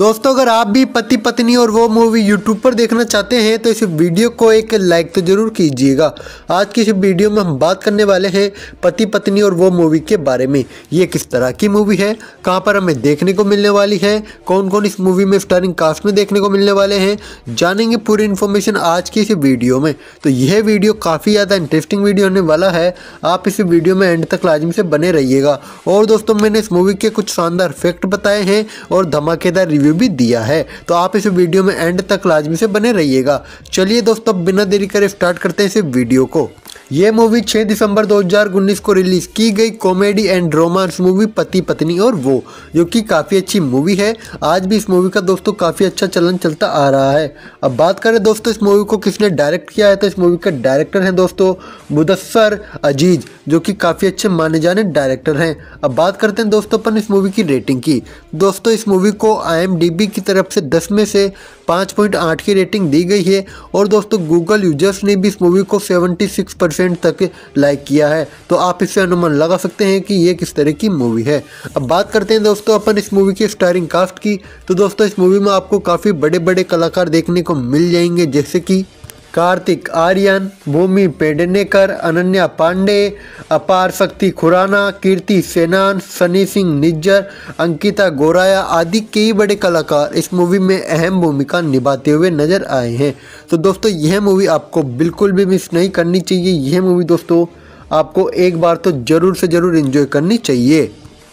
दोस्तों अगर आप भी पति पत्नी और वो मूवी यूट्यूब पर देखना चाहते हैं तो इस वीडियो को एक लाइक तो ज़रूर कीजिएगा आज की इस वीडियो में हम बात करने वाले हैं पति पत्नी और वो मूवी के बारे में ये किस तरह की मूवी है कहाँ पर हमें देखने को मिलने वाली है कौन कौन इस मूवी में स्टारिंग कास्ट में देखने को मिलने वाले हैं जानेंगे पूरी इन्फॉर्मेशन आज की इस वीडियो में तो यह वीडियो काफ़ी ज़्यादा इंटरेस्टिंग वीडियो होने वाला है आप इस वीडियो में एंड तक लाजमी से बने रहिएगा और दोस्तों मैंने इस मूवी के कुछ शानदार फैक्ट बताए हैं और धमाकेदार रिव्यू भी दिया है तो आप इस वीडियो में एंड तक लाजमी से बने रहिएगा चलिए दोस्तों बिना देरी करे स्टार्ट करते हैं इस वीडियो को ये मूवी 6 दिसंबर 2019 को रिलीज की गई कॉमेडी एंड रोमांस मूवी पति पत्नी और वो जो कि काफ़ी अच्छी मूवी है आज भी इस मूवी का दोस्तों काफ़ी अच्छा चलन चलता आ रहा है अब बात करें दोस्तों इस मूवी को किसने डायरेक्ट किया है तो इस मूवी के डायरेक्टर हैं दोस्तों मुदस्सर अजीज जो कि काफ़ी अच्छे माने जाने डायरेक्टर हैं अब बात करते हैं दोस्तों अपन इस मूवी की रेटिंग की दोस्तों इस मूवी को आई की तरफ से दस में से पाँच की रेटिंग दी गई है और दोस्तों गूगल यूजर्स ने भी इस मूवी को सेवेंटी परसेंट तक लाइक किया है तो आप इससे अनुमान लगा सकते हैं कि ये किस तरह की मूवी है अब बात करते हैं दोस्तों अपन इस मूवी की स्टारिंग कास्ट की तो दोस्तों इस मूवी में आपको काफ़ी बड़े बड़े कलाकार देखने को मिल जाएंगे जैसे कि कार्तिक आर्यन भूमि पेडनेकर अनन्या पांडे अपार शक्ति खुराना कीर्ति सेनान सनी सिंह निज्जर अंकिता गोराया आदि कई बड़े कलाकार इस मूवी में अहम भूमिका निभाते हुए नजर आए हैं तो दोस्तों यह मूवी आपको बिल्कुल भी मिस नहीं करनी चाहिए यह मूवी दोस्तों आपको एक बार तो ज़रूर से ज़रूर इन्जॉय करनी चाहिए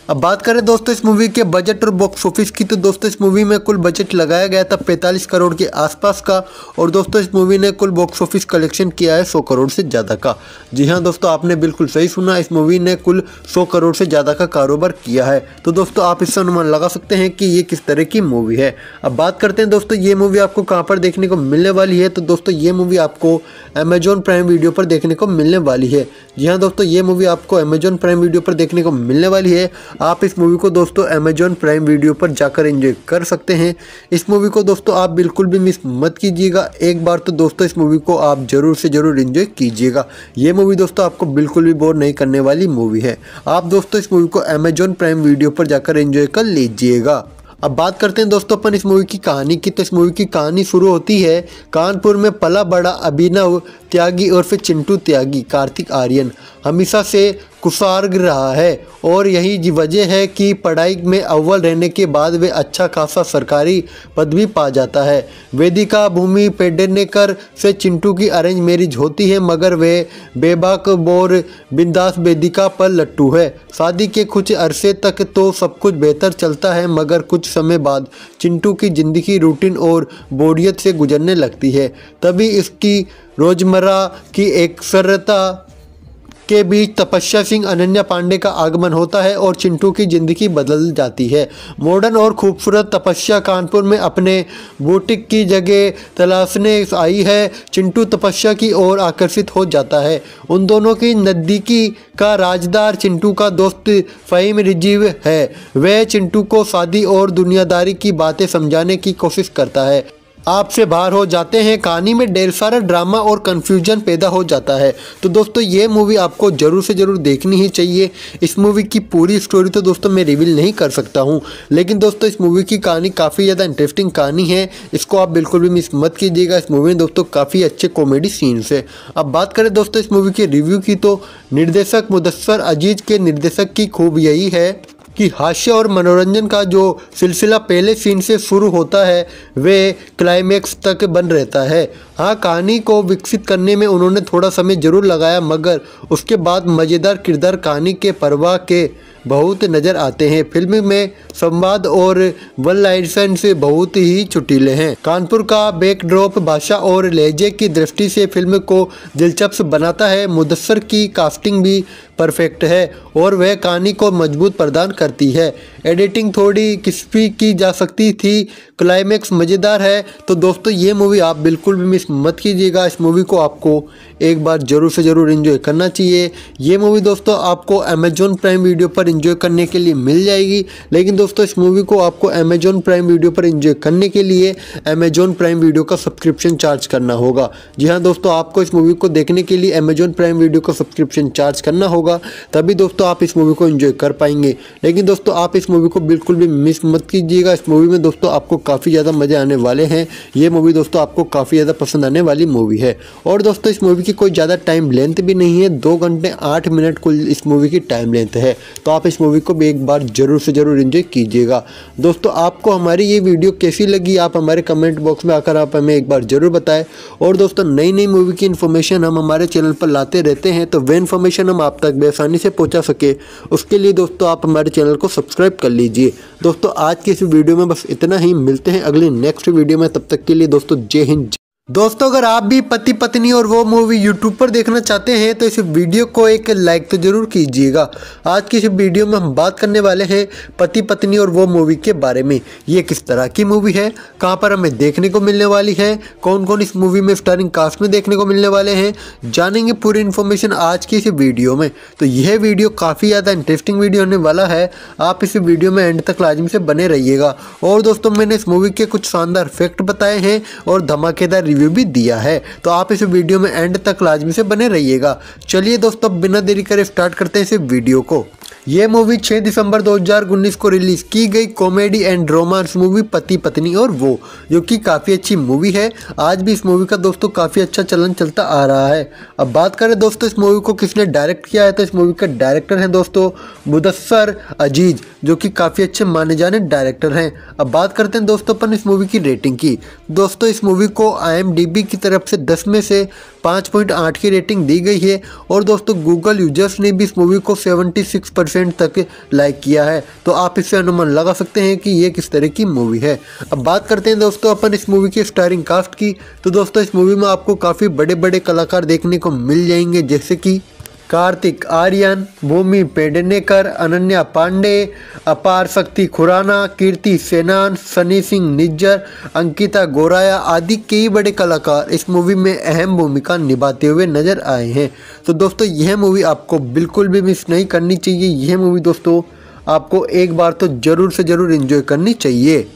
अब बात करें दोस्तों इस मूवी के बजट और बॉक्स ऑफिस की तो दोस्तों इस मूवी में कुल बजट लगाया गया था 45 करोड़ के आसपास का और दोस्तों इस मूवी ने कुल बॉक्स ऑफिस कलेक्शन किया है 100 करोड़ से ज़्यादा का जी हाँ दोस्तों आपने बिल्कुल सही सुना इस मूवी ने कुल सौ करोड़ से ज़्यादा का कारोबार किया है तो दोस्तों आप इससे अनुमान लगा सकते हैं कि ये किस तरह की मूवी है अब बात करते हैं दोस्तों ये मूवी आपको कहाँ पर देखने को मिलने वाली है तो दोस्तों ये मूवी आपको अमेजोन प्राइम वीडियो पर देखने को मिलने वाली है जी हाँ दोस्तों ये मूवी आपको अमेजोन प्राइम वीडियो पर देखने को मिलने वाली है आप इस मूवी को दोस्तों अमेजॉन प्राइम वीडियो पर जाकर एंजॉय कर सकते हैं इस मूवी को दोस्तों आप बिल्कुल भी मिस मत कीजिएगा एक बार तो दोस्तों इस मूवी को आप ज़रूर से ज़रूर इन्जॉय कीजिएगा ये मूवी दोस्तों आपको बिल्कुल भी बोर नहीं करने वाली मूवी है आप दोस्तों इस मूवी को अमेजॉन प्राइम वीडियो पर जाकर इंजॉय कर लीजिएगा अब बात करते हैं दोस्तों अपन इस मूवी की कहानी की तो इस मूवी की कहानी शुरू होती है कानपुर में पला बड़ा अभिनव त्यागी और फिर चिंटू त्यागी कार्तिक आर्यन हमेशा से कुशार्ग रहा है और यही वजह है कि पढ़ाई में अव्वल रहने के बाद वे अच्छा खासा सरकारी पद भी पा जाता है वेदिका भूमि पेडनेकर से चिंटू की अरेंज मैरिज होती है मगर वे बेबाक बोर बिंदास वेदिका पर लट्टू है शादी के कुछ अरसे तक तो सब कुछ बेहतर चलता है मगर कुछ समय बाद चिंटू की ज़िंदगी रूटीन और बोरियत से गुजरने लगती है तभी इसकी रोज़मर्रा की सरता के बीच तपस्या सिंह अनन्या पांडे का आगमन होता है और चिंटू की ज़िंदगी बदल जाती है मॉडर्न और खूबसूरत तपस्या कानपुर में अपने बूटिक की जगह तलाशने आई है चिंटू तपस्या की ओर आकर्षित हो जाता है उन दोनों की नज़दीकी का राजदार चिंटू का दोस्त फ़हीम रिजीव है वह चिंटू को शादी और दुनियादारी की बातें समझाने की कोशिश करता है आपसे बाहर हो जाते हैं कहानी में ढेर सारा ड्रामा और कन्फ्यूजन पैदा हो जाता है तो दोस्तों ये मूवी आपको ज़रूर से ज़रूर देखनी ही चाहिए इस मूवी की पूरी स्टोरी तो दोस्तों मैं रिवील नहीं कर सकता हूँ लेकिन दोस्तों इस मूवी की कहानी काफ़ी ज़्यादा इंटरेस्टिंग कहानी है इसको आप बिल्कुल भी मिस मत कीजिएगा इस मूवी में दोस्तों काफ़ी अच्छे कॉमेडी सीन्स है अब बात करें दोस्तों इस मूवी के रिव्यू की तो निर्देशक मुदस्सर अजीज के निर्देशक की खूब यही है कि हास्य और मनोरंजन का जो सिलसिला पहले सीन से शुरू होता है वे क्लाइमैक्स तक बन रहता है हाँ कहानी को विकसित करने में उन्होंने थोड़ा समय ज़रूर लगाया मगर उसके बाद मज़ेदार किरदार कहानी के परवाह के बहुत नज़र आते हैं फिल्म में संवाद और वन लाइसेंस बहुत ही चुटीले हैं कानपुर का बैकड्रॉप भाषा और लहजे की दृष्टि से फिल्म को दिलचस्प बनाता है मुदस्सर की कास्टिंग भी परफेक्ट है और वह कहानी को मजबूत प्रदान करती है एडिटिंग थोड़ी किस्पी की जा सकती थी क्लाइमैक्स मज़ेदार है तो दोस्तों ये मूवी आप बिल्कुल भी मिस मत कीजिएगा इस मूवी को आपको एक बार ज़रूर से ज़रूर इन्जॉय करना चाहिए ये मूवी दोस्तों आपको अमेजोन प्राइम वीडियो पर इन्जॉय करने के लिए मिल जाएगी लेकिन दोस्तों इस मूवी को आपको अमेजोन प्राइम वीडियो पर इन्जॉय करने के लिए अमेजोन प्राइम वीडियो का सब्सक्रिप्शन चार्ज करना होगा जी हाँ दोस्तों आपको इस मूवी को देखने के लिए अमेजोन प्राइम वीडियो का सब्सक्रिप्शन चार्ज करना होगा तभी दोस्तों आप इस मूवी को इन्जॉय कर पाएंगे लेकिन दोस्तों आप इस मूवी को बिल्कुल भी मिस मत कीजिएगा इस मूवी में दोस्तों आपको काफ़ी ज़्यादा मज़े आने वाले हैं ये मूवी दोस्तों आपको काफ़ी ज़्यादा पसंद आने वाली मूवी है और दोस्तों इस मूवी की कोई ज़्यादा टाइम लेंथ भी नहीं है दो घंटे आठ मिनट कुल इस मूवी की टाइम लेंथ है तो आप इस मूवी को भी एक बार ज़रूर से ज़रूर इन्जॉय कीजिएगा दोस्तों आपको हमारी ये वीडियो कैसी लगी आप हमारे कमेंट बॉक्स में आकर आप हमें एक बार ज़रूर बताएं और दोस्तों नई नई मूवी की इन्फॉर्मेशन हम हमारे चैनल पर लाते रहते हैं तो वे इन्फॉर्मेशन हम आप तक बेसानी से पहुँचा सके उसके लिए दोस्तों आप हमारे चैनल को सब्सक्राइब कर लीजिए दोस्तों आज की इस वीडियो में बस इतना ही मिलते हैं अगले नेक्स्ट वीडियो में तब तक के लिए दोस्तों जय हिंद दोस्तों अगर आप भी पति पत्नी और वो मूवी यूट्यूब पर देखना चाहते हैं तो इस वीडियो को एक लाइक तो ज़रूर कीजिएगा आज की इस वीडियो में हम बात करने वाले हैं पति पत्नी और वो मूवी के बारे में ये किस तरह की मूवी है कहाँ पर हमें देखने को मिलने वाली है कौन कौन इस मूवी में स्टारिंग कास्ट में देखने को मिलने वाले हैं जानेंगे पूरी इन्फॉर्मेशन आज की इस वीडियो में तो यह वीडियो काफ़ी ज़्यादा इंटरेस्टिंग वीडियो होने वाला है आप इस वीडियो में एंड तक लाजिम से बने रहिएगा और दोस्तों मैंने इस मूवी के कुछ शानदार फैक्ट बताए हैं और धमाकेदार रिव्यू भी दिया है तो आप इस वीडियो में एंड तक लाजमी से बने रहिएगा चलिए दोस्तों बिना देरी करे स्टार्ट करते हैं इस वीडियो को ये मूवी 6 दिसंबर 2019 को रिलीज़ की गई कॉमेडी एंड रोमांस मूवी पति पत्नी और वो जो कि काफ़ी अच्छी मूवी है आज भी इस मूवी का दोस्तों काफ़ी अच्छा चलन चलता आ रहा है अब बात करें दोस्तों इस मूवी को किसने डायरेक्ट किया है तो इस मूवी के डायरेक्टर हैं दोस्तों मुदस्सर अजीज जो कि काफ़ी अच्छे माने जाने डायरेक्टर हैं अब बात करते हैं दोस्तों अपन इस मूवी की रेटिंग की दोस्तों इस मूवी को आई की तरफ से दस में से पाँच की रेटिंग दी गई है और दोस्तों गूगल यूजर्स ने भी इस मूवी को सेवेंटी परसेंट तक लाइक किया है तो आप इससे अनुमान लगा सकते हैं कि ये किस तरह की मूवी है अब बात करते हैं दोस्तों अपन इस मूवी की स्टारिंग कास्ट की तो दोस्तों इस मूवी में आपको काफ़ी बड़े बड़े कलाकार देखने को मिल जाएंगे जैसे कि कार्तिक आर्यन भूमि पेडनेकर अनन्या पांडे अपार शक्ति खुराना कीर्ति सेनान सनी सिंह निज्जर अंकिता गोराया आदि कई बड़े कलाकार इस मूवी में अहम भूमिका निभाते हुए नजर आए हैं तो दोस्तों यह मूवी आपको बिल्कुल भी मिस नहीं करनी चाहिए यह मूवी दोस्तों आपको एक बार तो ज़रूर से ज़रूर इन्जॉय करनी चाहिए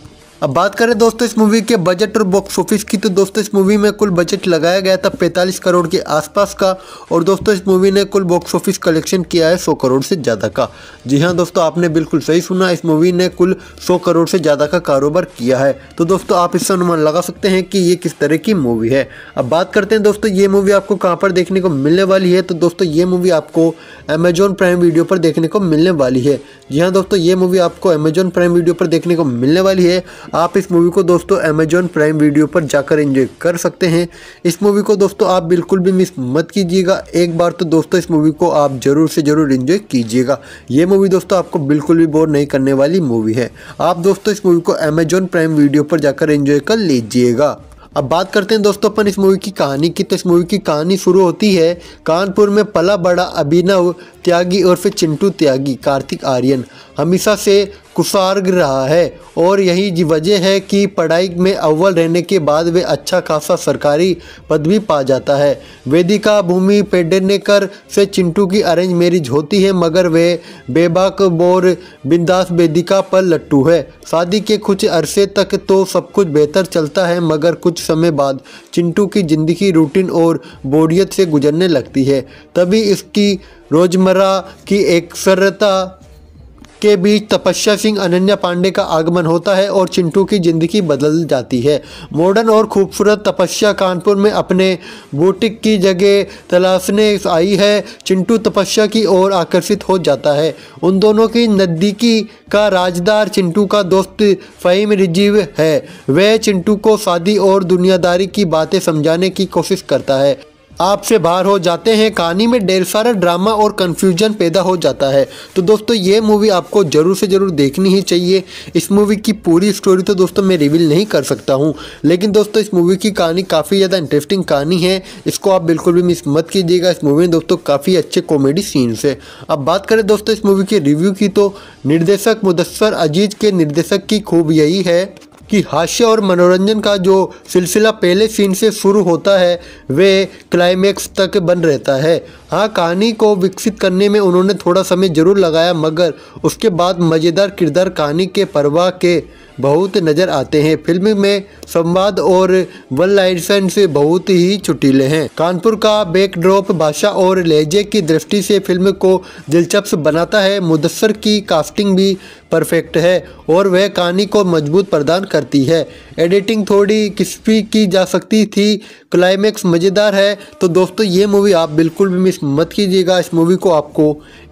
अब बात करें दोस्तों इस मूवी के बजट और बॉक्स ऑफिस की तो दोस्तों इस मूवी में कुल बजट लगाया गया था पैंतालीस करोड़ के आसपास का और दोस्तों इस मूवी ने कुल बॉक्स ऑफिस कलेक्शन किया है सौ करोड़ से ज़्यादा का जी हाँ दोस्तों आपने बिल्कुल सही सुना इस मूवी ने कुल सौ करोड़ से ज़्यादा का कारोबार किया है तो दोस्तों आप इससे अनुमान लगा सकते हैं कि ये किस तरह की मूवी है अब बात करते हैं दोस्तों ये मूवी आपको कहाँ पर देखने को मिलने वाली है तो दोस्तों ये मूवी आपको अमेजोन प्राइम वीडियो पर देखने को मिलने वाली है जी हाँ दोस्तों ये मूवी आपको अमेजोन प्राइम वीडियो पर देखने को मिलने वाली है आप इस मूवी को दोस्तों अमेजॉन प्राइम वीडियो पर जाकर एंजॉय कर सकते हैं इस मूवी को दोस्तों आप बिल्कुल भी मिस मत कीजिएगा एक बार तो दोस्तों इस मूवी को आप ज़रूर से ज़रूर इन्जॉय कीजिएगा ये मूवी दोस्तों आपको बिल्कुल भी बोर नहीं करने वाली मूवी है आप दोस्तों इस मूवी को अमेजॉन प्राइम वीडियो पर जाकर इंजॉय कर लीजिएगा अब बात करते हैं दोस्तों अपन इस मूवी की कहानी की तो इस मूवी की कहानी शुरू होती है कानपुर में पला बड़ा अभिनव त्यागी और फिर चिंटू त्यागी कार्तिक आर्यन हमेशा से कुसार रहा है और यही वजह है कि पढ़ाई में अव्वल रहने के बाद वे अच्छा खासा सरकारी पद भी पा जाता है वेदिका भूमि पेडनेकर से चिंटू की अरेंज मैरिज होती है मगर वे बेबाक बोर बिंदास वेदिका पर लट्टू है शादी के कुछ अरसे तक तो सब कुछ बेहतर चलता है मगर कुछ समय बाद चिंटू की ज़िंदगी रूटीन और बोरियत से गुजरने लगती है तभी इसकी रोज़मर्रा की सरता के बीच तपस्या सिंह अनन्या पांडे का आगमन होता है और चिंटू की ज़िंदगी बदल जाती है मॉडर्न और खूबसूरत तपस्या कानपुर में अपने बूटिक की जगह तलाशने आई है चिंटू तपस्या की ओर आकर्षित हो जाता है उन दोनों की नज़दीकी का राजदार चिंटू का दोस्त फ़हीम रिजीव है वह चिंटू को शादी और दुनियादारी की बातें समझाने की कोशिश करता है आपसे बाहर हो जाते हैं कहानी में ढेर सारा ड्रामा और कन्फ्यूजन पैदा हो जाता है तो दोस्तों ये मूवी आपको ज़रूर से ज़रूर देखनी ही चाहिए इस मूवी की पूरी स्टोरी तो दोस्तों मैं रिवील नहीं कर सकता हूँ लेकिन दोस्तों इस मूवी की कहानी काफ़ी ज़्यादा इंटरेस्टिंग कहानी है इसको आप बिल्कुल भी मिस मत कीजिएगा इस मूवी में दोस्तों काफ़ी अच्छे कॉमेडी सीन्स है अब बात करें दोस्तों इस मूवी के रिव्यू की तो निर्देशक मुदस्सर अजीज के निर्देशक की खूब यही है कि हास्य और मनोरंजन का जो सिलसिला पहले सीन से शुरू होता है वे क्लाइमैक्स तक बन रहता है हाँ कहानी को विकसित करने में उन्होंने थोड़ा समय ज़रूर लगाया मगर उसके बाद मज़ेदार किरदार कहानी के परवाह के बहुत नज़र आते हैं फिल्म में संवाद और वन से बहुत ही चुटीले हैं कानपुर का बैकड्रॉप भाषा और लहजे की दृष्टि से फिल्म को दिलचस्प बनाता है मुदस्सर की कास्टिंग भी परफेक्ट है और वह कहानी को मजबूत प्रदान करती है एडिटिंग थोड़ी किस्पी की जा सकती थी क्लाइमैक्स मज़ेदार है तो दोस्तों ये मूवी आप बिल्कुल भी मिस मत कीजिएगा इस मूवी को आपको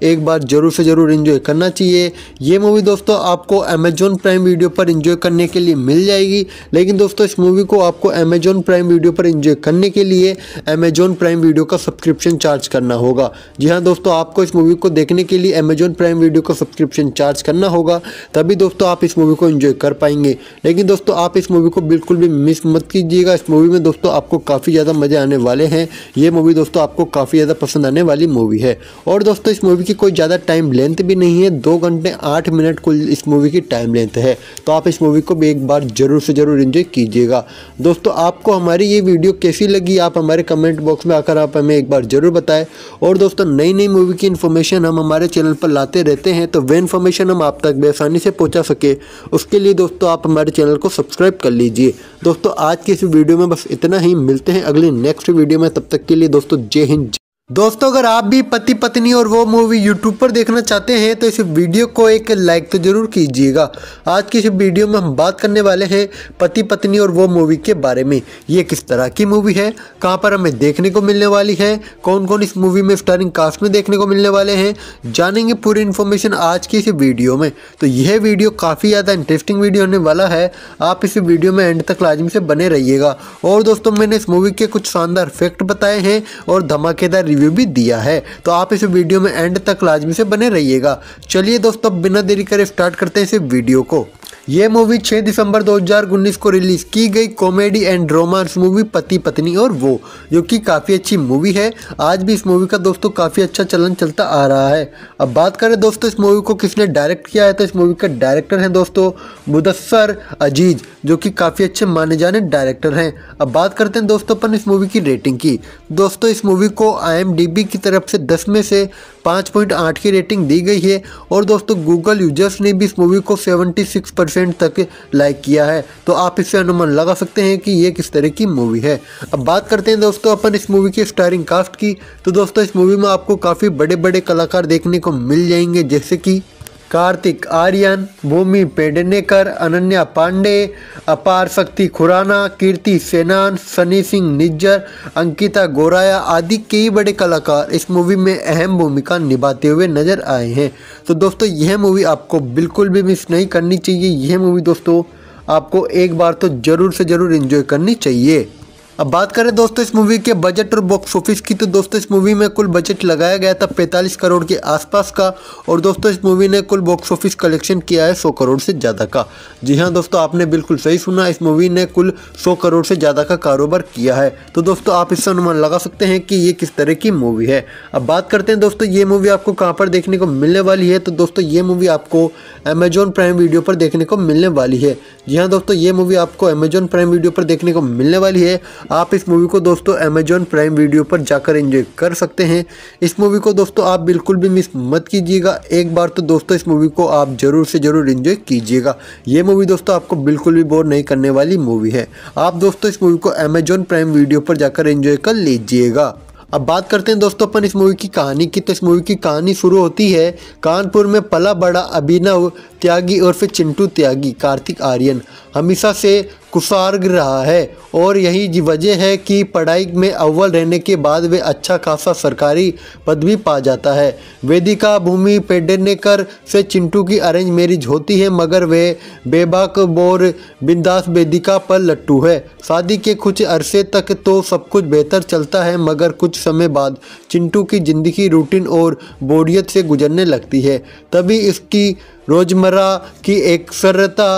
एक बार ज़रूर से ज़रूर इन्जॉय करना चाहिए ये मूवी दोस्तों आपको अमेजोन प्राइम वीडियो पर इन्जॉय करने के लिए मिल जाएगी लेकिन दोस्तों इस मूवी को आपको अमेजोन प्राइम वीडियो पर इन्जॉय करने के लिए अमेजोन प्राइम वीडियो का सब्सक्रिप्शन चार्ज करना होगा जी हाँ दोस्तों आपको इस मूवी को देखने के लिए अमेजोन प्राइम वीडियो का सब्सक्रिप्शन चार्ज करना होगा तभी दोस्तों आप इस मूवी को इन्जॉय कर पाएंगे लेकिन दोस्तों आप इस मूवी को बिल्कुल भी मिस मत कीजिएगा इस मूवी में दोस्तों आपको काफ़ी ज़्यादा मज़े आने वाले हैं ये मूवी दोस्तों आपको काफ़ी ज़्यादा पसंद आने वाली मूवी है और दोस्तों इस मूवी की कोई ज़्यादा टाइम लेंथ भी नहीं है दो घंटे आठ मिनट कुल इस मूवी की टाइम लेंथ है तो आप इस मूवी को भी एक बार ज़रूर से ज़रूर इन्जॉय कीजिएगा दोस्तों आपको हमारी ये वीडियो कैसी लगी आप हमारे कमेंट बॉक्स में आकर आप हमें एक बार ज़रूर बताएं और दोस्तों नई नई मूवी की इन्फॉर्मेशन हम हमारे चैनल पर लाते रहते हैं तो वे इन्फॉर्मेशन हम आप तक बेसानी से पहुँचा सके उसके लिए दोस्तों आप हमारे चैनल को सब्सक्राइब कर लीजिए दोस्तों आज की इस वीडियो में बस इतना ही मिलते हैं अगले नेक्स्ट वीडियो में तब तक के लिए दोस्तों जय हिंद दोस्तों अगर आप भी पति पत्नी और वो मूवी यूट्यूब पर देखना चाहते हैं तो इस वीडियो को एक लाइक तो ज़रूर कीजिएगा आज की इस वीडियो में हम बात करने वाले हैं पति पत्नी और वो मूवी के बारे में ये किस तरह की मूवी है कहाँ पर हमें देखने को मिलने वाली है कौन कौन इस मूवी में स्टारिंग कास्ट में देखने को मिलने वाले हैं जानेंगे पूरी इन्फॉर्मेशन आज की इस वीडियो में तो यह वीडियो काफ़ी ज़्यादा इंटरेस्टिंग वीडियो होने वाला है आप इस वीडियो में एंड तक लाजिम से बने रहिएगा और दोस्तों मैंने इस मूवी के कुछ शानदार फैक्ट बताए हैं और धमाकेदार रिव्यू भी दिया है तो आप इस वीडियो में एंड तक लाजमी से बने रहिएगा चलिए दोस्तों बिना देरी करे स्टार्ट करते हैं इस वीडियो को ये मूवी 6 दिसंबर 2019 को रिलीज़ की गई कॉमेडी एंड रोमांस मूवी पति पत्नी और वो जो कि काफ़ी अच्छी मूवी है आज भी इस मूवी का दोस्तों काफ़ी अच्छा चलन चलता आ रहा है अब बात करें दोस्तों इस मूवी को किसने डायरेक्ट किया है तो इस मूवी के डायरेक्टर हैं दोस्तों मुदस्सर अजीज जो कि काफ़ी अच्छे माने जाने डायरेक्टर हैं अब बात करते हैं दोस्तों अपन इस मूवी की रेटिंग की दोस्तों इस मूवी को आई एम आई की तरफ से 10 में से 5.8 की रेटिंग दी गई है और दोस्तों गूगल यूजर्स ने भी इस मूवी को 76 परसेंट तक लाइक किया है तो आप इससे अनुमान लगा सकते हैं कि ये किस तरह की मूवी है अब बात करते हैं दोस्तों अपन इस मूवी की स्टारिंग कास्ट की तो दोस्तों इस मूवी में आपको काफ़ी बड़े बड़े कलाकार देखने को मिल जाएंगे जैसे कि कार्तिक आर्यन भूमि पेडनेकर अनन्या पांडे अपार शक्ति खुराना कीर्ति सेनान सनी सिंह निज्जर अंकिता गोराया आदि कई बड़े कलाकार इस मूवी में अहम भूमिका निभाते हुए नजर आए हैं तो दोस्तों यह मूवी आपको बिल्कुल भी मिस नहीं करनी चाहिए यह मूवी दोस्तों आपको एक बार तो ज़रूर से ज़रूर इन्जॉय करनी चाहिए अब बात करें दोस्तों इस मूवी के बजट और बॉक्स ऑफिस की तो दोस्तों इस मूवी में कुल बजट लगाया गया था पैंतालीस करोड़ के आसपास का और दोस्तों इस मूवी ने कुल बॉक्स ऑफिस कलेक्शन किया है सौ करोड़ से ज़्यादा का जी हाँ दोस्तों आपने बिल्कुल सही सुना इस मूवी ने कुल सौ करोड़ से ज़्यादा का कारोबार किया है तो दोस्तों आप इससे अनुमान लगा सकते हैं कि ये किस तरह की मूवी है अब बात करते हैं दोस्तों ये मूवी आपको कहाँ पर देखने को मिलने वाली है तो दोस्तों ये मूवी आपको अमेजोन प्राइम वीडियो पर देखने को मिलने वाली है जी हाँ दोस्तों ये मूवी आपको अमेजोन प्राइम वीडियो पर देखने को मिलने वाली है आप इस मूवी को दोस्तों अमेजॉन प्राइम वीडियो पर जाकर एंजॉय कर सकते हैं इस मूवी को दोस्तों आप बिल्कुल भी मिस मत कीजिएगा एक बार तो दोस्तों इस मूवी को आप ज़रूर से ज़रूर इन्जॉय कीजिएगा ये मूवी दोस्तों आपको बिल्कुल भी बोर नहीं करने वाली मूवी है आप दोस्तों इस मूवी को अमेजॉन प्राइम वीडियो पर जाकर इंजॉय कर लीजिएगा अब बात करते हैं दोस्तों अपन इस मूवी की कहानी की तो इस मूवी की कहानी शुरू होती है कानपुर में पला बड़ा अभिनव त्यागी और फिर चिंटू त्यागी कार्तिक आर्यन हमेशा से कुसार रहा है और यही वजह है कि पढ़ाई में अव्वल रहने के बाद वे अच्छा खासा सरकारी पद भी पा जाता है वेदिका भूमि पेडेनेकर से चिंटू की अरेंज मैरिज होती है मगर वे बेबाक बोर बिंदास वेदिका पर लट्टू है शादी के कुछ अरसे तक तो सब कुछ बेहतर चलता है मगर कुछ समय बाद चिंटू की ज़िंदगी रूटीन और बोरियत से गुजरने लगती है तभी इसकी रोज़मर्रा की सरता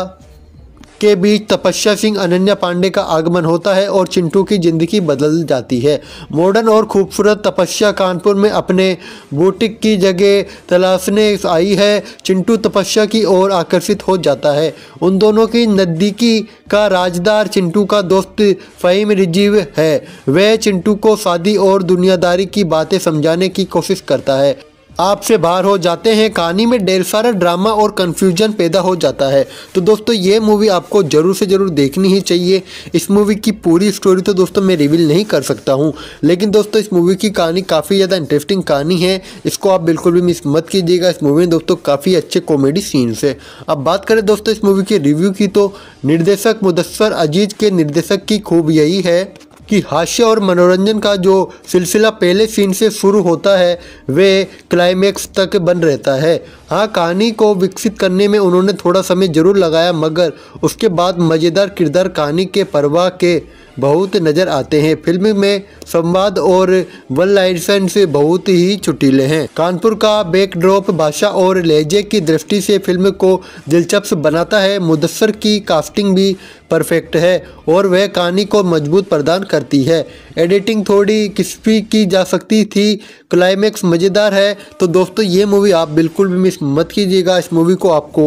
के बीच तपस्या सिंह अनन्या पांडे का आगमन होता है और चिंटू की जिंदगी बदल जाती है मॉडर्न और खूबसूरत तपस्या कानपुर में अपने बूटिक की जगह तलाशने आई है चिंटू तपस्या की ओर आकर्षित हो जाता है उन दोनों की नज़दीकी का राजदार चिंटू का दोस्त फ़हीम रिजीव है वह चिंटू को शादी और दुनियादारी की बातें समझाने की कोशिश करता है आपसे बाहर हो जाते हैं कहानी में ढेर सारा ड्रामा और कन्फ्यूजन पैदा हो जाता है तो दोस्तों ये मूवी आपको ज़रूर से ज़रूर देखनी ही चाहिए इस मूवी की पूरी स्टोरी तो दोस्तों मैं रिवील नहीं कर सकता हूँ लेकिन दोस्तों इस मूवी की कहानी काफ़ी ज़्यादा इंटरेस्टिंग कहानी है इसको आप बिल्कुल भी मिस मत कीजिएगा इस मूवी में दोस्तों काफ़ी अच्छे कॉमेडी सीन्स है अब बात करें दोस्तों इस मूवी के रिव्यू की तो निर्देशक मुदस्सर अजीज के निर्देशक की खूब यही है कि हास्य और मनोरंजन का जो सिलसिला पहले सीन से शुरू होता है वे क्लाइमैक्स तक बन रहता है हाँ कहानी को विकसित करने में उन्होंने थोड़ा समय ज़रूर लगाया मगर उसके बाद मज़ेदार किरदार कहानी के परवाह के बहुत नज़र आते हैं फिल्म में संवाद और वन से बहुत ही चुटीले हैं कानपुर का बैकड्रॉप भाषा और लहजे की दृष्टि से फिल्म को दिलचस्प बनाता है मुदस्सर की कास्टिंग भी परफेक्ट है और वह कहानी को मजबूत प्रदान करती है एडिटिंग थोड़ी किस्पी की जा सकती थी क्लाइमैक्स मज़ेदार है तो दोस्तों ये मूवी आप बिल्कुल भी मिस मत कीजिएगा इस मूवी को आपको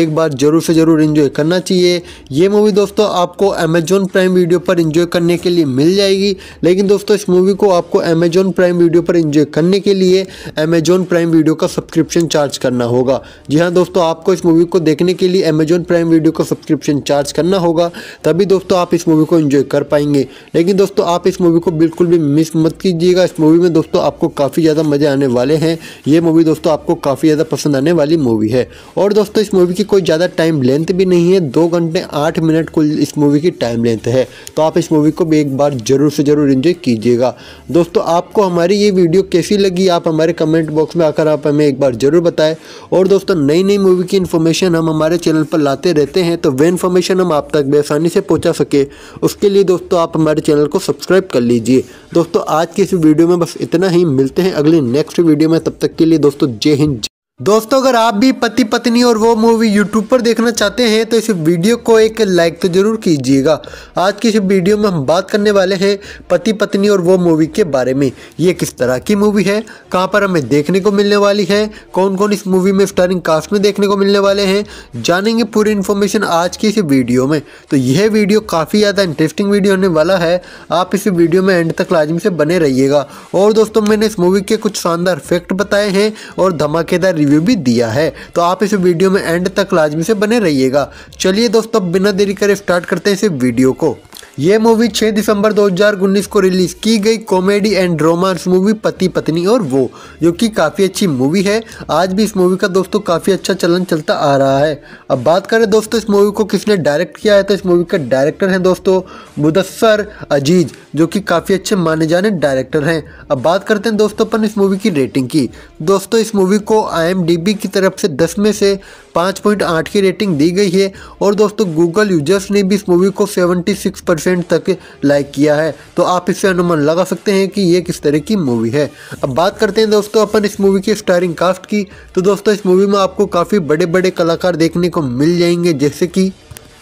एक बार ज़रूर से ज़रूर इन्जॉय करना चाहिए ये मूवी दोस्तों आपको अमेजोन प्राइम वीडियो पर इन्जॉय करने के लिए मिल जाएगी लेकिन दोस्तों इस मूवी को आपको अमेजोन प्राइम वीडियो पर इन्जॉय करने के लिए अमेजोन प्राइम वीडियो का सब्सक्रिप्शन चार्ज करना होगा जी हाँ दोस्तों आपको इस मूवी को देखने के लिए अमेजोन प्राइम वीडियो का सब्सक्रिप्शन चार्ज करना होगा तभी दोस्तों आप इस मूवी को इन्जॉय कर पाएंगे लेकिन दोस्तों आप इस मूवी को बिल्कुल भी मिस मत कीजिएगा इस मूवी में दोस्तों आपको काफ़ी ज़्यादा मज़े आने वाले हैं ये मूवी दोस्तों आपको काफ़ी ज़्यादा पसंद आने वाली मूवी है और दोस्तों इस मूवी की कोई ज़्यादा टाइम लेंथ भी नहीं है दो घंटे आठ मिनट कुल इस मूवी की टाइम लेंथ है तो आप इस मूवी को भी एक बार ज़रूर से ज़रूर इन्जॉय कीजिएगा दोस्तों आपको हमारी ये वीडियो कैसी लगी आप हमारे कमेंट बॉक्स में आकर आप हमें एक बार ज़रूर बताएं और दोस्तों नई नई मूवी की इन्फॉर्मेशन हम हमारे चैनल पर लाते रहते हैं तो वे इन्फॉर्मेशन हम आप तक बेसानी से पहुँचा सके उसके लिए दोस्तों आप हमारे चैनल को सब्सक्राइब कर लीजिए दोस्तों आज के इस वीडियो में बस इतना ही मिलते हैं अगले नेक्स्ट वीडियो में तब तक के लिए दोस्तों जय हिंद दोस्तों अगर आप भी पति पत्नी और वो मूवी यूट्यूब पर देखना चाहते हैं तो इस वीडियो को एक लाइक तो ज़रूर कीजिएगा आज की इस वीडियो में हम बात करने वाले हैं पति पत्नी और वो मूवी के बारे में ये किस तरह की मूवी है कहाँ पर हमें देखने को मिलने वाली है कौन कौन इस मूवी में स्टारिंग कास्ट में देखने को मिलने वाले हैं जानेंगे पूरी इन्फॉर्मेशन आज की इस वीडियो में तो यह वीडियो काफ़ी ज़्यादा इंटरेस्टिंग वीडियो होने वाला है आप इस वीडियो में एंड तक लाजमी से बने रहिएगा और दोस्तों मैंने इस मूवी के कुछ शानदार फैक्ट बताए हैं और धमाकेदार रिव्यू रिव्यू भी दिया है तो आप इस वीडियो में एंड तक लाजमी से बने रहिएगा चलिए दोस्तों बिना देरी करे स्टार्ट करते हैं इस वीडियो को ये मूवी 6 दिसंबर 2019 को रिलीज़ की गई कॉमेडी एंड रोमांस मूवी पति पत्नी और वो जो कि काफ़ी अच्छी मूवी है आज भी इस मूवी का दोस्तों काफ़ी अच्छा चलन चलता आ रहा है अब बात करें दोस्तों इस मूवी को किसने डायरेक्ट किया है तो इस मूवी का डायरेक्टर हैं दोस्तों मुदस्सर अजीज जो कि काफ़ी अच्छे माने जाने डायरेक्टर हैं अब बात करते हैं दोस्तों अपन इस मूवी की रेटिंग की दोस्तों इस मूवी को आई की तरफ से दस में से पाँच पॉइंट आठ की रेटिंग दी गई है और दोस्तों गूगल यूजर्स ने भी इस मूवी को सेवेंटी सिक्स परसेंट तक लाइक किया है तो आप इससे अनुमान लगा सकते हैं कि ये किस तरह की मूवी है अब बात करते हैं दोस्तों अपन इस मूवी की स्टारिंग कास्ट की तो दोस्तों इस मूवी में आपको काफ़ी बड़े बड़े कलाकार देखने को मिल जाएंगे जैसे कि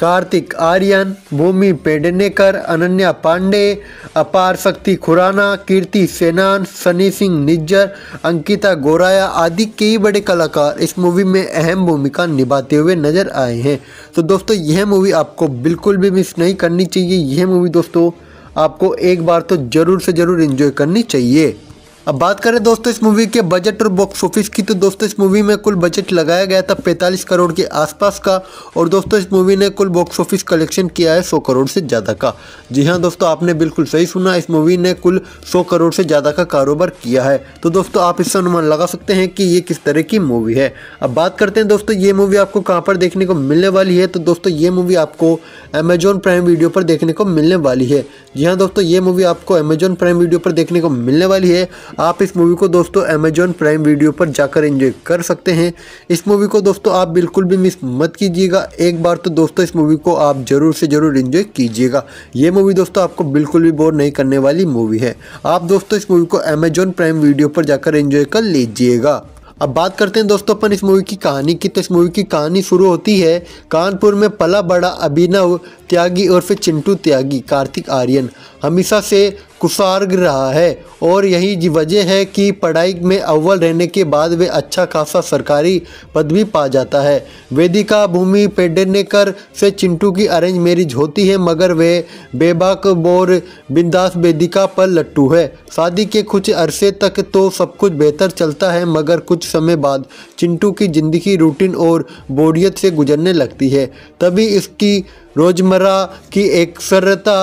कार्तिक आर्यन भूमि पेडनेकर अनन्या पांडे अपार शक्ति खुराना कीर्ति सेनान सनी सिंह निज्जर अंकिता गोराया आदि कई बड़े कलाकार इस मूवी में अहम भूमिका निभाते हुए नजर आए हैं तो दोस्तों यह मूवी आपको बिल्कुल भी मिस नहीं करनी चाहिए यह मूवी दोस्तों आपको एक बार तो ज़रूर से ज़रूर इन्जॉय करनी चाहिए अब बात करें दोस्तों इस मूवी के बजट और बॉक्स ऑफिस की तो दोस्तों इस मूवी में कुल बजट लगाया गया था 45 करोड़ के आसपास का और दोस्तों इस मूवी ने कुल बॉक्स ऑफिस कलेक्शन किया है 100 करोड़ से ज़्यादा का जी हाँ दोस्तों आपने बिल्कुल सही सुना इस मूवी ने कुल 100 करोड़ से ज़्यादा का कारोबार किया है तो दोस्तों आप इससे अनुमान लगा सकते हैं कि ये किस तरह की मूवी है अब बात करते हैं दोस्तों ये मूवी आपको कहाँ पर देखने को मिलने वाली है तो दोस्तों ये मूवी आपको अमेजोन प्राइम वीडियो पर देखने को मिलने वाली है जी हाँ दोस्तों ये मूवी आपको अमेजोन प्राइम वीडियो पर देखने को मिलने वाली है आप इस मूवी को दोस्तों अमेजॉन प्राइम वीडियो पर जाकर एंजॉय कर सकते हैं इस मूवी को दोस्तों आप बिल्कुल भी मिस मत कीजिएगा एक बार तो दोस्तों इस मूवी को आप ज़रूर से ज़रूर इन्जॉय कीजिएगा ये मूवी दोस्तों आपको बिल्कुल भी बोर नहीं करने वाली मूवी है आप दोस्तों इस मूवी को अमेजॉन प्राइम वीडियो पर जाकर इन्जॉय कर लीजिएगा अब बात करते हैं दोस्तों अपन इस मूवी की कहानी की तो इस मूवी की कहानी शुरू होती है कानपुर में पला बड़ा अभिनव त्यागी और फिर चिंटू त्यागी कार्तिक आर्यन हमेशा से कुसार्ग रहा है और यही वजह है कि पढ़ाई में अव्वल रहने के बाद वे अच्छा खासा सरकारी पद भी पा जाता है वेदिका भूमि पेडनेकर से चिंटू की अरेंज मैरिज होती है मगर वे बेबाक बोर बिंदास वेदिका पर लट्टू है शादी के कुछ अरसे तक तो सब कुछ बेहतर चलता है मगर कुछ समय बाद चिंटू की ज़िंदगी रूटीन और बोरियत से गुजरने लगती है तभी इसकी रोजमर्रा की सरता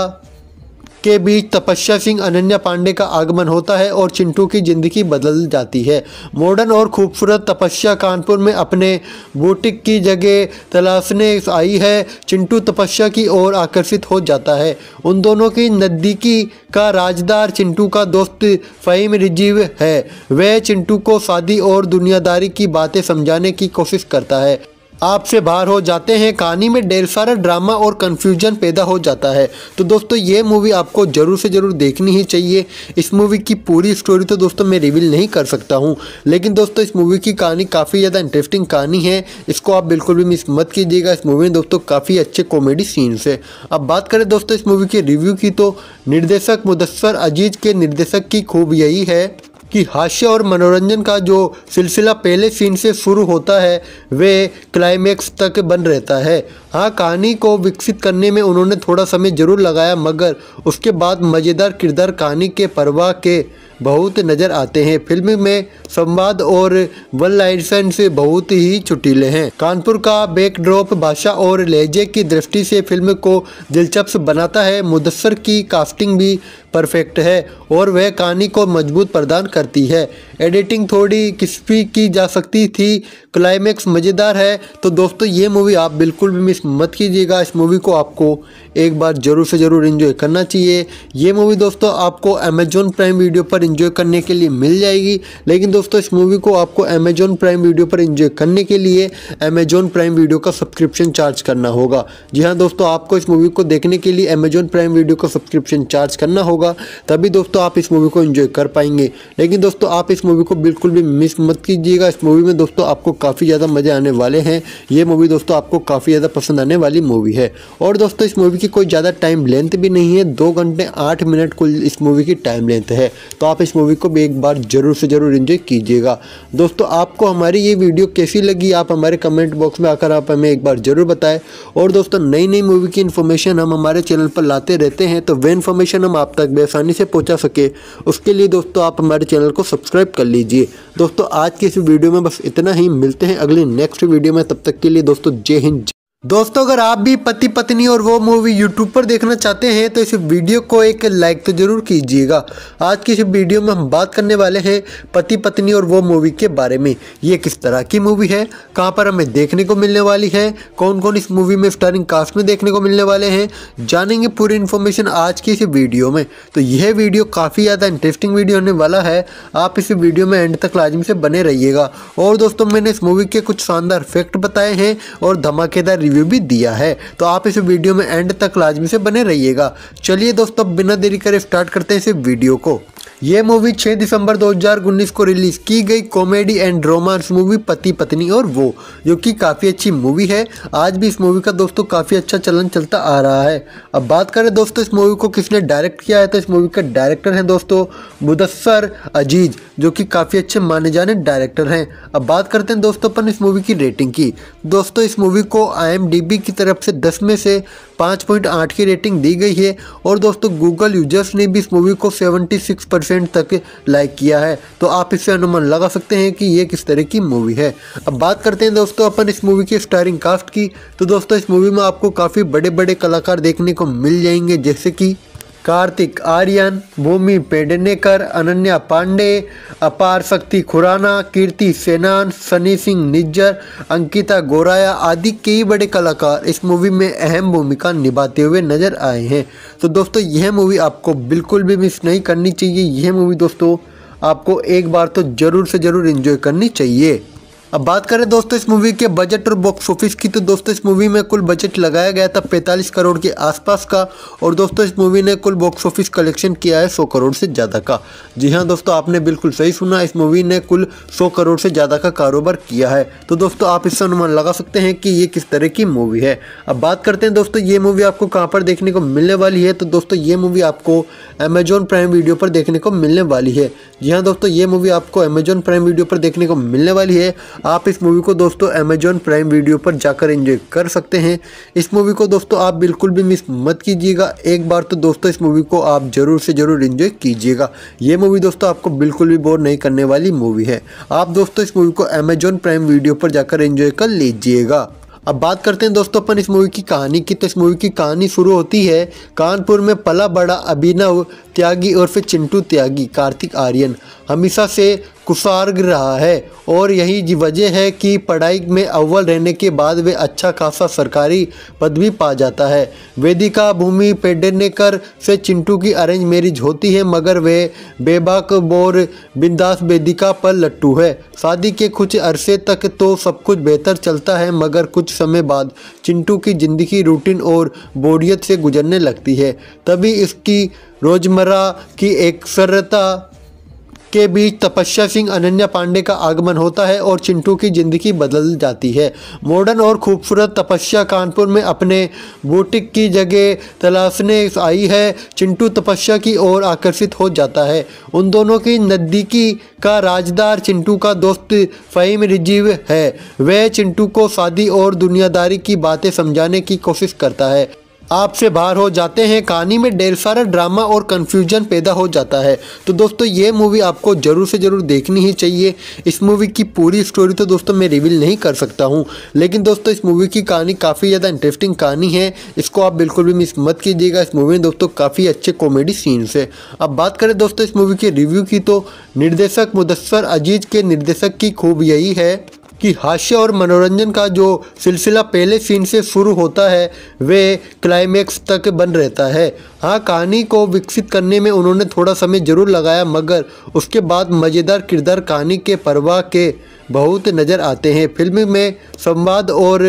के बीच तपस्या सिंह अनन्या पांडे का आगमन होता है और चिंटू की जिंदगी बदल जाती है मॉडर्न और खूबसूरत तपस्या कानपुर में अपने बुटीक की जगह तलाशने आई है चिंटू तपस्या की ओर आकर्षित हो जाता है उन दोनों की नज़दीकी का राजदार चिंटू का दोस्त फ़हीम रिजीव है वह चिंटू को शादी और दुनियादारी की बातें समझाने की कोशिश करता है आपसे बाहर हो जाते हैं कहानी में ढेर सारा ड्रामा और कन्फ्यूजन पैदा हो जाता है तो दोस्तों ये मूवी आपको ज़रूर से ज़रूर देखनी ही चाहिए इस मूवी की पूरी स्टोरी तो दोस्तों मैं रिवील नहीं कर सकता हूँ लेकिन दोस्तों इस मूवी की कहानी काफ़ी ज़्यादा इंटरेस्टिंग कहानी है इसको आप बिल्कुल भी मिस मत कीजिएगा इस मूवी में दोस्तों काफ़ी अच्छे कॉमेडी सीन्स है अब बात करें दोस्तों इस मूवी के रिव्यू की तो निर्देशक मुदस्सर अजीज के निर्देशक की खूब यही है कि हास्य और मनोरंजन का जो सिलसिला पहले सीन से शुरू होता है वे क्लाइमैक्स तक बन रहता है हाँ कहानी को विकसित करने में उन्होंने थोड़ा समय ज़रूर लगाया मगर उसके बाद मज़ेदार किरदार कहानी के परवाह के बहुत नज़र आते हैं फिल्म में संवाद और वन लाइसेंस से बहुत ही चुटीले हैं कानपुर का बैकड्रॉप भाषा और लहजे की दृष्टि से फिल्म को दिलचस्प बनाता है मुदसर की कास्टिंग भी परफेक्ट है और वह कहानी को मजबूत प्रदान करती है एडिटिंग थोड़ी किस्पी की जा सकती थी क्लाइमैक्स मज़ेदार है तो दोस्तों ये मूवी आप बिल्कुल भी मिस मत कीजिएगा इस मूवी को आपको एक बार ज़रूर से ज़रूर इन्जॉय करना चाहिए ये मूवी दोस्तों आपको अमेजोन प्राइम वीडियो पर इन्जॉय करने के लिए मिल जाएगी लेकिन दोस्तों इस मूवी को आपको अमेजोन प्राइम वीडियो पर इन्जॉय करने के लिए अमेजोन प्राइम वीडियो का सब्सक्रिप्शन चार्ज करना होगा जी हाँ दोस्तों आपको इस मूवी को देखने के लिए अमेजोन प्राइम वीडियो का सब्सक्रिप्शन चार्ज करना होगा होगा तभी दोस्तों आप इस मूवी को इन्जॉय कर पाएंगे लेकिन दोस्तों आप इस मूवी को बिल्कुल भी मिस मत कीजिएगा इस मूवी में दोस्तों आपको काफ़ी ज़्यादा मज़े आने वाले हैं ये मूवी दोस्तों आपको काफ़ी ज़्यादा पसंद आने वाली मूवी है और दोस्तों इस मूवी की कोई ज़्यादा टाइम लेंथ भी नहीं है दो घंटे आठ मिनट कुल इस मूवी की टाइम लेंथ है तो आप इस मूवी को भी एक बार ज़रूर से ज़रूर इन्जॉय कीजिएगा दोस्तों आपको हमारी ये वीडियो कैसी लगी आप हमारे कमेंट बॉक्स में आकर आप हमें एक बार ज़रूर बताएं और दोस्तों नई नई मूवी की इन्फॉर्मेशन हम हमारे चैनल पर लाते रहते हैं तो वे इन्फॉर्मेशन हम आप तक तक बेसानी से पहुंचा सके उसके लिए दोस्तों आप हमारे चैनल को सब्सक्राइब कर लीजिए दोस्तों आज की इस वीडियो में बस इतना ही मिलते हैं अगले नेक्स्ट वीडियो में तब तक के लिए दोस्तों जय हिंद दोस्तों अगर आप भी पति पत्नी और वो मूवी यूट्यूब पर देखना चाहते हैं तो इस वीडियो को एक लाइक तो ज़रूर कीजिएगा आज की इस वीडियो में हम बात करने वाले हैं पति पत्नी और वो मूवी के बारे में ये किस तरह की मूवी है कहाँ पर हमें देखने को मिलने वाली है कौन कौन इस मूवी में स्टारिंग कास्ट में देखने को मिलने वाले हैं जानेंगे पूरी इन्फॉर्मेशन आज की इस वीडियो में तो यह वीडियो काफ़ी ज़्यादा इंटरेस्टिंग वीडियो होने वाला है आप इस वीडियो में एंड तक लाजमी से बने रहिएगा और दोस्तों मैंने इस मूवी के कुछ शानदार फैक्ट बताए हैं और धमाकेदार रिव्यू रिव्यू भी दिया है तो आप इस वीडियो में एंड तक लाजमी से बने रहिएगा चलिए दोस्तों बिना देरी करे स्टार्ट करते हैं इस वीडियो को ये मूवी 6 दिसंबर 2019 को रिलीज़ की गई कॉमेडी एंड रोमांस मूवी पति पत्नी और वो जो कि काफ़ी अच्छी मूवी है आज भी इस मूवी का दोस्तों काफ़ी अच्छा चलन चलता आ रहा है अब बात करें दोस्तों इस मूवी को किसने डायरेक्ट किया है तो इस मूवी का डायरेक्टर हैं दोस्तों मुदस्सर अजीज़ जो कि काफ़ी अच्छे माने जाने डायरेक्टर हैं अब बात करते हैं दोस्तों अपन इस मूवी की रेटिंग की दोस्तों इस मूवी को आई की तरफ से दस में से पाँच पॉइंट आठ की रेटिंग दी गई है और दोस्तों गूगल यूजर्स ने भी इस मूवी को सेवेंटी सिक्स परसेंट तक लाइक किया है तो आप इससे अनुमान लगा सकते हैं कि ये किस तरह की मूवी है अब बात करते हैं दोस्तों अपन इस मूवी की स्टारिंग कास्ट की तो दोस्तों इस मूवी में आपको काफ़ी बड़े बड़े कलाकार देखने को मिल जाएंगे जैसे कि कार्तिक आर्यन भूमि पेडनेकर अनन्या पांडे अपार शक्ति खुराना कीर्ति सेनान सनी सिंह निज्जर अंकिता गोराया आदि कई बड़े कलाकार इस मूवी में अहम भूमिका निभाते हुए नजर आए हैं तो दोस्तों यह मूवी आपको बिल्कुल भी मिस नहीं करनी चाहिए यह मूवी दोस्तों आपको एक बार तो ज़रूर से ज़रूर इन्जॉय करनी चाहिए अब बात करें दोस्तों इस मूवी के बजट और बॉक्स ऑफिस की तो दोस्तों इस मूवी में कुल बजट लगाया गया था 45 करोड़ के आसपास का और दोस्तों इस मूवी ने कुल बॉक्स ऑफिस कलेक्शन किया है 100 करोड़ से ज़्यादा का जी हाँ दोस्तों आपने बिल्कुल सही सुना इस मूवी ने कुल 100 करोड़ से ज़्यादा का कारोबार किया है तो दोस्तों आप इससे अनुमान लगा सकते हैं कि ये किस तरह की मूवी है अब बात करते हैं दोस्तों ये मूवी आपको कहाँ पर देखने को मिलने वाली है तो दोस्तों ये मूवी आपको अमेजोन प्राइम वीडियो पर देखने को मिलने वाली है जी हाँ दोस्तों ये मूवी आपको अमेजोन प्राइम वीडियो पर देखने को मिलने वाली है आप इस मूवी को दोस्तों अमेजॉन प्राइम वीडियो पर जाकर एंजॉय कर सकते हैं इस मूवी को दोस्तों आप बिल्कुल भी मिस मत कीजिएगा एक बार तो दोस्तों इस मूवी को आप ज़रूर से ज़रूर इंजॉय कीजिएगा ये मूवी दोस्तों आपको बिल्कुल भी बोर नहीं करने वाली मूवी है आप दोस्तों इस मूवी को अमेजॉन प्राइम वीडियो पर जाकर इंजॉय कर लीजिएगा अब बात करते हैं दोस्तों अपन इस मूवी की कहानी की तो इस मूवी की कहानी शुरू होती है कानपुर में पला बड़ा अभिनव त्यागी और फिर चिंटू त्यागी कार्तिक आर्यन हमेशा से कुशार्ग रहा है और यही वजह है कि पढ़ाई में अव्वल रहने के बाद वे अच्छा खासा सरकारी पद भी पा जाता है वेदिका भूमि पेडनेकर से चिंटू की अरेंज मैरिज होती है मगर वे बेबाक बोर बिंदास वेदिका पर लट्टू है शादी के कुछ अरसे तक तो सब कुछ बेहतर चलता है मगर कुछ समय बाद चिंटू की ज़िंदगी रूटीन और बोरियत से गुजरने लगती है तभी इसकी रोज़मर्रा की सरता के बीच तपस्या सिंह अनन्या पांडे का आगमन होता है और चिंटू की ज़िंदगी बदल जाती है मॉडर्न और खूबसूरत तपस्या कानपुर में अपने बुटीक की जगह तलाशने आई है चिंटू तपस्या की ओर आकर्षित हो जाता है उन दोनों की नज़दीकी का राजदार चिंटू का दोस्त फ़हीम रिजीव है वह चिंटू को शादी और दुनियादारी की बातें समझाने की कोशिश करता है आपसे बाहर हो जाते हैं कहानी में ढेर सारा ड्रामा और कन्फ्यूजन पैदा हो जाता है तो दोस्तों ये मूवी आपको ज़रूर से ज़रूर देखनी ही चाहिए इस मूवी की पूरी स्टोरी तो दोस्तों मैं रिवील नहीं कर सकता हूँ लेकिन दोस्तों इस मूवी की कहानी काफ़ी ज़्यादा इंटरेस्टिंग कहानी है इसको आप बिल्कुल भी मिस मत कीजिएगा इस मूवी में दोस्तों काफ़ी अच्छे कॉमेडी सीन्स है अब बात करें दोस्तों इस मूवी के रिव्यू की तो निर्देशक मुदस्सर अजीज के निर्देशक की खूब यही है कि हास्य और मनोरंजन का जो सिलसिला पहले सीन से शुरू होता है वे क्लाइमैक्स तक बन रहता है हाँ कहानी को विकसित करने में उन्होंने थोड़ा समय जरूर लगाया मगर उसके बाद मज़ेदार किरदार कहानी के परवाह के बहुत नज़र आते हैं फिल्म में संवाद और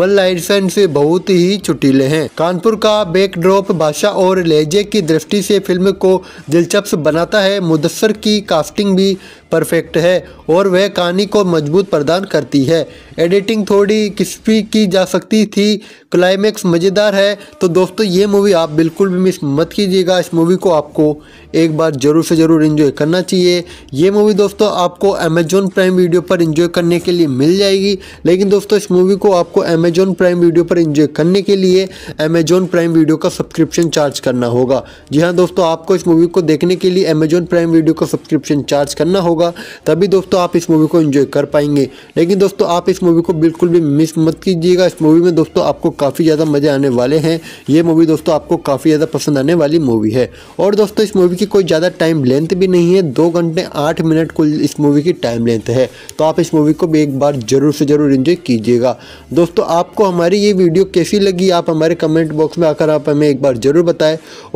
वन लाइसेंस से बहुत ही चुटीले हैं कानपुर का बैकड्रॉप भाषा और लहजे की दृष्टि से फिल्म को दिलचस्प बनाता है मुदसर की कास्टिंग भी परफेक्ट है और वह कहानी को मजबूत प्रदान करती है एडिटिंग थोड़ी किस्पी की जा सकती थी क्लाइमैक्स मज़ेदार है तो दोस्तों ये मूवी आप बिल्कुल भी मिस मत कीजिएगा इस मूवी को आपको एक बार ज़रूर से ज़रूर इन्जॉय करना चाहिए ये मूवी दोस्तों आपको अमेजोन प्राइम वीडियो पर इन्जॉय करने के लिए मिल जाएगी लेकिन दोस्तों इस मूवी को आपको अमेजोन प्राइम वीडियो पर इन्जॉय करने के लिए अमेजोन प्राइम वीडियो का सब्सक्रिप्शन चार्ज करना होगा जी हाँ दोस्तों आपको इस मूवी को देखने के लिए अमेजोन प्राइम वीडियो का सब्सक्रिप्शन चार्ज करना होगा तभी दोस्तों आप इस मूवी को इन्जॉय कर पाएंगे लेकिन दोस्तों आप इस मूवी को बिल्कुल भी मिस मत कीजिएगा इस मूवी में दोस्तों आपको काफ़ी ज़्यादा मज़े आने वाले हैं ये मूवी दोस्तों आपको काफ़ी ज़्यादा पसंद आने वाली मूवी है और दोस्तों इस मूवी की कोई ज़्यादा टाइम लेंथ भी नहीं है दो घंटे आठ मिनट कुल इस मूवी की टाइम लेंथ है तो आप इस मूवी को भी एक बार ज़रूर से ज़रूर इन्जॉय कीजिएगा दोस्तों आपको हमारी ये वीडियो कैसी लगी आप हमारे कमेंट बॉक्स में आकर आप हमें एक बार ज़रूर बताएं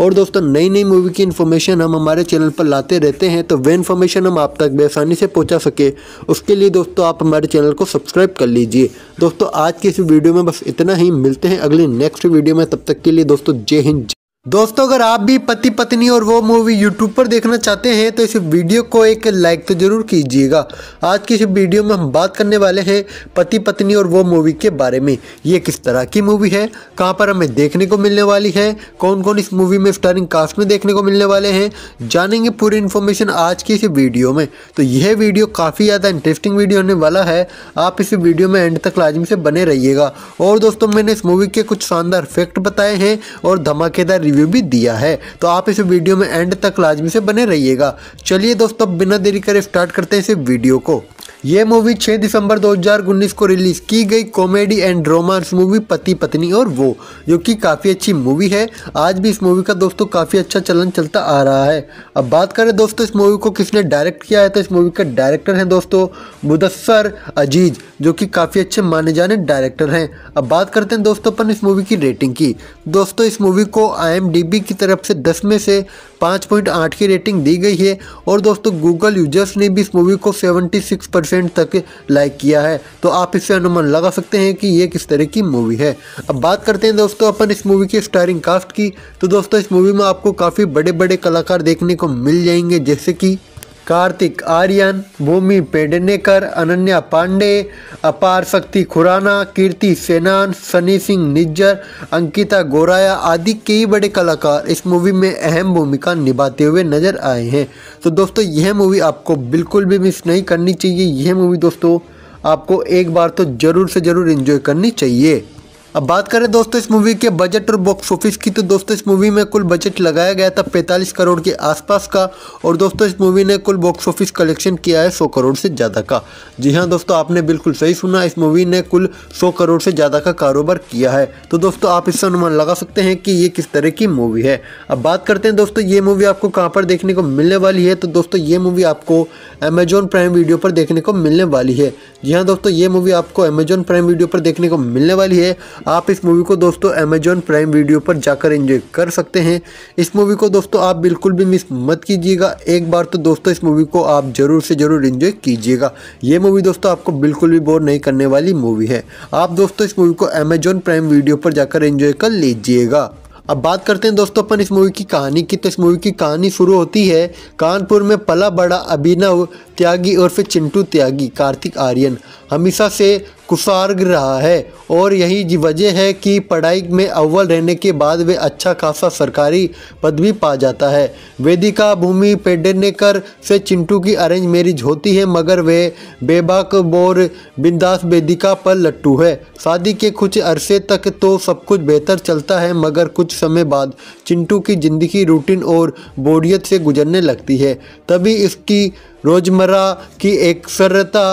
और दोस्तों नई नई मूवी की इन्फॉर्मेशन हम हमारे चैनल पर लाते रहते हैं तो वे इन्फॉर्मेशन हम आप तक बेसानी से पहुँचा सके उसके लिए दोस्तों आप हमारे चैनल को सब्सक्राइब कर लीजिए दोस्तों आज की इस वीडियो में बस इतना ही मिलते हैं अगले नेक्स्ट वीडियो में तब तक के लिए दोस्तों जय हिंद दोस्तों अगर आप भी पति पत्नी और वो मूवी यूट्यूब पर देखना चाहते हैं तो इस वीडियो को एक लाइक तो ज़रूर कीजिएगा आज की इस वीडियो में हम बात करने वाले हैं पति पत्नी और वो मूवी के बारे में ये किस तरह की मूवी है कहाँ पर हमें देखने को मिलने वाली है कौन कौन इस मूवी में स्टारिंग कास्ट में देखने को मिलने वाले हैं जानेंगे पूरी इन्फॉर्मेशन आज की इस वीडियो में तो यह वीडियो काफ़ी ज़्यादा इंटरेस्टिंग वीडियो होने वाला है आप इस वीडियो में एंड तक लाजमी से बने रहिएगा और दोस्तों मैंने इस मूवी के कुछ शानदार फैक्ट बताए हैं और धमाकेदार रिव्यू भी दिया है तो आप इस वीडियो में एंड तक लाजमी से बने रहिएगा चलिए दोस्तों बिना देरी करे स्टार्ट करते हैं इस वीडियो को ये मूवी 6 दिसंबर 2019 को रिलीज़ की गई कॉमेडी एंड रोमांस मूवी पति पत्नी और वो जो कि काफ़ी अच्छी मूवी है आज भी इस मूवी का दोस्तों काफ़ी अच्छा चलन चलता आ रहा है अब बात करें दोस्तों इस मूवी को किसने डायरेक्ट किया है तो इस मूवी का डायरेक्टर हैं दोस्तों मुदस्सर अजीज़ जो कि काफ़ी अच्छे माने जाने डायरेक्टर हैं अब बात करते हैं दोस्तों अपन इस मूवी की रेटिंग की दोस्तों इस मूवी को आई एम की तरफ से 10 में से 5.8 की रेटिंग दी गई है और दोस्तों गूगल यूजर्स ने भी इस मूवी को 76 परसेंट तक लाइक किया है तो आप इससे अनुमान लगा सकते हैं कि ये किस तरह की मूवी है अब बात करते हैं दोस्तों अपन इस मूवी के स्टारिंग कास्ट की तो दोस्तों इस मूवी में आपको काफ़ी बड़े बड़े कलाकार देखने को मिल जाएंगे जैसे कि कार्तिक आर्यन भूमि पेडनेकर अनन्या पांडे अपार शक्ति खुराना कीर्ति सेनान सनी सिंह निज्जर अंकिता गोराया आदि कई बड़े कलाकार इस मूवी में अहम भूमिका निभाते हुए नजर आए हैं तो दोस्तों यह मूवी आपको बिल्कुल भी मिस नहीं करनी चाहिए यह मूवी दोस्तों आपको एक बार तो ज़रूर से ज़रूर इन्जॉय करनी चाहिए अब बात करें दोस्तों इस मूवी के बजट और बॉक्स ऑफिस की तो दोस्तों इस मूवी में कुल बजट लगाया गया था 45 करोड़ के आसपास का और दोस्तों इस मूवी ने कुल बॉक्स ऑफिस कलेक्शन किया है 100 करोड़ से ज़्यादा का जी हाँ दोस्तों आपने बिल्कुल सही सुना इस मूवी ने कुल 100 करोड़ से ज़्यादा का कारोबार किया है तो दोस्तों आप इससे अनुमान लगा सकते हैं कि ये किस तरह की मूवी है अब बात करते हैं दोस्तों ये मूवी आपको कहाँ पर देखने को मिलने वाली है तो दोस्तों ये मूवी आपको अमेजोन प्राइम वीडियो पर देखने को मिलने वाली है जी हाँ दोस्तों ये मूवी आपको अमेजोन प्राइम वीडियो पर देखने को मिलने वाली है आप इस मूवी को दोस्तों अमेजॉन प्राइम वीडियो पर जाकर एंजॉय कर सकते हैं इस मूवी को दोस्तों आप बिल्कुल भी मिस मत कीजिएगा एक बार तो दोस्तों इस मूवी को आप ज़रूर से ज़रूर इंजॉय कीजिएगा ये मूवी दोस्तों आपको बिल्कुल भी बोर नहीं करने वाली मूवी है आप दोस्तों इस मूवी को अमेजॉन प्राइम वीडियो पर जाकर इंजॉय कर लीजिएगा अब बात करते हैं दोस्तों अपन इस मूवी की कहानी की तो इस मूवी की कहानी शुरू होती है कानपुर में पला बड़ा अभिनव त्यागी और फिर चिंटू त्यागी कार्तिक आर्यन हमेशा से कुसार्ग रहा है और यही वजह है कि पढ़ाई में अव्वल रहने के बाद वे अच्छा खासा सरकारी पद भी पा जाता है वेदिका भूमि पेडनेकर से चिंटू की अरेंज मैरिज होती है मगर वे बेबाक बोर बिंदास वेदिका पर लट्टू है शादी के कुछ अरसे तक तो सब कुछ बेहतर चलता है मगर कुछ समय बाद चिंटू की ज़िंदगी रूटीन और बोरियत से गुजरने लगती है तभी इसकी रोज़मर्रा की सरता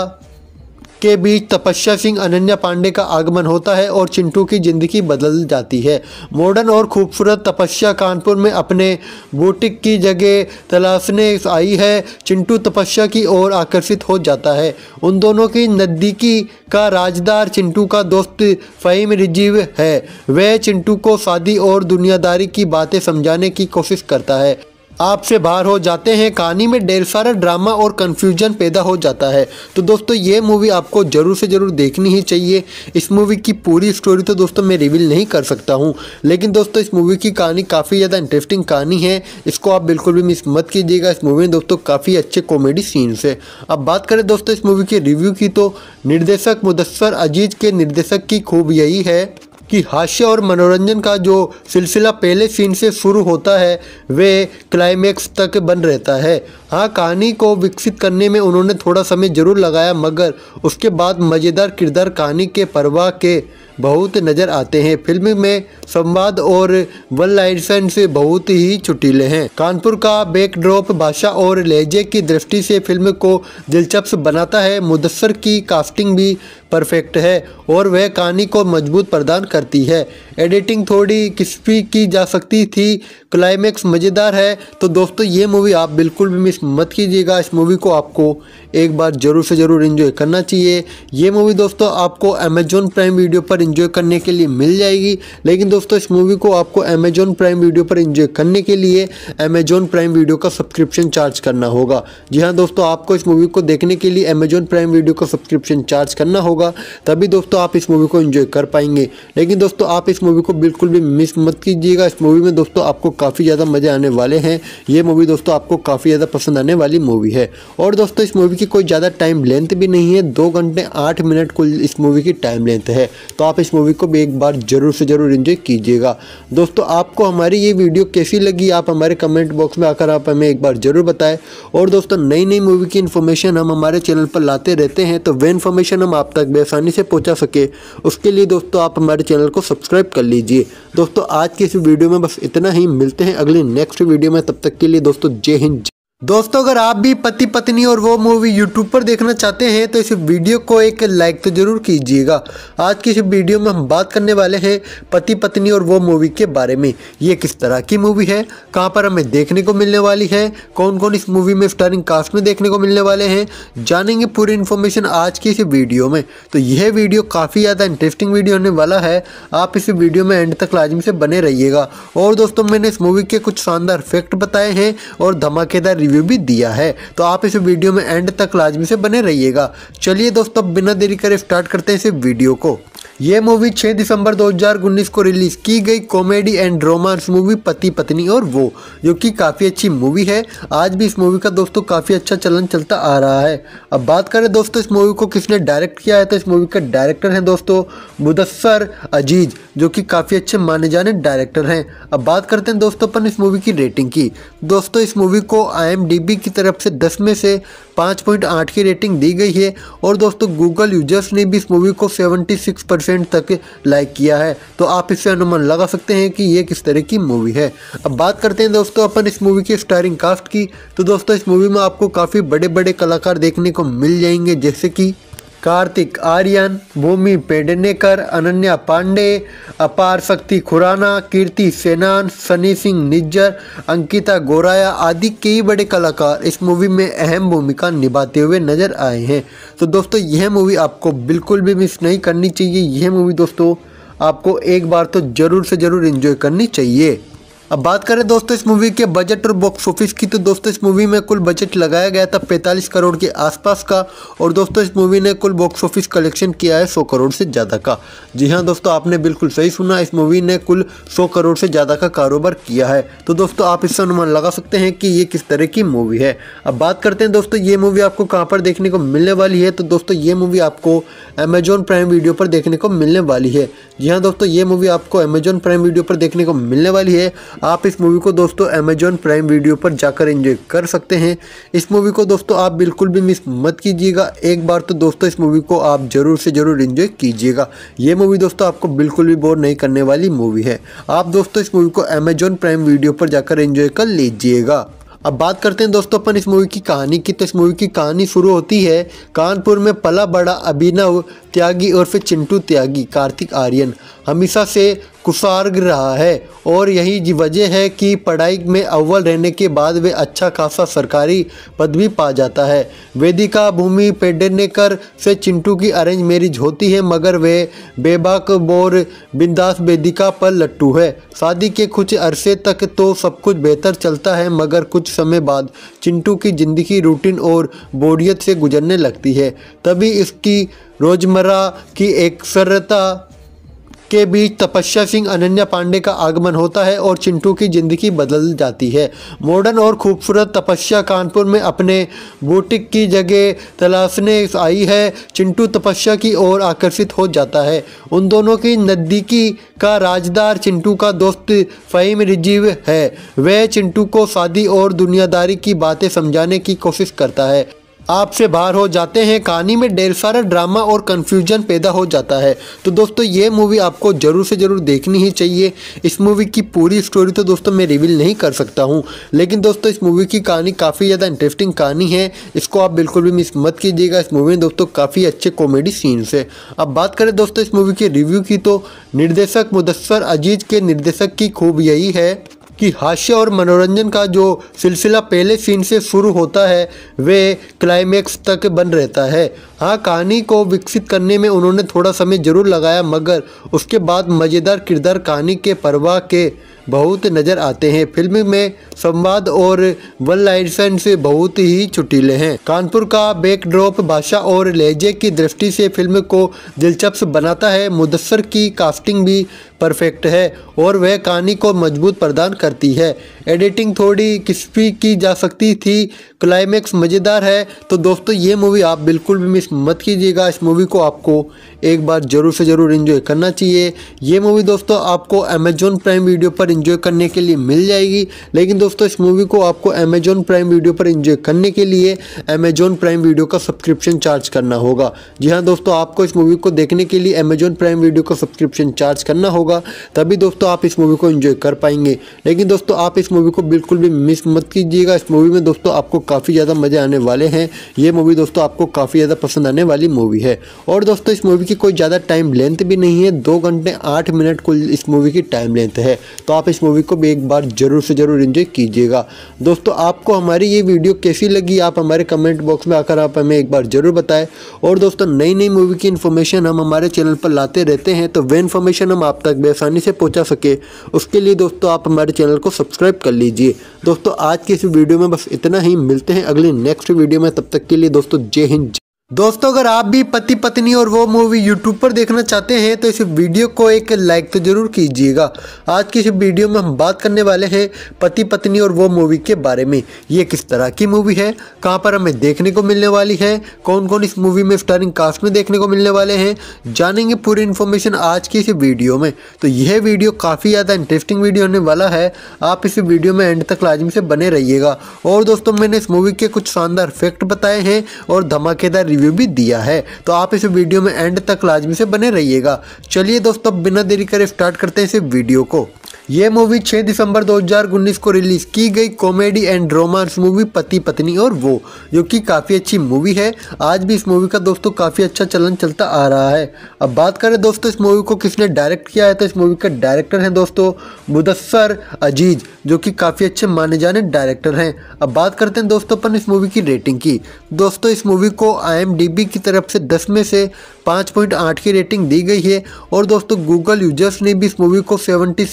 के बीच तपस्या सिंह अनन्या पांडे का आगमन होता है और चिंटू की ज़िंदगी बदल जाती है मॉडर्न और खूबसूरत तपस्या कानपुर में अपने बूटिक की जगह तलाशने आई है चिंटू तपस्या की ओर आकर्षित हो जाता है उन दोनों की नज़दीकी का राजदार चिंटू का दोस्त फ़हीम रिजीव है वह चिंटू को शादी और दुनियादारी की बातें समझाने की कोशिश करता है आपसे बाहर हो जाते हैं कहानी में ढेर सारा ड्रामा और कन्फ्यूजन पैदा हो जाता है तो दोस्तों ये मूवी आपको ज़रूर से ज़रूर देखनी ही चाहिए इस मूवी की पूरी स्टोरी तो दोस्तों मैं रिवील नहीं कर सकता हूँ लेकिन दोस्तों इस मूवी की कहानी काफ़ी ज़्यादा इंटरेस्टिंग कहानी है इसको आप बिल्कुल भी मिस मत कीजिएगा इस मूवी में दोस्तों काफ़ी अच्छे कॉमेडी सीन्स है अब बात करें दोस्तों इस मूवी के रिव्यू की तो निर्देशक मुदस्सर अजीज के निर्देशक की खूब यही है कि हास्य और मनोरंजन का जो सिलसिला पहले सीन से शुरू होता है वे क्लाइमैक्स तक बन रहता है हाँ कहानी को विकसित करने में उन्होंने थोड़ा समय जरूर लगाया मगर उसके बाद मज़ेदार किरदार कहानी के परवाह के बहुत नज़र आते हैं फिल्म में संवाद और वन लाइन से बहुत ही चुटीले हैं कानपुर का बैकड्रॉप भाषा और लहजे की दृष्टि से फिल्म को दिलचस्प बनाता है मुदसर की कास्टिंग भी परफेक्ट है और वह कहानी को मजबूत प्रदान करती है एडिटिंग थोड़ी किस्पी की जा सकती थी क्लाइमैक्स मज़ेदार है तो दोस्तों ये मूवी आप बिल्कुल भी मिस मिस मत कीजिएगा इस मूवी को आपको एक बार ज़रूर से ज़रूर इन्जॉय करना चाहिए ये मूवी दोस्तों आपको अमेजोन प्राइम वीडियो पर इन्जॉय करने के लिए मिल जाएगी लेकिन दोस्तों इस मूवी को आपको अमेजोन प्राइम वीडियो पर इन्जॉय करने के लिए अमेजोन प्राइम वीडियो का सब्सक्रिप्शन चार्ज करना होगा जी हाँ दोस्तों आपको इस मूवी को देखने के लिए अमेजोन प्राइम वीडियो का सब्सक्रिप्शन चार्ज करना होगा तभी दोस्तों आप इस मूवी को इन्जॉय कर पाएंगे लेकिन दोस्तों आप इस मूवी को बिल्कुल भी मिस मत कीजिएगा इस मूवी में दोस्तों आपको काफ़ी ज़्यादा मज़े आने वाले हैं ये मूवी दोस्तों आपको काफ़ी ज़्यादा पसंद पसंद आने वाली मूवी है और दोस्तों इस मूवी की कोई ज़्यादा टाइम लेंथ भी नहीं है दो घंटे आठ मिनट कुल इस मूवी की टाइम लेंथ है तो आप इस मूवी को भी एक बार ज़रूर से ज़रूर इन्जॉय कीजिएगा दोस्तों आपको हमारी ये वीडियो कैसी लगी आप हमारे कमेंट बॉक्स में आकर आप हमें एक बार ज़रूर बताएं और दोस्तों नई नई मूवी की इन्फॉर्मेशन हम हमारे चैनल पर लाते रहते हैं तो वे इन्फॉर्मेशन हम आप तक बेसानी से पहुँचा सके उसके लिए दोस्तों आप हमारे चैनल को सब्सक्राइब कर लीजिए दोस्तों आज की इस वीडियो में बस इतना ही मिलते हैं अगले नेक्स्ट वीडियो में तब तक के लिए दोस्तों जय हिंद दोस्तों अगर आप भी पति पत्नी और वो मूवी यूट्यूब पर देखना चाहते हैं तो इस वीडियो को एक लाइक तो ज़रूर कीजिएगा आज की इस वीडियो में हम बात करने वाले हैं पति पत्नी और वो मूवी के बारे में ये किस तरह की मूवी है कहाँ पर हमें देखने को मिलने वाली है कौन कौन इस मूवी में स्टारिंग कास्ट में देखने को मिलने वाले हैं जानेंगे पूरी इन्फॉर्मेशन आज की इस वीडियो में तो यह वीडियो काफ़ी ज़्यादा इंटरेस्टिंग वीडियो होने वाला है आप इस वीडियो में एंड तक लाजमी से बने रहिएगा और दोस्तों मैंने इस मूवी के कुछ शानदार फैक्ट बताए हैं और धमाकेदार रिव्यू भी दिया है तो आप इस वीडियो में एंड तक लाजमी से बने रहिएगा चलिए दोस्तों बिना देरी करे स्टार्ट करते हैं इस वीडियो को ये मूवी 6 दिसंबर 2019 को रिलीज की गई कॉमेडी एंड रोमांस मूवी पति पत्नी और वो जो कि काफ़ी अच्छी मूवी है आज भी इस मूवी का दोस्तों काफ़ी अच्छा चलन चलता आ रहा है अब बात करें दोस्तों इस मूवी को किसने डायरेक्ट किया है तो इस मूवी का डायरेक्टर हैं दोस्तों मुदस्सर अजीज जो कि काफ़ी अच्छे माने जाने डायरेक्टर हैं अब बात करते हैं दोस्तों अपन इस मूवी की रेटिंग की दोस्तों इस मूवी को आई की तरफ से दस में से पाँच पॉइंट आठ की रेटिंग दी गई है और दोस्तों गूगल यूजर्स ने भी इस मूवी को सेवेंटी सिक्स परसेंट तक लाइक किया है तो आप इससे अनुमान लगा सकते हैं कि ये किस तरह की मूवी है अब बात करते हैं दोस्तों अपन इस मूवी की स्टारिंग कास्ट की तो दोस्तों इस मूवी में आपको काफ़ी बड़े बड़े कलाकार देखने को मिल जाएंगे जैसे कि कार्तिक आर्यन भूमि पेडनेकर अनन्या पांडे अपार शक्ति खुराना कीर्ति सेनान सनी सिंह निज्जर अंकिता गोराया आदि कई बड़े कलाकार इस मूवी में अहम भूमिका निभाते हुए नजर आए हैं तो दोस्तों यह मूवी आपको बिल्कुल भी मिस नहीं करनी चाहिए यह मूवी दोस्तों आपको एक बार तो ज़रूर से ज़रूर इन्जॉय करनी चाहिए अब बात करें दोस्तों इस मूवी के बजट और बॉक्स ऑफिस की तो दोस्तों इस मूवी में कुल बजट लगाया गया था 45 करोड़ के आसपास का और दोस्तों इस मूवी ने कुल बॉक्स ऑफिस कलेक्शन किया है 100 करोड़ से ज़्यादा का जी हाँ दोस्तों आपने बिल्कुल सही सुना इस मूवी ने कुल 100 करोड़ से ज़्यादा का कारोबार किया है तो दोस्तों आप इससे अनुमान लगा सकते हैं कि ये किस तरह की मूवी है अब बात करते हैं दोस्तों ये मूवी आपको कहाँ पर देखने को मिलने वाली है तो दोस्तों ये मूवी आपको अमेजोन प्राइम वीडियो पर देखने को मिलने वाली है जी हाँ दोस्तों ये मूवी आपको अमेजोन प्राइम वीडियो पर देखने को मिलने वाली है आप इस मूवी को दोस्तों अमेजॉन प्राइम वीडियो पर जाकर एंजॉय कर सकते हैं इस मूवी को दोस्तों आप बिल्कुल भी मिस मत कीजिएगा एक बार तो दोस्तों इस मूवी को आप ज़रूर से ज़रूर इन्जॉय कीजिएगा ये मूवी दोस्तों आपको बिल्कुल भी बोर नहीं करने वाली मूवी है आप दोस्तों इस मूवी को अमेजॉन प्राइम वीडियो पर जाकर इंजॉय कर लीजिएगा अब बात करते हैं दोस्तों अपन इस मूवी की कहानी की तो इस मूवी की कहानी शुरू होती है कानपुर में पला बड़ा अभिनव त्यागी और फिर चिंटू त्यागी कार्तिक आर्यन हमेशा से कुसार रहा है और यही वजह है कि पढ़ाई में अव्वल रहने के बाद वे अच्छा खासा सरकारी पद भी पा जाता है वेदिका भूमि पेडेनेकर से चिंटू की अरेंज मैरिज होती है मगर वे बेबाक बोर बिंदास वेदिका पर लट्टू है शादी के कुछ अरसे तक तो सब कुछ बेहतर चलता है मगर कुछ समय बाद चिंटू की ज़िंदगी रूटीन और बोरियत से गुजरने लगती है तभी इसकी रोजमर्रा की सरता के बीच तपस्या सिंह अनन्या पांडे का आगमन होता है और चिंटू की ज़िंदगी बदल जाती है मॉडर्न और खूबसूरत तपस्या कानपुर में अपने बूटिक की जगह तलाशने आई है चिंटू तपस्या की ओर आकर्षित हो जाता है उन दोनों की नज़दीकी का राजदार चिंटू का दोस्त फ़हीम रिजीव है वह चिंटू को शादी और दुनियादारी की बातें समझाने की कोशिश करता है आपसे बाहर हो जाते हैं कहानी में ढेर सारा ड्रामा और कन्फ्यूजन पैदा हो जाता है तो दोस्तों ये मूवी आपको ज़रूर से ज़रूर देखनी ही चाहिए इस मूवी की पूरी स्टोरी तो दोस्तों मैं रिवील नहीं कर सकता हूँ लेकिन दोस्तों इस मूवी की कहानी काफ़ी ज़्यादा इंटरेस्टिंग कहानी है इसको आप बिल्कुल भी मिस मत कीजिएगा इस मूवी में दोस्तों काफ़ी अच्छे कॉमेडी सीन्स है अब बात करें दोस्तों इस मूवी के रिव्यू की तो निर्देशक मुदस्सर अजीज के निर्देशक की खूब यही है कि हास्य और मनोरंजन का जो सिलसिला पहले सीन से शुरू होता है वे क्लाइमैक्स तक बन रहता है हाँ कहानी को विकसित करने में उन्होंने थोड़ा समय जरूर लगाया मगर उसके बाद मज़ेदार किरदार कहानी के परवाह के बहुत नज़र आते हैं फिल्म में संवाद और वन लाइन से बहुत ही चुटीले हैं कानपुर का बैकड्रॉप भाषा और लहजे की दृष्टि से फिल्म को दिलचस्प बनाता है मुदसर की कास्टिंग भी परफेक्ट है और वह कहानी को मजबूत प्रदान करती है एडिटिंग थोड़ी किस्पी की जा सकती थी क्लाइमैक्स मज़ेदार है तो दोस्तों ये मूवी आप बिल्कुल भी मिस मिस मत कीजिएगा इस मूवी को आपको एक बार ज़रूर से ज़रूर इन्जॉय करना चाहिए ये मूवी दोस्तों आपको अमेजोन प्राइम वीडियो पर इन्जॉय करने के लिए मिल जाएगी लेकिन दोस्तों इस मूवी को आपको अमेजोन प्राइम वीडियो पर इन्जॉय करने के लिए अमेजोन प्राइम वीडियो का सब्सक्रिप्शन चार्ज करना होगा जी हाँ दोस्तों आपको इस मूवी को देखने के लिए अमेजोन प्राइम वीडियो का सब्सक्रिप्शन चार्ज करना होगा तभी दोस्तों आप इस मूवी को इन्जॉय कर पाएंगे लेकिन दोस्तों आप इस मूवी को बिल्कुल भी मिस मत कीजिएगा इस मूवी में दोस्तों आपको काफ़ी ज़्यादा मज़े आने वाले हैं ये मूवी दोस्तों आपको काफ़ी ज़्यादा पसंद पसंद आने वाली मूवी है और दोस्तों इस मूवी की कोई ज़्यादा टाइम लेंथ भी नहीं है दो घंटे आठ मिनट कुल इस मूवी की टाइम लेंथ है तो आप इस मूवी को भी एक बार ज़रूर से ज़रूर इन्जॉय कीजिएगा दोस्तों आपको हमारी ये वीडियो कैसी लगी आप हमारे कमेंट बॉक्स में आकर आप हमें एक बार ज़रूर बताएं और दोस्तों नई नई मूवी की इन्फॉर्मेशन हम हमारे चैनल पर लाते रहते हैं तो वे इन्फॉर्मेशन हम आप तक बेसानी से पहुँचा सके उसके लिए दोस्तों आप हमारे चैनल को सब्सक्राइब कर लीजिए दोस्तों आज की इस वीडियो में बस इतना ही मिलते हैं अगले नेक्स्ट वीडियो में तब तक के लिए दोस्तों जय हिंद दोस्तों अगर आप भी पति पत्नी और वो मूवी यूट्यूब पर देखना चाहते हैं तो इस वीडियो को एक लाइक तो ज़रूर कीजिएगा आज की इस वीडियो में हम बात करने वाले हैं पति पत्नी और वो मूवी के बारे में ये किस तरह की मूवी है कहाँ पर हमें देखने को मिलने वाली है कौन कौन इस मूवी में स्टारिंग कास्ट में देखने को मिलने वाले हैं जानेंगे पूरी इन्फॉर्मेशन आज की इस वीडियो में तो यह वीडियो काफ़ी ज़्यादा इंटरेस्टिंग वीडियो होने वाला है आप इस वीडियो में एंड तक लाजमी से बने रहिएगा और दोस्तों मैंने इस मूवी के कुछ शानदार फैक्ट बताए हैं और धमाकेदार रिव्यू भी दिया है तो आप इस वीडियो में एंड तक लाजमी से बने रहिएगा चलिए दोस्तों बिना देरी करे स्टार्ट करते हैं इस वीडियो को ये मूवी 6 दिसंबर 2019 को रिलीज की गई कॉमेडी एंड रोमांस मूवी पति पत्नी और वो जो कि काफ़ी अच्छी मूवी है आज भी इस मूवी का दोस्तों काफ़ी अच्छा चलन चलता आ रहा है अब बात करें दोस्तों इस मूवी को किसने डायरेक्ट किया है तो इस मूवी का डायरेक्टर हैं दोस्तों मुदस्सर अजीज जो कि काफ़ी अच्छे माने जाने डायरेक्टर हैं अब बात करते हैं दोस्तों अपन इस मूवी की रेटिंग की दोस्तों इस मूवी को आई की तरफ से दस में से पाँच की रेटिंग दी गई है और दोस्तों गूगल यूजर्स ने भी इस मूवी को सेवेंटी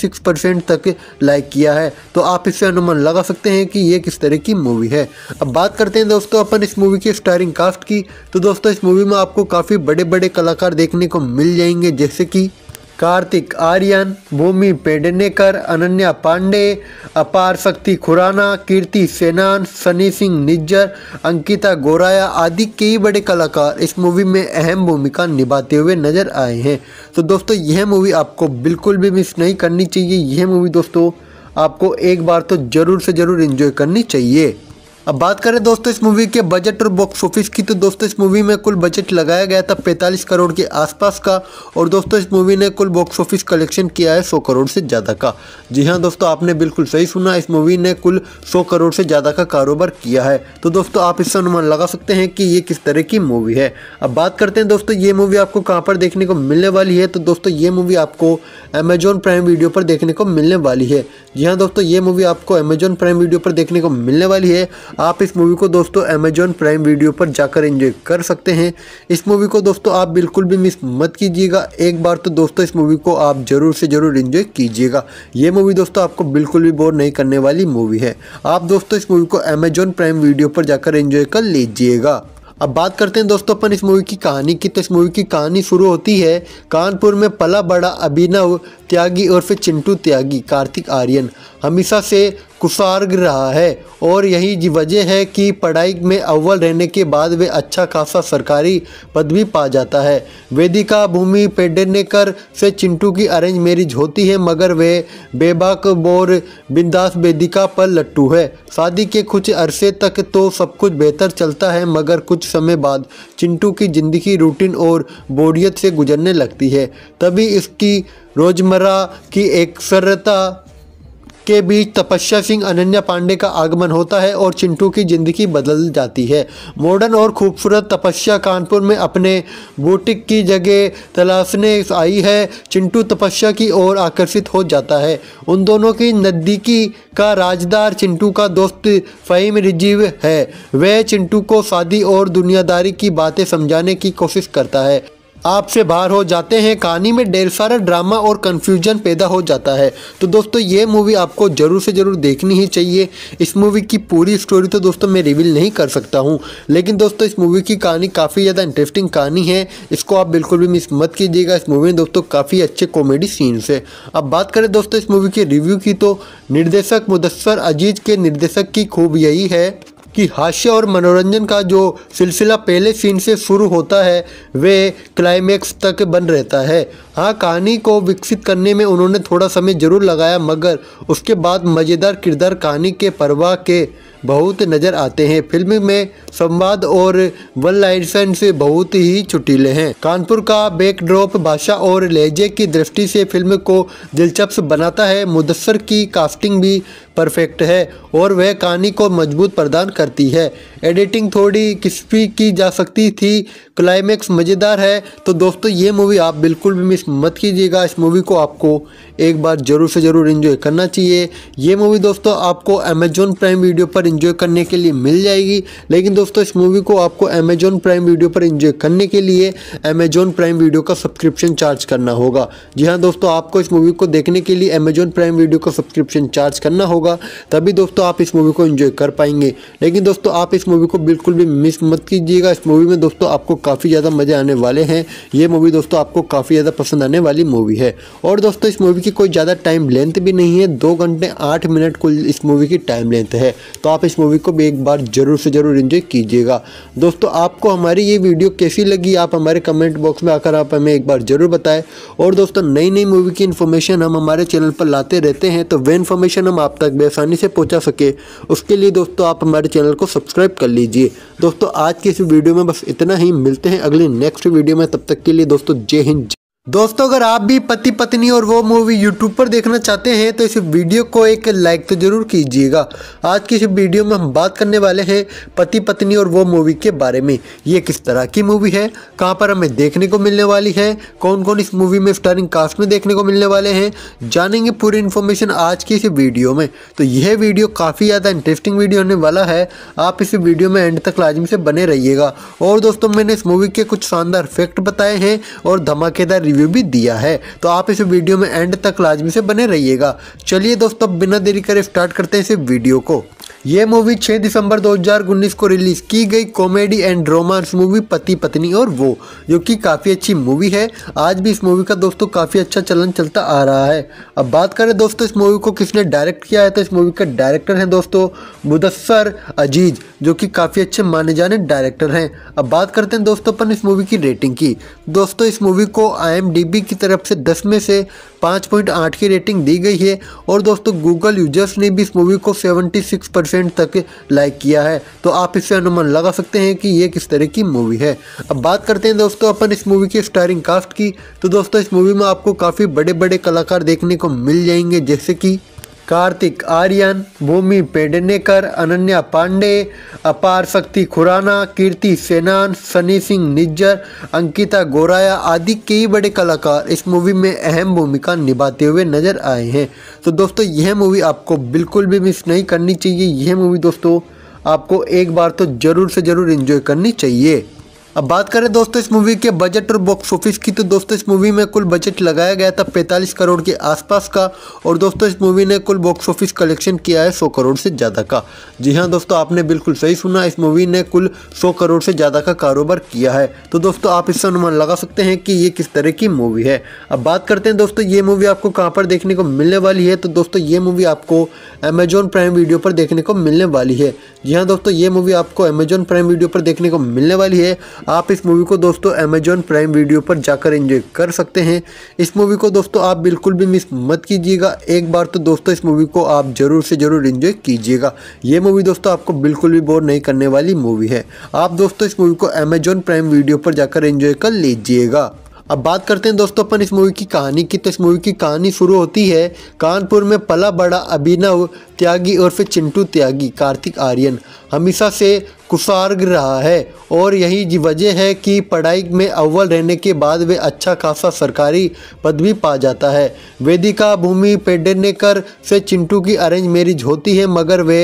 परसेंट तक लाइक किया है तो आप इससे अनुमान लगा सकते हैं कि ये किस तरह की मूवी है अब बात करते हैं दोस्तों अपन इस मूवी की स्टारिंग कास्ट की तो दोस्तों इस मूवी में आपको काफ़ी बड़े बड़े कलाकार देखने को मिल जाएंगे जैसे कि कार्तिक आर्यन भूमि पेडनेकर अनन्या पांडे अपार शक्ति खुराना कीर्ति सेनान सनी सिंह निज्जर अंकिता गोराया आदि कई बड़े कलाकार इस मूवी में अहम भूमिका निभाते हुए नजर आए हैं तो दोस्तों यह मूवी आपको बिल्कुल भी मिस नहीं करनी चाहिए यह मूवी दोस्तों आपको एक बार तो ज़रूर से ज़रूर इन्जॉय करनी चाहिए अब बात करें दोस्तों इस मूवी के बजट और बॉक्स ऑफिस की तो दोस्तों इस मूवी में कुल बजट लगाया गया था 45 करोड़ के आसपास का और दोस्तों इस मूवी ने कुल बॉक्स ऑफिस कलेक्शन किया है 100 करोड़ से ज़्यादा का जी हाँ दोस्तों आपने बिल्कुल सही सुना इस मूवी ने कुल 100 करोड़ से ज़्यादा का कारोबार किया है तो दोस्तों आप इससे अनुमान लगा सकते हैं कि ये किस तरह की मूवी है अब बात करते हैं दोस्तों ये मूवी आपको कहाँ पर देखने को मिलने वाली है तो दोस्तों ये मूवी आपको अमेजोन प्राइम वीडियो पर देखने को मिलने वाली है जी हाँ दोस्तों ये मूवी आपको अमेजोन प्राइम वीडियो पर देखने को मिलने वाली है आप इस मूवी को दोस्तों अमेजॉन प्राइम वीडियो पर जाकर एंजॉय कर सकते हैं इस मूवी को दोस्तों आप बिल्कुल भी मिस मत कीजिएगा एक बार तो दोस्तों इस मूवी को आप ज़रूर से ज़रूर इन्जॉय कीजिएगा ये मूवी दोस्तों आपको बिल्कुल भी बोर नहीं करने वाली मूवी है आप दोस्तों इस मूवी को अमेजॉन प्राइम वीडियो पर जाकर इंजॉय कर लीजिएगा अब बात करते हैं दोस्तों अपन इस मूवी की कहानी की तो इस मूवी की कहानी शुरू होती है कानपुर में पला बड़ा अभिनव त्यागी और फिर चिंटू त्यागी कार्तिक आर्यन हमेशा से कुशार्ग रहा है और यही वजह है कि पढ़ाई में अव्वल रहने के बाद वे अच्छा खासा सरकारी पद भी पा जाता है वेदिका भूमि पेडनेकर से चिंटू की अरेंज मैरिज होती है मगर वे बेबाक बोर बिंदास वेदिका पर लट्टू है शादी के कुछ अरसे तक तो सब कुछ बेहतर चलता है मगर कुछ समय बाद चिंटू की ज़िंदगी रूटीन और बोरियत से गुजरने लगती है तभी इसकी रोजमर्रा की एक सरता के बीच तपस्या सिंह अनन्या पांडे का आगमन होता है और चिंटू की ज़िंदगी बदल जाती है मॉडर्न और खूबसूरत तपस्या कानपुर में अपने बूटिक की जगह तलाशने आई है चिंटू तपस्या की ओर आकर्षित हो जाता है उन दोनों की नज़दीकी का राजदार चिंटू का दोस्त फ़हीम रिजीव है वह चिंटू को शादी और दुनियादारी की बातें समझाने की कोशिश करता है आपसे बाहर हो जाते हैं कहानी में ढेर सारा ड्रामा और कन्फ्यूजन पैदा हो जाता है तो दोस्तों ये मूवी आपको ज़रूर से ज़रूर देखनी ही चाहिए इस मूवी की पूरी स्टोरी तो दोस्तों मैं रिवील नहीं कर सकता हूँ लेकिन दोस्तों इस मूवी की कहानी काफ़ी ज़्यादा इंटरेस्टिंग कहानी है इसको आप बिल्कुल भी मिस मत कीजिएगा इस मूवी में दोस्तों काफ़ी अच्छे कॉमेडी सीन्स है अब बात करें दोस्तों इस मूवी के रिव्यू की तो निर्देशक मुदस्सर अजीज के निर्देशक की खूब यही है कि हास्य और मनोरंजन का जो सिलसिला पहले सीन से शुरू होता है वे क्लाइमैक्स तक बन रहता है हाँ कहानी को विकसित करने में उन्होंने थोड़ा समय जरूर लगाया मगर उसके बाद मज़ेदार किरदार कहानी के परवाह के बहुत नज़र आते हैं फिल्म में संवाद और वन से बहुत ही चुटीले हैं कानपुर का बैकड्रॉप भाषा और लहजे की दृष्टि से फिल्म को दिलचस्प बनाता है मुदसर की कास्टिंग भी परफेक्ट है और वह कहानी को मजबूत प्रदान करती है एडिटिंग थोड़ी किस्पी की जा सकती थी क्लाइमेक्स मज़ेदार है तो दोस्तों ये मूवी आप बिल्कुल भी मिस मत कीजिएगा इस मूवी को आपको एक बार ज़रूर से ज़रूर इन्जॉय करना चाहिए ये मूवी दोस्तों आपको अमेजोन प्राइम वीडियो पर इन्जॉय करने के लिए मिल जाएगी लेकिन दोस्तों इस मूवी को आपको अमेजोन प्राइम वीडियो पर इन्जॉय करने के लिए अमेजोन प्राइम वीडियो का सब्सक्रिप्शन चार्ज करना होगा जी हाँ दोस्तों आपको इस मूवी को देखने के लिए अमेजोन प्राइम वीडियो का सब्सक्रिप्शन चार्ज करना होगा तभी दोस्तों आप इस मूवी को इन्जॉय कर पाएंगे लेकिन दोस्तों आप इस मूवी को बिल्कुल भी मिस मत कीजिएगा इस मूवी में दोस्तों आपको काफ़ी ज़्यादा मज़े आने वाले हैं ये मूवी दोस्तों आपको काफ़ी ज़्यादा पसंद आने वाली मूवी है और दोस्तों इस मूवी की कोई ज़्यादा टाइम लेंथ भी नहीं है दो घंटे आठ मिनट कुल इस मूवी की टाइम लेंथ है तो आप इस मूवी को भी एक बार ज़रूर से ज़रूर इन्जॉय कीजिएगा दोस्तों आपको हमारी ये वीडियो कैसी लगी आप हमारे कमेंट बॉक्स में आकर आप हमें एक बार ज़रूर बताएं और दोस्तों नई नई मूवी की इन्फॉर्मेशन हम हमारे चैनल पर लाते रहते हैं तो वे इन्फॉर्मेशन हम आप तक बेसानी से पहुँचा सके उसके लिए दोस्तों आप हमारे चैनल को सब्सक्राइब कर लीजिए दोस्तों आज की इस वीडियो में बस इतना ही मिलते हैं अगले नेक्स्ट वीडियो में तब तक के लिए दोस्तों जय हिंद दोस्तों अगर आप भी पति पत्नी और वो मूवी यूट्यूब पर देखना चाहते हैं तो इस वीडियो को एक लाइक तो ज़रूर कीजिएगा आज की इस वीडियो में हम बात करने वाले हैं पति पत्नी और वो मूवी के बारे में ये किस तरह की मूवी है कहाँ पर हमें देखने को मिलने वाली है कौन कौन इस मूवी में स्टारिंग कास्ट में देखने को मिलने वाले हैं जानेंगे पूरी इन्फॉर्मेशन आज की इस वीडियो में तो यह वीडियो काफ़ी ज़्यादा इंटरेस्टिंग वीडियो होने वाला है आप इस वीडियो में एंड तक लाजमी से बने रहिएगा और दोस्तों मैंने इस मूवी के कुछ शानदार फैक्ट बताए हैं और धमाकेदार रिव्यू भी दिया है तो आप इस वीडियो में एंड तक लाजमी से बने रहिएगा चलिए दोस्तों बिना देरी करे स्टार्ट करते हैं इस वीडियो को ये मूवी 6 दिसंबर 2019 को रिलीज की गई कॉमेडी एंड रोमांस मूवी पति पत्नी और वो जो कि काफ़ी अच्छी मूवी है आज भी इस मूवी का दोस्तों काफ़ी अच्छा चलन चलता आ रहा है अब बात करें दोस्तों इस मूवी को किसने डायरेक्ट किया है तो इस मूवी के डायरेक्टर हैं दोस्तों मुदस्सर अजीज जो कि काफ़ी अच्छे माने जाने डायरेक्टर हैं अब बात करते हैं दोस्तों अपन इस मूवी की रेटिंग की दोस्तों इस मूवी को आई की तरफ से दस में से पाँच पॉइंट आठ की रेटिंग दी गई है और दोस्तों गूगल यूजर्स ने भी इस मूवी को सेवेंटी सिक्स परसेंट तक लाइक किया है तो आप इससे अनुमान लगा सकते हैं कि ये किस तरह की मूवी है अब बात करते हैं दोस्तों अपन इस मूवी की स्टारिंग कास्ट की तो दोस्तों इस मूवी में आपको काफ़ी बड़े बड़े कलाकार देखने को मिल जाएंगे जैसे कि कार्तिक आर्यन भूमि पेडनेकर अनन्या पांडे अपार शक्ति खुराना कीर्ति सेनान सनी सिंह निज्जर अंकिता गोराया आदि कई बड़े कलाकार इस मूवी में अहम भूमिका निभाते हुए नजर आए हैं तो दोस्तों यह मूवी आपको बिल्कुल भी मिस नहीं करनी चाहिए यह मूवी दोस्तों आपको एक बार तो ज़रूर से ज़रूर इन्जॉय करनी चाहिए अब बात करें दोस्तों इस मूवी के बजट और बॉक्स ऑफिस की तो दोस्तों इस मूवी में कुल बजट लगाया गया था 45 करोड़ के आसपास का और दोस्तों इस मूवी ने कुल बॉक्स ऑफिस कलेक्शन किया है 100 करोड़ से ज़्यादा का जी हाँ दोस्तों आपने बिल्कुल सही सुना इस मूवी ने कुल 100 करोड़ से ज़्यादा का कारोबार किया है तो दोस्तों आप इससे अनुमान लगा सकते हैं कि ये किस तरह की मूवी है अब बात करते हैं दोस्तों ये मूवी आपको कहाँ पर देखने को मिलने वाली है तो दोस्तों ये मूवी आपको अमेजोन प्राइम वीडियो पर देखने को मिलने वाली है जी हाँ दोस्तों ये मूवी आपको अमेजोन प्राइम वीडियो पर देखने को मिलने वाली है आप इस मूवी को दोस्तों अमेजॉन प्राइम वीडियो पर जाकर एंजॉय कर सकते हैं इस मूवी को दोस्तों आप बिल्कुल भी मिस मत कीजिएगा एक बार तो दोस्तों इस मूवी को आप ज़रूर से ज़रूर इन्जॉय कीजिएगा ये मूवी दोस्तों आपको बिल्कुल भी बोर नहीं करने वाली मूवी है आप दोस्तों इस मूवी को अमेजॉन प्राइम वीडियो पर जाकर इंजॉय कर लीजिएगा अब बात करते हैं दोस्तों अपन इस मूवी की कहानी की तो इस मूवी की कहानी शुरू होती है कानपुर में पला बड़ा अभिनव त्यागी और फिर चिंटू त्यागी कार्तिक आर्यन हमेशा से कुशार्ग रहा है और यही वजह है कि पढ़ाई में अव्वल रहने के बाद वे अच्छा खासा सरकारी पद भी पा जाता है वेदिका भूमि पेडनेकर से चिंटू की अरेंज मैरिज होती है मगर वे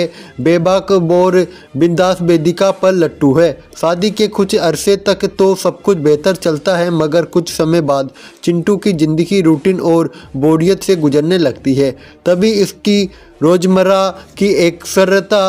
बेबाक बोर बिंदास वेदिका पर लट्टू है शादी के कुछ अरसे तक तो सब कुछ बेहतर चलता है मगर कुछ समय बाद चिंटू की ज़िंदगी रूटीन और बोरियत से गुजरने लगती है तभी इसकी रोज़मर्रा की एक सरता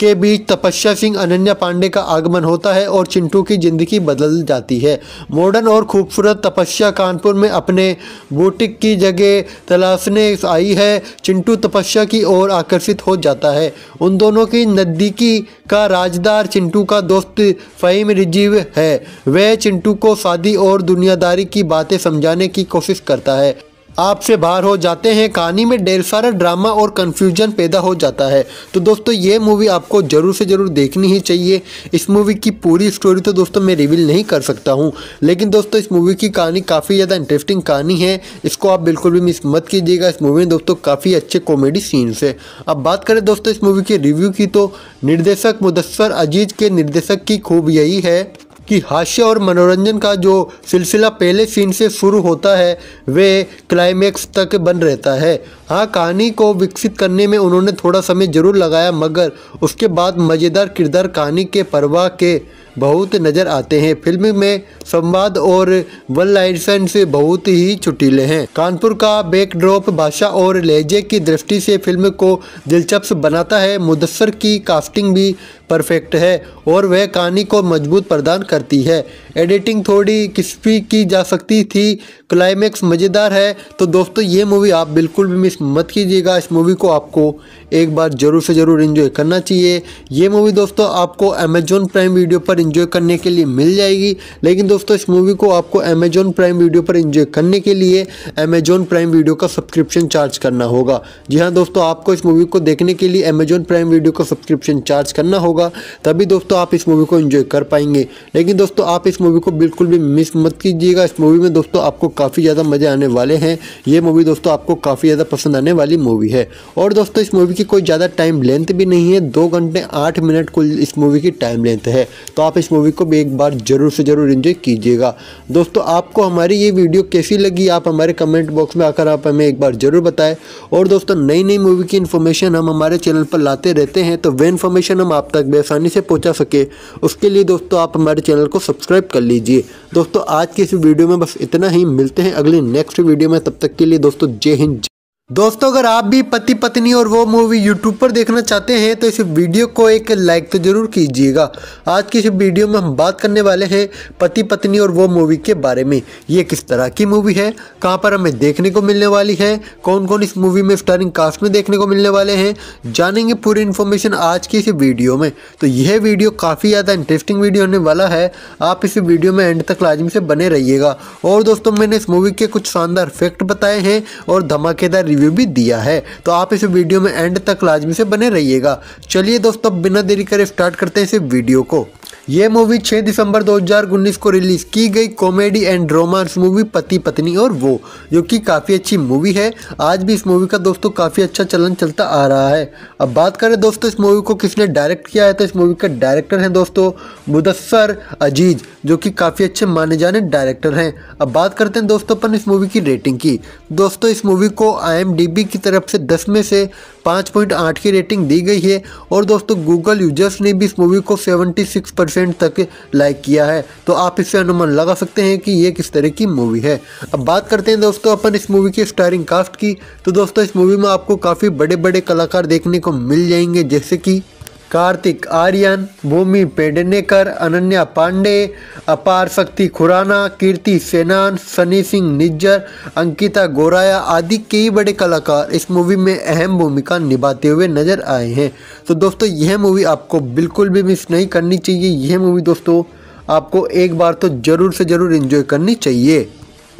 के बीच तपस्या सिंह अनन्या पांडे का आगमन होता है और चिंटू की ज़िंदगी बदल जाती है मॉडर्न और खूबसूरत तपस्या कानपुर में अपने बूटिक की जगह तलाशने आई है चिंटू तपस्या की ओर आकर्षित हो जाता है उन दोनों की नज़दीकी का राजदार चिंटू का दोस्त फ़हीम रिजीव है वह चिंटू को शादी और दुनियादारी की बातें समझाने की कोशिश करता है आपसे बाहर हो जाते हैं कहानी में ढेर सारा ड्रामा और कन्फ्यूजन पैदा हो जाता है तो दोस्तों ये मूवी आपको ज़रूर से ज़रूर देखनी ही चाहिए इस मूवी की पूरी स्टोरी तो दोस्तों मैं रिवील नहीं कर सकता हूँ लेकिन दोस्तों इस मूवी की कहानी काफ़ी ज़्यादा इंटरेस्टिंग कहानी है इसको आप बिल्कुल भी मिस मत कीजिएगा इस मूवी में दोस्तों काफ़ी अच्छे कॉमेडी सीन्स है अब बात करें दोस्तों इस मूवी के रिव्यू की तो निर्देशक मुदस्सर अजीज के निर्देशक की खूब यही है कि हास्य और मनोरंजन का जो सिलसिला पहले सीन से शुरू होता है वे क्लाइमैक्स तक बन रहता है हाँ कहानी को विकसित करने में उन्होंने थोड़ा समय ज़रूर लगाया मगर उसके बाद मज़ेदार किरदार कहानी के परवाह के बहुत नज़र आते हैं फिल्म में संवाद और वन से बहुत ही चुटीले हैं कानपुर का बैकड्रॉप भाषा और लहजे की दृष्टि से फिल्म को दिलचस्प बनाता है मुदसर की कास्टिंग भी परफेक्ट है और वह कहानी को मजबूत प्रदान करती है एडिटिंग थोड़ी किस्पी की जा सकती थी क्लाइमैक्स मज़ेदार है तो दोस्तों ये मूवी आप बिल्कुल भी मिस मत कीजिएगा इस मूवी को आपको एक बार ज़रूर से ज़रूर इन्जॉय करना चाहिए ये मूवी दोस्तों आपको अमेजोन प्राइम वीडियो पर इन्जॉय करने के लिए मिल जाएगी लेकिन दोस्तों इस मूवी को आपको अमेजोन प्राइम वीडियो पर इन्जॉय करने के लिए अमेजोन प्राइम वीडियो का सब्सक्रिप्शन चार्ज करना होगा जी हाँ दोस्तों आपको इस मूवी को देखने के लिए अमेजोन प्राइम वीडियो का सब्सक्रिप्शन चार्ज करना होगा तभी दोस्तों आप इस मूवी को इन्जॉय कर पाएंगे लेकिन दोस्तों आप इस मूवी को बिल्कुल भी मिस मत कीजिएगा इस मूवी में दोस्तों आपको काफ़ी ज़्यादा मज़े आने वाले हैं ये मूवी दोस्तों आपको काफ़ी ज़्यादा पसंद आने वाली मूवी है और दोस्तों इस मूवी की कोई ज़्यादा टाइम लेंथ भी नहीं है दो घंटे आठ मिनट कुल इस मूवी की टाइम लेंथ है तो आप इस मूवी को भी एक बार ज़रूर से ज़रूर इन्जॉय कीजिएगा दोस्तों आपको हमारी ये वीडियो कैसी लगी आप हमारे कमेंट बॉक्स में आकर आप हमें एक बार ज़रूर बताएं और दोस्तों नई नई मूवी की इन्फॉर्मेशन हम हमारे चैनल पर लाते रहते हैं तो वे इन्फॉर्मेशन हम आप तक बेसानी से पहुँचा सके उसके लिए दोस्तों आप हमारे चैनल को सब्सक्राइब कर लीजिए दोस्तों आज की इस वीडियो में बस इतना ही मिलते हैं अगले नेक्स्ट वीडियो में तब तक के लिए दोस्तों जय हिंद दोस्तों अगर आप भी पति पत्नी और वो मूवी यूट्यूब पर देखना चाहते हैं तो इस वीडियो को एक लाइक तो ज़रूर कीजिएगा आज की इस वीडियो में हम बात करने वाले हैं पति पत्नी और वो मूवी के बारे में ये किस तरह की मूवी है कहाँ पर हमें देखने को मिलने वाली है कौन कौन इस मूवी में स्टारिंग कास्ट में देखने को मिलने वाले हैं जानेंगे पूरी इन्फॉर्मेशन आज की इस वीडियो में तो यह वीडियो काफ़ी ज़्यादा इंटरेस्टिंग वीडियो होने वाला है आप इस वीडियो में एंड तक लाजमी से बने रहिएगा और दोस्तों मैंने इस मूवी के कुछ शानदार फैक्ट बताए हैं और धमाकेदार रिव्यू भी दिया है तो आप इस वीडियो में एंड तक लाजमी से बने रहिएगा चलिए दोस्तों बिना देरी करे स्टार्ट करते हैं इस वीडियो को ये मूवी 6 दिसंबर 2019 को रिलीज़ की गई कॉमेडी एंड रोमांस मूवी पति पत्नी और वो जो कि काफ़ी अच्छी मूवी है आज भी इस मूवी का दोस्तों काफ़ी अच्छा चलन चलता आ रहा है अब बात करें दोस्तों इस मूवी को किसने डायरेक्ट किया है तो इस मूवी का डायरेक्टर हैं दोस्तों मुदस्सर अजीज जो कि काफ़ी अच्छे माने जाने डायरेक्टर हैं अब बात करते हैं दोस्तों अपन इस मूवी की रेटिंग की दोस्तों इस मूवी को आई की तरफ से दस में से पाँच की रेटिंग दी गई है और दोस्तों गूगल यूजर्स ने भी इस मूवी को सेवेंटी परसेंट तक लाइक किया है तो आप इससे अनुमान लगा सकते हैं कि ये किस तरह की मूवी है अब बात करते हैं दोस्तों अपन इस मूवी की स्टारिंग कास्ट की तो दोस्तों इस मूवी में आपको काफ़ी बड़े बड़े कलाकार देखने को मिल जाएंगे जैसे कि कार्तिक आर्यन भूमि पेडनेकर अनन्या पांडे अपार शक्ति खुराना कीर्ति सेनान सनी सिंह निज्जर अंकिता गोराया आदि कई बड़े कलाकार इस मूवी में अहम भूमिका निभाते हुए नजर आए हैं तो दोस्तों यह मूवी आपको बिल्कुल भी मिस नहीं करनी चाहिए यह मूवी दोस्तों आपको एक बार तो ज़रूर से ज़रूर इन्जॉय करनी चाहिए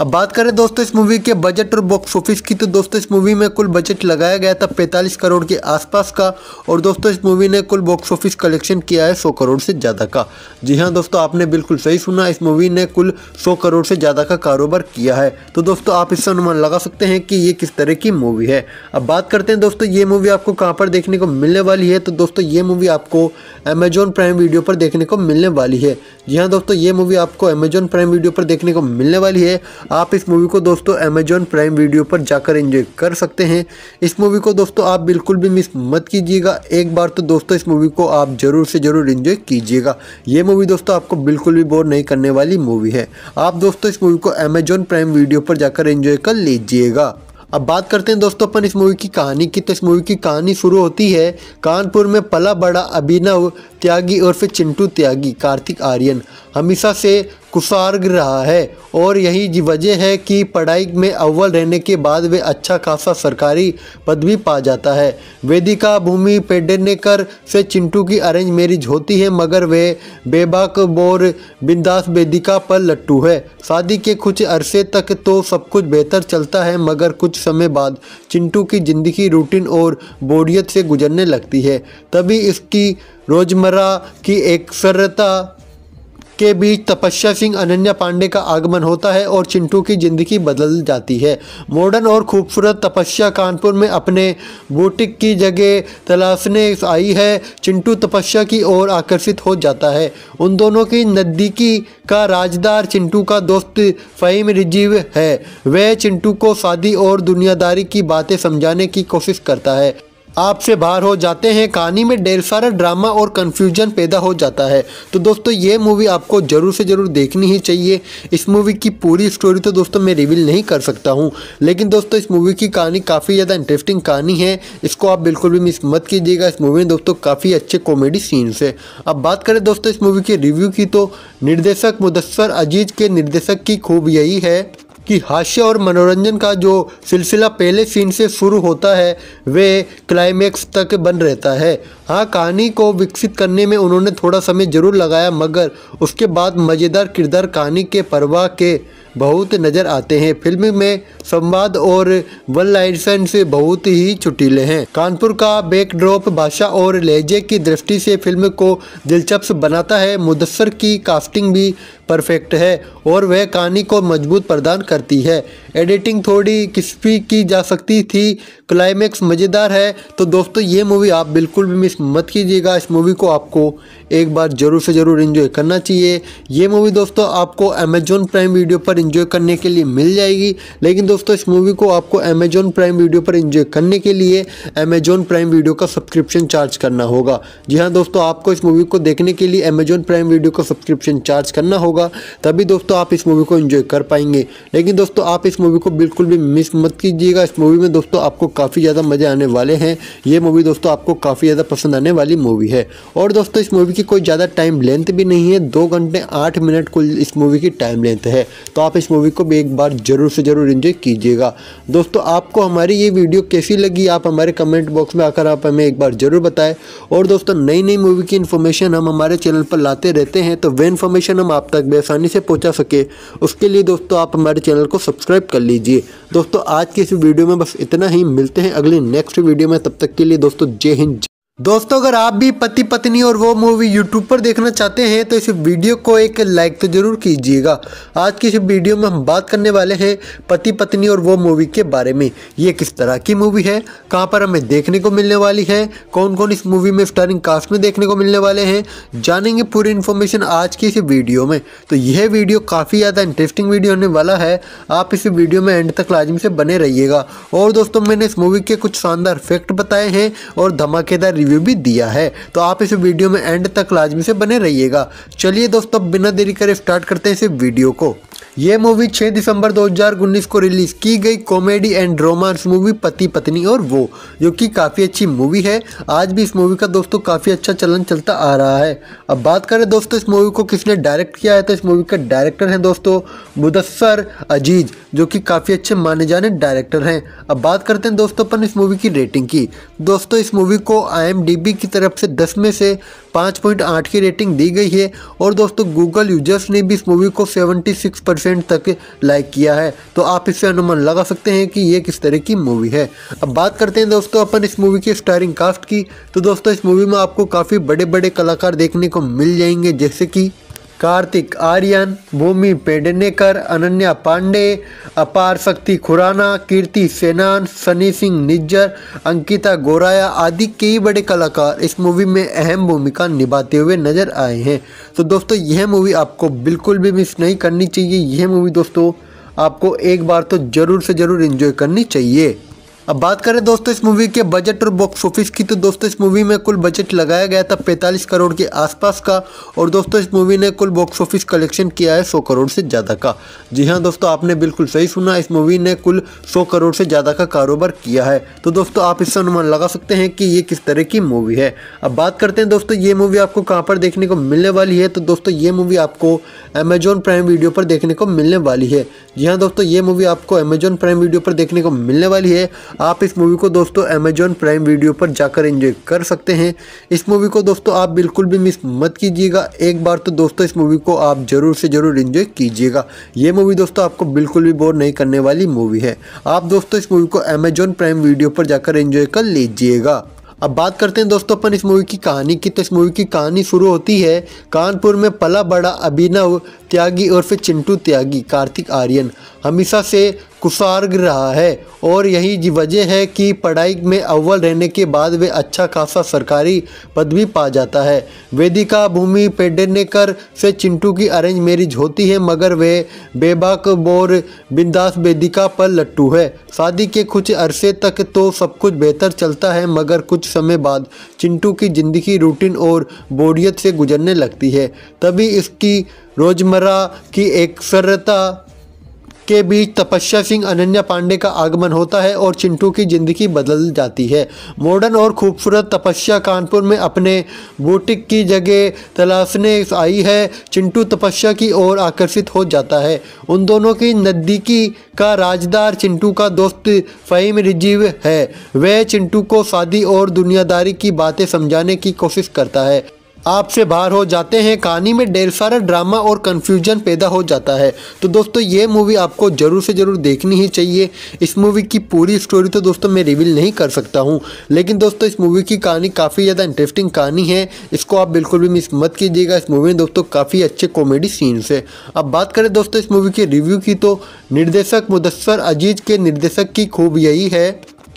अब बात करें दोस्तों इस मूवी के बजट और बॉक्स ऑफिस की तो दोस्तों इस मूवी में कुल बजट लगाया गया था 45 करोड़ के आसपास का और दोस्तों इस मूवी ने कुल बॉक्स ऑफिस कलेक्शन किया है 100 करोड़ से ज़्यादा का जी हाँ दोस्तों आपने बिल्कुल सही सुना इस मूवी ने कुल 100 करोड़ से ज़्यादा का कारोबार किया है तो दोस्तों आप इससे अनुमान लगा सकते हैं कि ये किस तरह की मूवी है अब बात करते हैं दोस्तों ये मूवी आपको कहाँ पर देखने को मिलने वाली है तो दोस्तों ये मूवी आपको अमेजोन प्राइम वीडियो पर देखने को मिलने वाली है जी हाँ दोस्तों ये मूवी आपको अमेजोन प्राइम वीडियो पर देखने को मिलने वाली है आप इस मूवी को दोस्तों अमेजॉन प्राइम वीडियो पर जाकर एंजॉय कर सकते हैं इस मूवी को दोस्तों आप बिल्कुल भी मिस मत कीजिएगा एक बार तो दोस्तों इस मूवी को आप ज़रूर से ज़रूर इंजॉय कीजिएगा ये मूवी दोस्तों आपको बिल्कुल भी बोर नहीं करने वाली मूवी है आप दोस्तों इस मूवी को अमेजॉन प्राइम वीडियो पर जाकर इंजॉय कर लीजिएगा अब बात करते हैं दोस्तों अपन इस मूवी की कहानी की तो इस मूवी की कहानी शुरू होती है कानपुर में पला बड़ा अभिनव त्यागी और फिर चिंटू त्यागी कार्तिक आर्यन हमेशा से कुसार्ग रहा है और यही वजह है कि पढ़ाई में अव्वल रहने के बाद वे अच्छा खासा सरकारी पद भी पा जाता है वेदिका भूमि पेडनेकर से चिंटू की अरेंज मैरिज होती है मगर वे बेबाक बोर बिंदास वेदिका पर लट्टू है शादी के कुछ अरसे तक तो सब कुछ बेहतर चलता है मगर कुछ समय बाद चिंटू की ज़िंदगी रूटीन और बोरियत से गुजरने लगती है तभी इसकी रोज़मर्रा की एक सरता के बीच तपस्या सिंह अनन्या पांडे का आगमन होता है और चिंटू की ज़िंदगी बदल जाती है मॉडर्न और खूबसूरत तपस्या कानपुर में अपने बूटिक की जगह तलाशने आई है चिंटू तपस्या की ओर आकर्षित हो जाता है उन दोनों की नज़दीकी का राजदार चिंटू का दोस्त फ़हीम रिजीव है वह चिंटू को शादी और दुनियादारी की बातें समझाने की कोशिश करता है आपसे बाहर हो जाते हैं कहानी में ढेर सारा ड्रामा और कन्फ्यूजन पैदा हो जाता है तो दोस्तों ये मूवी आपको ज़रूर से ज़रूर देखनी ही चाहिए इस मूवी की पूरी स्टोरी तो दोस्तों मैं रिवील नहीं कर सकता हूँ लेकिन दोस्तों इस मूवी की कहानी काफ़ी ज़्यादा इंटरेस्टिंग कहानी है इसको आप बिल्कुल भी मिस मत कीजिएगा इस मूवी में दोस्तों काफ़ी अच्छे कॉमेडी सीन्स है अब बात करें दोस्तों इस मूवी के रिव्यू की तो निर्देशक मुदस्सर अजीज के निर्देशक की खूब यही है कि हास्य और मनोरंजन का जो सिलसिला पहले सीन से शुरू होता है वे क्लाइमैक्स तक बन रहता है हाँ कहानी को विकसित करने में उन्होंने थोड़ा समय ज़रूर लगाया मगर उसके बाद मज़ेदार किरदार कहानी के परवाह के बहुत नज़र आते हैं फिल्म में संवाद और वन लाइसेंस बहुत ही चुटीले हैं कानपुर का बैकड्रॉप भाषा और लहजे की दृष्टि से फिल्म को दिलचस्प बनाता है मुदसर की कास्टिंग भी परफेक्ट है और वह कहानी को मजबूत प्रदान करती है एडिटिंग थोड़ी किस्पी की जा सकती थी क्लाइमैक्स मज़ेदार है तो दोस्तों ये मूवी आप बिल्कुल भी मिस मत कीजिएगा इस मूवी को आपको एक बार ज़रूर से ज़रूर इन्जॉय करना चाहिए ये मूवी दोस्तों आपको अमेजोन प्राइम वीडियो पर इन्जॉय करने के लिए मिल जाएगी लेकिन दोस्तों इस मूवी को आपको अमेजोन प्राइम वीडियो पर इन्जॉय करने के लिए अमेजोन प्राइम वीडियो का सब्सक्रिप्शन चार्ज करना होगा जी हाँ दोस्तों आपको इस मूवी को देखने के लिए अमेजोन प्राइम वीडियो का सब्सक्रिप्शन चार्ज करना होगा तभी दोस्तों आप इस मूवी को इन्जॉय कर पाएंगे लेकिन दोस्तों आप इस मूवी को बिल्कुल भी मिस मत कीजिएगा इस मूवी में दोस्तों आपको काफ़ी ज़्यादा मज़े आने वाले हैं ये मूवी दोस्तों आपको काफ़ी ज़्यादा पसंद आने वाली मूवी है और दोस्तों इस मूवी की कोई ज़्यादा टाइम लेंथ भी नहीं है दो घंटे आठ मिनट कुल इस मूवी की टाइम लेंथ है तो आप इस मूवी को भी एक बार ज़रूर से ज़रूर इन्जॉय कीजिएगा दोस्तों आपको हमारी ये वीडियो कैसी लगी आप हमारे कमेंट बॉक्स में आकर आप हमें एक बार ज़रूर बताएं और दोस्तों नई नई मूवी की इन्फॉर्मेशन हम हमारे चैनल पर लाते रहते हैं तो वे इन्फॉर्मेशन हम आप तक बेसानी से पहुँचा सके उसके लिए दोस्तों आप हमारे चैनल को सब्सक्राइब कर लीजिए दोस्तों आज की इस वीडियो में बस इतना ही मिलते हैं अगले नेक्स्ट वीडियो में तब तक के लिए दोस्तों जय हिंद दोस्तों अगर आप भी पति पत्नी और वो मूवी यूट्यूब पर देखना चाहते हैं तो इस वीडियो को एक लाइक तो ज़रूर कीजिएगा आज की इस वीडियो में हम बात करने वाले हैं पति पत्नी और वो मूवी के बारे में ये किस तरह की मूवी है कहाँ पर हमें देखने को मिलने वाली है कौन कौन इस मूवी में स्टारिंग कास्ट में देखने को मिलने वाले हैं जानेंगे पूरी इन्फॉर्मेशन आज की इस वीडियो में तो यह वीडियो काफ़ी ज़्यादा इंटरेस्टिंग वीडियो होने वाला है आप इस वीडियो में एंड तक लाजमी से बने रहिएगा और दोस्तों मैंने इस मूवी के कुछ शानदार फैक्ट बताए हैं और धमाकेदार रिव्यू भी दिया है तो आप इस वीडियो में एंड तक लाजमी से बने रहिएगा चलिए दोस्तों बिना देरी करे स्टार्ट करते हैं इस वीडियो को ये मूवी 6 दिसंबर 2019 को रिलीज की गई कॉमेडी एंड रोमांस मूवी पति पत्नी और वो जो कि काफ़ी अच्छी मूवी है आज भी इस मूवी का दोस्तों काफ़ी अच्छा चलन चलता आ रहा है अब बात करें दोस्तों इस मूवी को किसने डायरेक्ट किया है तो इस मूवी के डायरेक्टर हैं दोस्तों मुदस्सर अजीज जो कि काफ़ी अच्छे माने जाने डायरेक्टर हैं अब बात करते हैं दोस्तों अपन इस मूवी की रेटिंग की दोस्तों इस मूवी को आई की तरफ से दस में से पाँच की रेटिंग दी गई है और दोस्तों गूगल यूजर्स ने भी इस मूवी को सेवेंटी परसेंट तक लाइक किया है तो आप इससे अनुमान लगा सकते हैं कि ये किस तरह की मूवी है अब बात करते हैं दोस्तों अपन इस मूवी की स्टारिंग कास्ट की तो दोस्तों इस मूवी में आपको काफ़ी बड़े बड़े कलाकार देखने को मिल जाएंगे जैसे कि कार्तिक आर्यन भूमि पेडनेकर अनन्या पांडे अपार शक्ति खुराना कीर्ति सेनान सनी सिंह निज्जर अंकिता गोराया आदि कई बड़े कलाकार इस मूवी में अहम भूमिका निभाते हुए नजर आए हैं तो दोस्तों यह मूवी आपको बिल्कुल भी मिस नहीं करनी चाहिए यह मूवी दोस्तों आपको एक बार तो ज़रूर से ज़रूर इन्जॉय करनी चाहिए अब बात करें दोस्तों इस मूवी के बजट और बॉक्स ऑफिस की तो दोस्तों इस मूवी में कुल बजट लगाया गया था 45 करोड़ के आसपास का और दोस्तों इस मूवी ने कुल बॉक्स ऑफिस कलेक्शन किया है 100 करोड़ से ज़्यादा का जी हाँ दोस्तों आपने बिल्कुल सही सुना इस मूवी ने कुल सौ करोड़ से ज़्यादा का कारोबार किया है तो दोस्तों आप इससे अनुमान लगा सकते हैं कि ये किस तरह की मूवी है अब बात करते हैं दोस्तों ये मूवी आपको कहाँ पर देखने को मिलने वाली है तो दोस्तों ये मूवी आपको अमेजोन प्राइम वीडियो पर देखने को मिलने वाली है जी हाँ दोस्तों ये मूवी आपको अमेजोन प्राइम वीडियो पर देखने को मिलने वाली है आप इस मूवी को दोस्तों अमेजॉन प्राइम वीडियो पर जाकर एंजॉय कर सकते हैं इस मूवी को दोस्तों आप बिल्कुल भी मिस मत कीजिएगा एक बार तो दोस्तों इस मूवी को आप ज़रूर से ज़रूर इन्जॉय कीजिएगा ये मूवी दोस्तों आपको बिल्कुल भी बोर नहीं करने वाली मूवी है आप दोस्तों इस मूवी को अमेजॉन प्राइम वीडियो पर जाकर इंजॉय कर लीजिएगा अब बात करते हैं दोस्तों अपन इस मूवी की कहानी की तो इस मूवी की कहानी शुरू होती है कानपुर में पला बड़ा अभिनव त्यागी और फिर चिंटू त्यागी कार्तिक आर्यन हमेशा से कुसार्ग रहा है और यही वजह है कि पढ़ाई में अव्वल रहने के बाद वे अच्छा खासा सरकारी पद भी पा जाता है वेदिका भूमि पेडनेकर से चिंटू की अरेंज मैरिज होती है मगर वे बेबाक बोर बिंदास वेदिका पर लट्टू है शादी के कुछ अरसे तक तो सब कुछ बेहतर चलता है मगर कुछ समय बाद चिंटू की ज़िंदगी रूटीन और बोरियत से गुजरने लगती है तभी इसकी रोज़मर्रा की सरता के बीच तपस्या सिंह अनन्या पांडे का आगमन होता है और चिंटू की ज़िंदगी बदल जाती है मॉडर्न और खूबसूरत तपस्या कानपुर में अपने बूटिक की जगह तलाशने आई है चिंटू तपस्या की ओर आकर्षित हो जाता है उन दोनों की नज़दीकी का राजदार चिंटू का दोस्त फ़हीम रिजीव है वह चिंटू को शादी और दुनियादारी की बातें समझाने की कोशिश करता है आपसे बाहर हो जाते हैं कहानी में ढेर सारा ड्रामा और कन्फ्यूजन पैदा हो जाता है तो दोस्तों ये मूवी आपको ज़रूर से ज़रूर देखनी ही चाहिए इस मूवी की पूरी स्टोरी तो दोस्तों मैं रिवील नहीं कर सकता हूँ लेकिन दोस्तों इस मूवी की कहानी काफ़ी ज़्यादा इंटरेस्टिंग कहानी है इसको आप बिल्कुल भी मिस मत कीजिएगा इस मूवी में दोस्तों काफ़ी अच्छे कॉमेडी सीन्स है अब बात करें दोस्तों इस मूवी के रिव्यू की तो निर्देशक मुदस्सर अजीज के निर्देशक की खूब यही है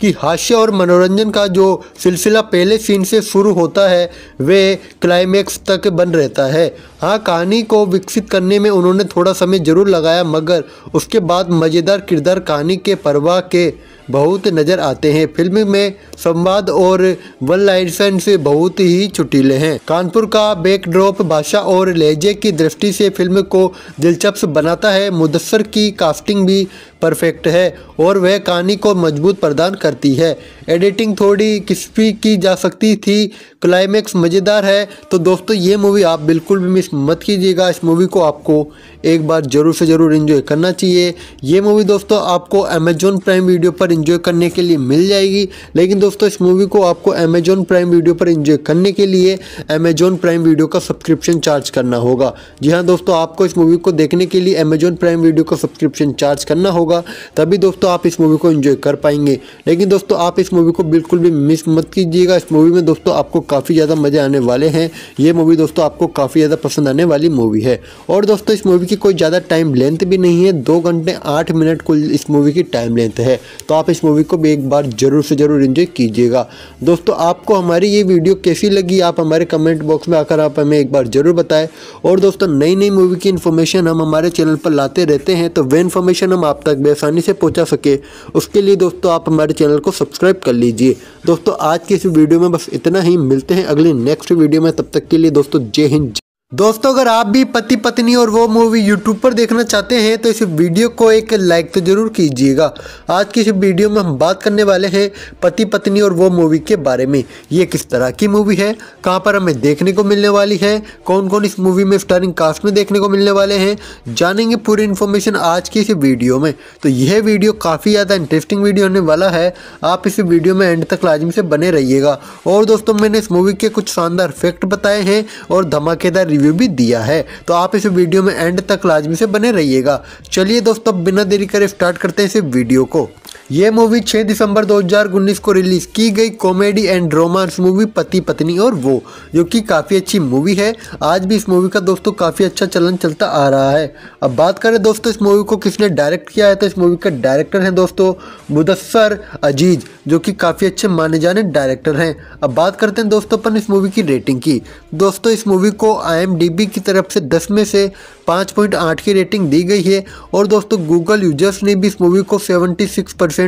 कि हास्य और मनोरंजन का जो सिलसिला पहले सीन से शुरू होता है वे क्लाइमैक्स तक बन रहता है हाँ कहानी को विकसित करने में उन्होंने थोड़ा समय ज़रूर लगाया मगर उसके बाद मज़ेदार किरदार कहानी के परवाह के बहुत नज़र आते हैं फिल्म में संवाद और वन से बहुत ही चुटीले हैं कानपुर का बैकड्रॉप भाषा और लहजे की दृष्टि से फिल्म को दिलचस्प बनाता है मुदसर की कास्टिंग भी परफेक्ट है और वह कहानी को मजबूत प्रदान करती है एडिटिंग थोड़ी किस्पी की जा सकती थी क्लाइमैक्स मज़ेदार है तो दोस्तों ये मूवी आप बिल्कुल भी मिस मत कीजिएगा इस मूवी को आपको एक बार ज़रूर से ज़रूर इन्जॉय करना चाहिए ये मूवी दोस्तों आपको अमेजोन प्राइम वीडियो पर इन्जॉय करने के लिए मिल जाएगी लेकिन दोस्तों इस मूवी को आपको अमेजोन प्राइम वीडियो पर इंजॉय करने के लिए अमेजॉन प्राइम वीडियो का सब्सक्रिप्शन चार्ज करना होगा जी हाँ दोस्तों आपको इस मूवी को देखने के लिए अमेजॉन प्राइम वीडियो का सब्सक्रिप्शन चार्ज करना होगा तभी दोस्तों आप इस मूवी को इन्जॉय कर पाएंगे लेकिन दोस्तों आप इस मूवी को बिल्कुल भी मिस मत कीजिएगा इस मूवी में दोस्तों आपको काफ़ी ज़्यादा मज़े आने वाले हैं ये मूवी दोस्तों आपको काफ़ी ज़्यादा पसंद आने वाली मूवी है और दोस्तों इस मूवी की कोई ज़्यादा टाइम लेंथ भी नहीं है दो घंटे आठ मिनट कुल इस मूवी की टाइम लेंथ है तो आप इस मूवी को भी एक बार ज़रूर से ज़रूर इन्जॉय कीजिएगा दोस्तों आपको हमारी ये वीडियो कैसी लगी आप हमारे कमेंट बॉक्स में आकर आप हमें एक बार ज़रूर बताएं और दोस्तों नई नई मूवी की इन्फॉर्मेशन हम हमारे चैनल पर लाते रहते हैं तो वे इन्फॉर्मेशन हम आप तक बेसानी से पहुँचा सके उसके लिए दोस्तों आप हमारे चैनल को सब्सक्राइब कर लीजिए दोस्तों आज की इस वीडियो में बस इतना ही मिलते हैं अगले नेक्स्ट वीडियो में तब तक के लिए दोस्तों जय हिंद दोस्तों अगर आप भी पति पत्नी और वो मूवी यूट्यूब पर देखना चाहते हैं तो इस वीडियो को एक लाइक तो ज़रूर कीजिएगा आज की इस वीडियो में हम बात करने वाले हैं पति पत्नी और वो मूवी के बारे में ये किस तरह की मूवी है कहाँ पर हमें देखने को मिलने वाली है कौन कौन इस मूवी में स्टारिंग कास्ट में देखने को मिलने वाले हैं जानेंगे पूरी इन्फॉर्मेशन आज की इस वीडियो में तो यह वीडियो काफ़ी ज़्यादा इंटरेस्टिंग वीडियो होने वाला है आप इस वीडियो में एंड तक लाजिम से बने रहिएगा और दोस्तों मैंने इस मूवी के कुछ शानदार फैक्ट बताए हैं और धमाकेदार रिव्यू भी दिया है तो आप इस वीडियो में एंड तक लाजमी से बने रहिएगा चलिए दोस्तों बिना देरी करे स्टार्ट करते हैं इस वीडियो को ये मूवी 6 दिसंबर 2019 को रिलीज की गई कॉमेडी एंड रोमांस मूवी पति पत्नी और वो जो कि काफ़ी अच्छी मूवी है आज भी इस मूवी का दोस्तों काफ़ी अच्छा चलन चलता आ रहा है अब बात करें दोस्तों इस मूवी को किसने डायरेक्ट किया है तो इस मूवी के डायरेक्टर हैं दोस्तों मुदस्सर अजीज जो कि काफ़ी अच्छे माने जाने डायरेक्टर हैं अब बात करते हैं दोस्तों अपन इस मूवी की रेटिंग की दोस्तों इस मूवी को आई की तरफ से दस में से पाँच की रेटिंग दी गई है और दोस्तों गूगल यूजर्स ने भी इस मूवी को सेवेंटी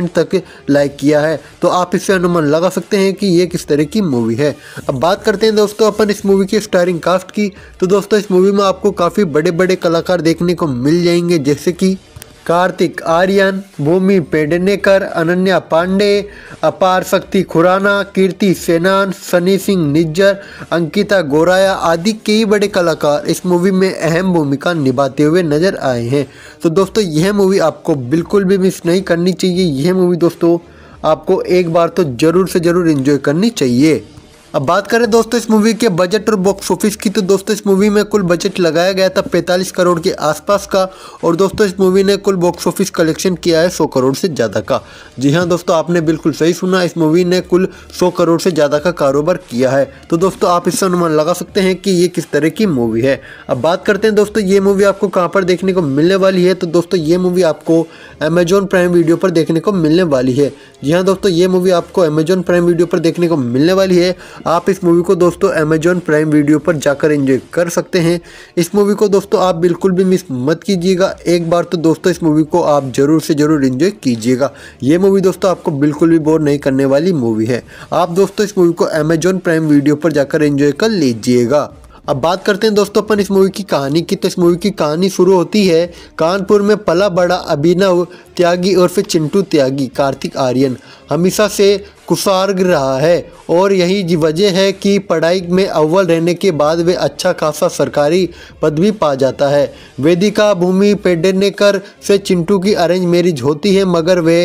परसेंट तक लाइक किया है तो आप इससे अनुमान लगा सकते हैं कि ये किस तरह की मूवी है अब बात करते हैं दोस्तों अपन इस मूवी की स्टारिंग कास्ट की तो दोस्तों इस मूवी में आपको काफ़ी बड़े बड़े कलाकार देखने को मिल जाएंगे जैसे कि कार्तिक आर्यन भूमि पेडनेकर अनन्या पांडे अपार शक्ति खुराना कीर्ति सेनान सनी सिंह निज्जर अंकिता गोराया आदि कई बड़े कलाकार इस मूवी में अहम भूमिका निभाते हुए नजर आए हैं तो दोस्तों यह मूवी आपको बिल्कुल भी मिस नहीं करनी चाहिए यह मूवी दोस्तों आपको एक बार तो ज़रूर से ज़रूर इन्जॉय करनी चाहिए अब बात करें दोस्तों इस मूवी के बजट और बॉक्स ऑफिस की तो दोस्तों इस मूवी में कुल बजट लगाया गया था पैंतालीस करोड़ के आसपास का और दोस्तों इस मूवी ने कुल बॉक्स ऑफिस कलेक्शन किया है सौ करोड़ से ज़्यादा का जी हाँ दोस्तों आपने बिल्कुल सही सुना इस मूवी ने कुल सौ करोड़ से ज़्यादा का कारोबार किया है तो दोस्तों आप इससे अनुमान लगा सकते हैं कि ये किस तरह की मूवी है अब बात करते हैं दोस्तों ये मूवी आपको कहाँ पर देखने को मिलने वाली है तो दोस्तों ये मूवी आपको अमेजोन प्राइम वीडियो पर देखने को मिलने वाली है जी हाँ दोस्तों ये मूवी आपको अमेजोन प्राइम वीडियो पर देखने को मिलने वाली है आप इस मूवी को दोस्तों अमेजॉन प्राइम वीडियो पर जाकर एंजॉय कर सकते हैं इस मूवी को दोस्तों आप बिल्कुल भी मिस मत कीजिएगा एक बार तो दोस्तों इस मूवी को आप ज़रूर से ज़रूर इन्जॉय कीजिएगा ये मूवी दोस्तों आपको बिल्कुल भी बोर नहीं करने वाली मूवी है आप दोस्तों इस मूवी को अमेजॉन प्राइम वीडियो पर जाकर इंजॉय कर लीजिएगा अब बात करते हैं दोस्तों अपन इस मूवी की कहानी की तो इस मूवी की कहानी शुरू होती है कानपुर में पला बड़ा अभिनव त्यागी और फिर चिंटू त्यागी कार्तिक आर्यन हमेशा से कुसार रहा है और यही वजह है कि पढ़ाई में अव्वल रहने के बाद वे अच्छा खासा सरकारी पद भी पा जाता है वेदिका भूमि पेडनेकर से चिंटू की अरेंज मैरिज होती है मगर वे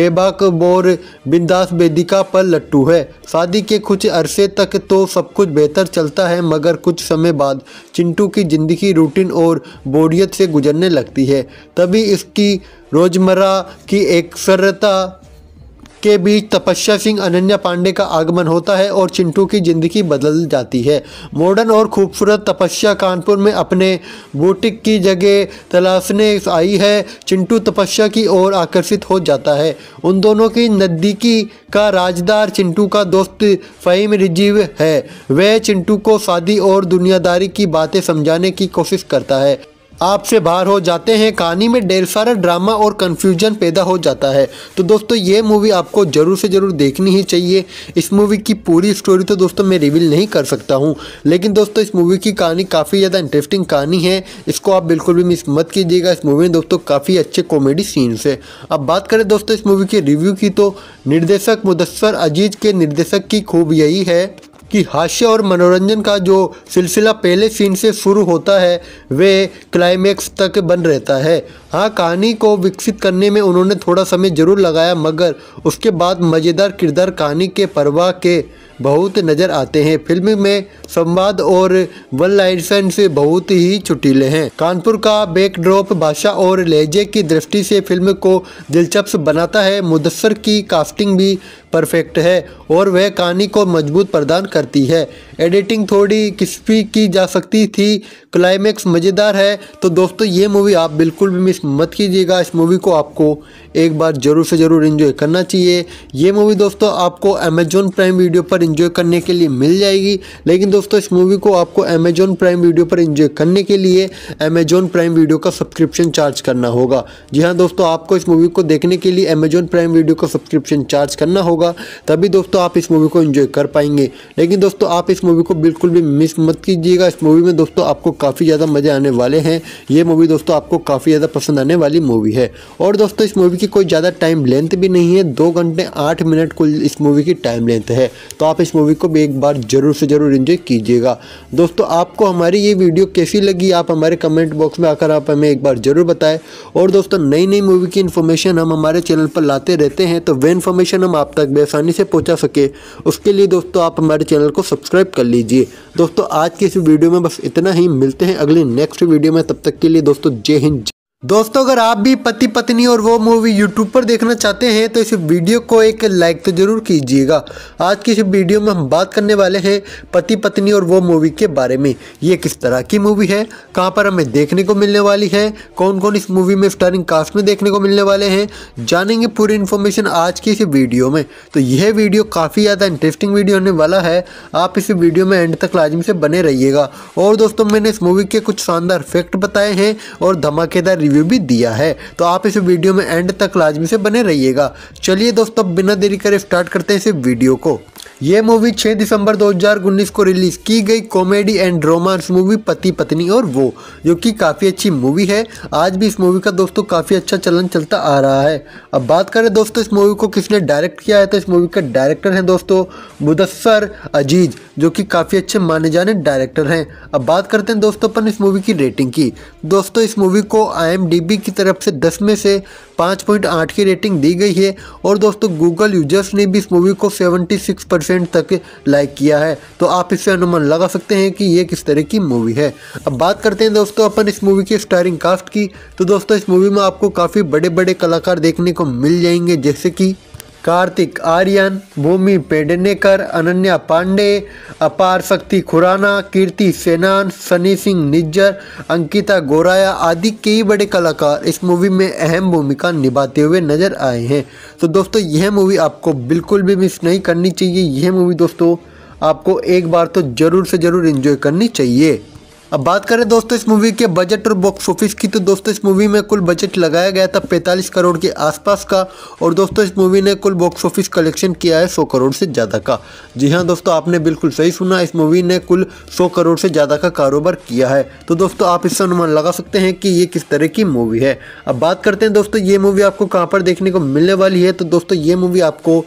बेबाक बोर बिंदास वेदिका पर लट्टू है शादी के कुछ अरसे तक तो सब कुछ बेहतर चलता है मगर कुछ समय बाद चिंटू की ज़िंदगी रूटीन और बोरियत से गुजरने लगती है तभी इसकी रोज़मर्रा की सरता के बीच तपस्या सिंह अनन्या पांडे का आगमन होता है और चिंटू की ज़िंदगी बदल जाती है मॉडर्न और खूबसूरत तपस्या कानपुर में अपने बूटिक की जगह तलाशने आई है चिंटू तपस्या की ओर आकर्षित हो जाता है उन दोनों की नज़दीकी का राजदार चिंटू का दोस्त फ़हीम रिजीव है वह चिंटू को शादी और दुनियादारी की बातें समझाने की कोशिश करता है आपसे बाहर हो जाते हैं कहानी में ढेर सारा ड्रामा और कन्फ्यूजन पैदा हो जाता है तो दोस्तों ये मूवी आपको ज़रूर से ज़रूर देखनी ही चाहिए इस मूवी की पूरी स्टोरी तो दोस्तों मैं रिवील नहीं कर सकता हूँ लेकिन दोस्तों इस मूवी की कहानी काफ़ी ज़्यादा इंटरेस्टिंग कहानी है इसको आप बिल्कुल भी मिस मत कीजिएगा इस मूवी में दोस्तों काफ़ी अच्छे कॉमेडी सीन्स है अब बात करें दोस्तों इस मूवी के रिव्यू की तो निर्देशक मुदस्सर अजीज के निर्देशक की खूब यही है कि हास्य और मनोरंजन का जो सिलसिला पहले सीन से शुरू होता है वे क्लाइमैक्स तक बन रहता है हाँ कहानी को विकसित करने में उन्होंने थोड़ा समय जरूर लगाया मगर उसके बाद मज़ेदार किरदार कहानी के परवाह के बहुत नज़र आते हैं फिल्म में संवाद और वन लाइनसन से बहुत ही चुटीले हैं कानपुर का बैकड्रॉप भाषा और लहजे की दृष्टि से फिल्म को दिलचस्प बनाता है मुदसर की कास्टिंग भी परफेक्ट है और वह कहानी को मजबूत प्रदान करती है एडिटिंग थोड़ी किस्पी की जा सकती थी क्लाइमैक्स मज़ेदार है तो दोस्तों ये मूवी आप बिल्कुल भी मिस मिस मत कीजिएगा इस मूवी को आपको एक बार ज़रूर से ज़रूर इन्जॉय करना चाहिए ये मूवी दोस्तों आपको अमेजोन प्राइम वीडियो पर इन्जॉय करने के लिए मिल जाएगी लेकिन दोस्तों इस मूवी को आपको अमेजोन प्राइम वीडियो पर इन्जॉय करने के लिए अमेजोन प्राइम वीडियो का सब्सक्रिप्शन चार्ज करना होगा जी हाँ दोस्तों आपको इस मूवी को देखने के लिए अमेजोन प्राइम वीडियो का सब्सक्रिप्शन चार्ज करना होगा तभी दोस्तों आप इस मूवी को इन्जॉय कर पाएंगे लेकिन दोस्तों आप इस मूवी को बिल्कुल भी मिस मत कीजिएगा इस मूवी में दोस्तों आपको काफ़ी ज़्यादा मज़े आने वाले हैं ये मूवी दोस्तों आपको काफ़ी ज़्यादा पसंद आने वाली मूवी है और दोस्तों इस मूवी की की कोई ज़्यादा टाइम लेंथ भी नहीं है दो घंटे आठ मिनट कुल इस मूवी की टाइम लेंथ है तो आप इस मूवी को भी एक बार ज़रूर से ज़रूर इन्जॉय कीजिएगा दोस्तों आपको हमारी ये वीडियो कैसी लगी आप हमारे कमेंट बॉक्स में आकर आप हमें एक बार ज़रूर बताएं और दोस्तों नई नई मूवी की इन्फॉर्मेशन हम हमारे चैनल पर लाते रहते हैं तो वे इन्फॉर्मेशन हम आप तक बेसानी से पहुँचा सके उसके लिए दोस्तों आप हमारे चैनल को सब्सक्राइब कर लीजिए दोस्तों आज की इस वीडियो में बस इतना ही मिलते हैं अगले नेक्स्ट वीडियो में तब तक के लिए दोस्तों जय हिंद दोस्तों अगर आप भी पति पत्नी और वो मूवी यूट्यूब पर देखना चाहते हैं तो इस वीडियो को एक लाइक तो ज़रूर कीजिएगा आज की इस वीडियो में हम बात करने वाले हैं पति पत्नी और वो मूवी के बारे में ये किस तरह की मूवी है कहाँ पर हमें देखने को मिलने वाली है कौन कौन इस मूवी में स्टारिंग कास्ट में देखने को मिलने वाले हैं जानेंगे पूरी इन्फॉर्मेशन आज की इस वीडियो में तो यह वीडियो काफ़ी ज़्यादा इंटरेस्टिंग वीडियो होने वाला है आप इस वीडियो में एंड तक लाजिम से बने रहिएगा और दोस्तों मैंने इस मूवी के कुछ शानदार फैक्ट बताए हैं और धमाकेदार रिव्यू भी दिया है तो आप इस वीडियो में एंड तक लाजमी से बने रहिएगा चलिए दोस्तों बिना देरी करे स्टार्ट करते हैं इस वीडियो को ये मूवी 6 दिसंबर 2019 को रिलीज़ की गई कॉमेडी एंड रोमांस मूवी पति पत्नी और वो जो कि काफ़ी अच्छी मूवी है आज भी इस मूवी का दोस्तों काफ़ी अच्छा चलन चलता आ रहा है अब बात करें दोस्तों इस मूवी को किसने डायरेक्ट किया है तो इस मूवी के डायरेक्टर हैं दोस्तों मुदस्सर अजीज जो कि काफ़ी अच्छे माने जाने डायरेक्टर हैं अब बात करते हैं दोस्तों अपन इस मूवी की रेटिंग की दोस्तों इस मूवी को आई की तरफ से दस में से पाँच की रेटिंग दी गई है और दोस्तों गूगल यूजर्स ने भी इस मूवी को सेवेंटी परसेंट तक लाइक किया है तो आप इससे अनुमान लगा सकते हैं कि ये किस तरह की मूवी है अब बात करते हैं दोस्तों अपन इस मूवी की स्टारिंग कास्ट की तो दोस्तों इस मूवी में आपको काफ़ी बड़े बड़े कलाकार देखने को मिल जाएंगे जैसे कि कार्तिक आर्यन भूमि पेडनेकर अनन्या पांडे अपार शक्ति खुराना कीर्ति सेनान सनी सिंह निज्जर अंकिता गोराया आदि कई बड़े कलाकार इस मूवी में अहम भूमिका निभाते हुए नजर आए हैं तो दोस्तों यह मूवी आपको बिल्कुल भी मिस नहीं करनी चाहिए यह मूवी दोस्तों आपको एक बार तो ज़रूर से ज़रूर इन्जॉय करनी चाहिए अब बात करें दोस्तों इस मूवी के बजट और बॉक्स ऑफिस की तो दोस्तों इस मूवी में कुल बजट लगाया गया था पैंतालीस करोड़ के आसपास का और दोस्तों इस मूवी ने कुल बॉक्स ऑफिस कलेक्शन किया है सौ करोड़ से ज़्यादा का जी हाँ दोस्तों आपने बिल्कुल सही सुना इस मूवी ने कुल सौ करोड़ से ज़्यादा का कारोबार किया है तो दोस्तों आप इससे अनुमान लगा सकते हैं कि ये किस तरह की मूवी है अब बात करते हैं दोस्तों ये मूवी आपको कहाँ पर देखने को मिलने वाली है तो दोस्तों ये मूवी आपको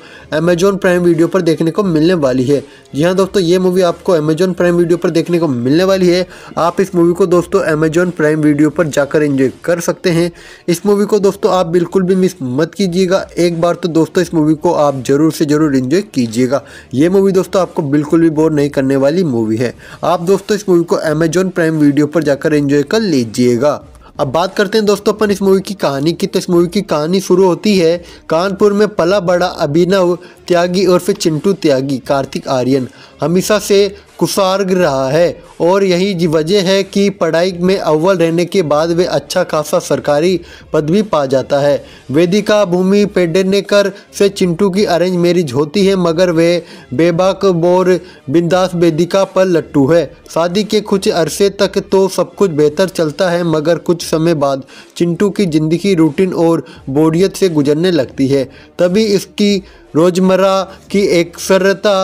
अमेजोन प्राइम वीडियो पर देखने को मिलने वाली है जी हाँ दोस्तों ये मूवी आपको अमेजोन प्राइम वीडियो पर देखने को मिलने वाली है आप इस मूवी को दोस्तों अमेजॉन प्राइम वीडियो पर जाकर एंजॉय कर सकते हैं इस मूवी को दोस्तों आप बिल्कुल भी मिस मत कीजिएगा एक बार तो दोस्तों इस मूवी को आप ज़रूर से ज़रूर इन्जॉय कीजिएगा ये मूवी दोस्तों आपको बिल्कुल भी बोर नहीं करने वाली मूवी है आप दोस्तों इस मूवी को अमेजॉन प्राइम वीडियो पर जाकर इंजॉय कर लीजिएगा अब बात करते हैं दोस्तों अपन इस मूवी की कहानी की तो इस मूवी की कहानी शुरू होती है कानपुर में पला बड़ा अभिनव त्यागी और फिर चिंटू त्यागी कार्तिक आर्यन हमेशा से कुशार्ग रहा है और यही वजह है कि पढ़ाई में अव्वल रहने के बाद वे अच्छा खासा सरकारी पद भी पा जाता है वेदिका भूमि पेडनेकर से चिंटू की अरेंज मैरिज होती है मगर वे बेबाक बोर बिंदास वेदिका पर लट्टू है शादी के कुछ अरसे तक तो सब कुछ बेहतर चलता है मगर कुछ समय बाद चिंटू की ज़िंदगी रूटीन और बोरियत से गुजरने लगती है तभी इसकी रोज़मर्रा की एक सरता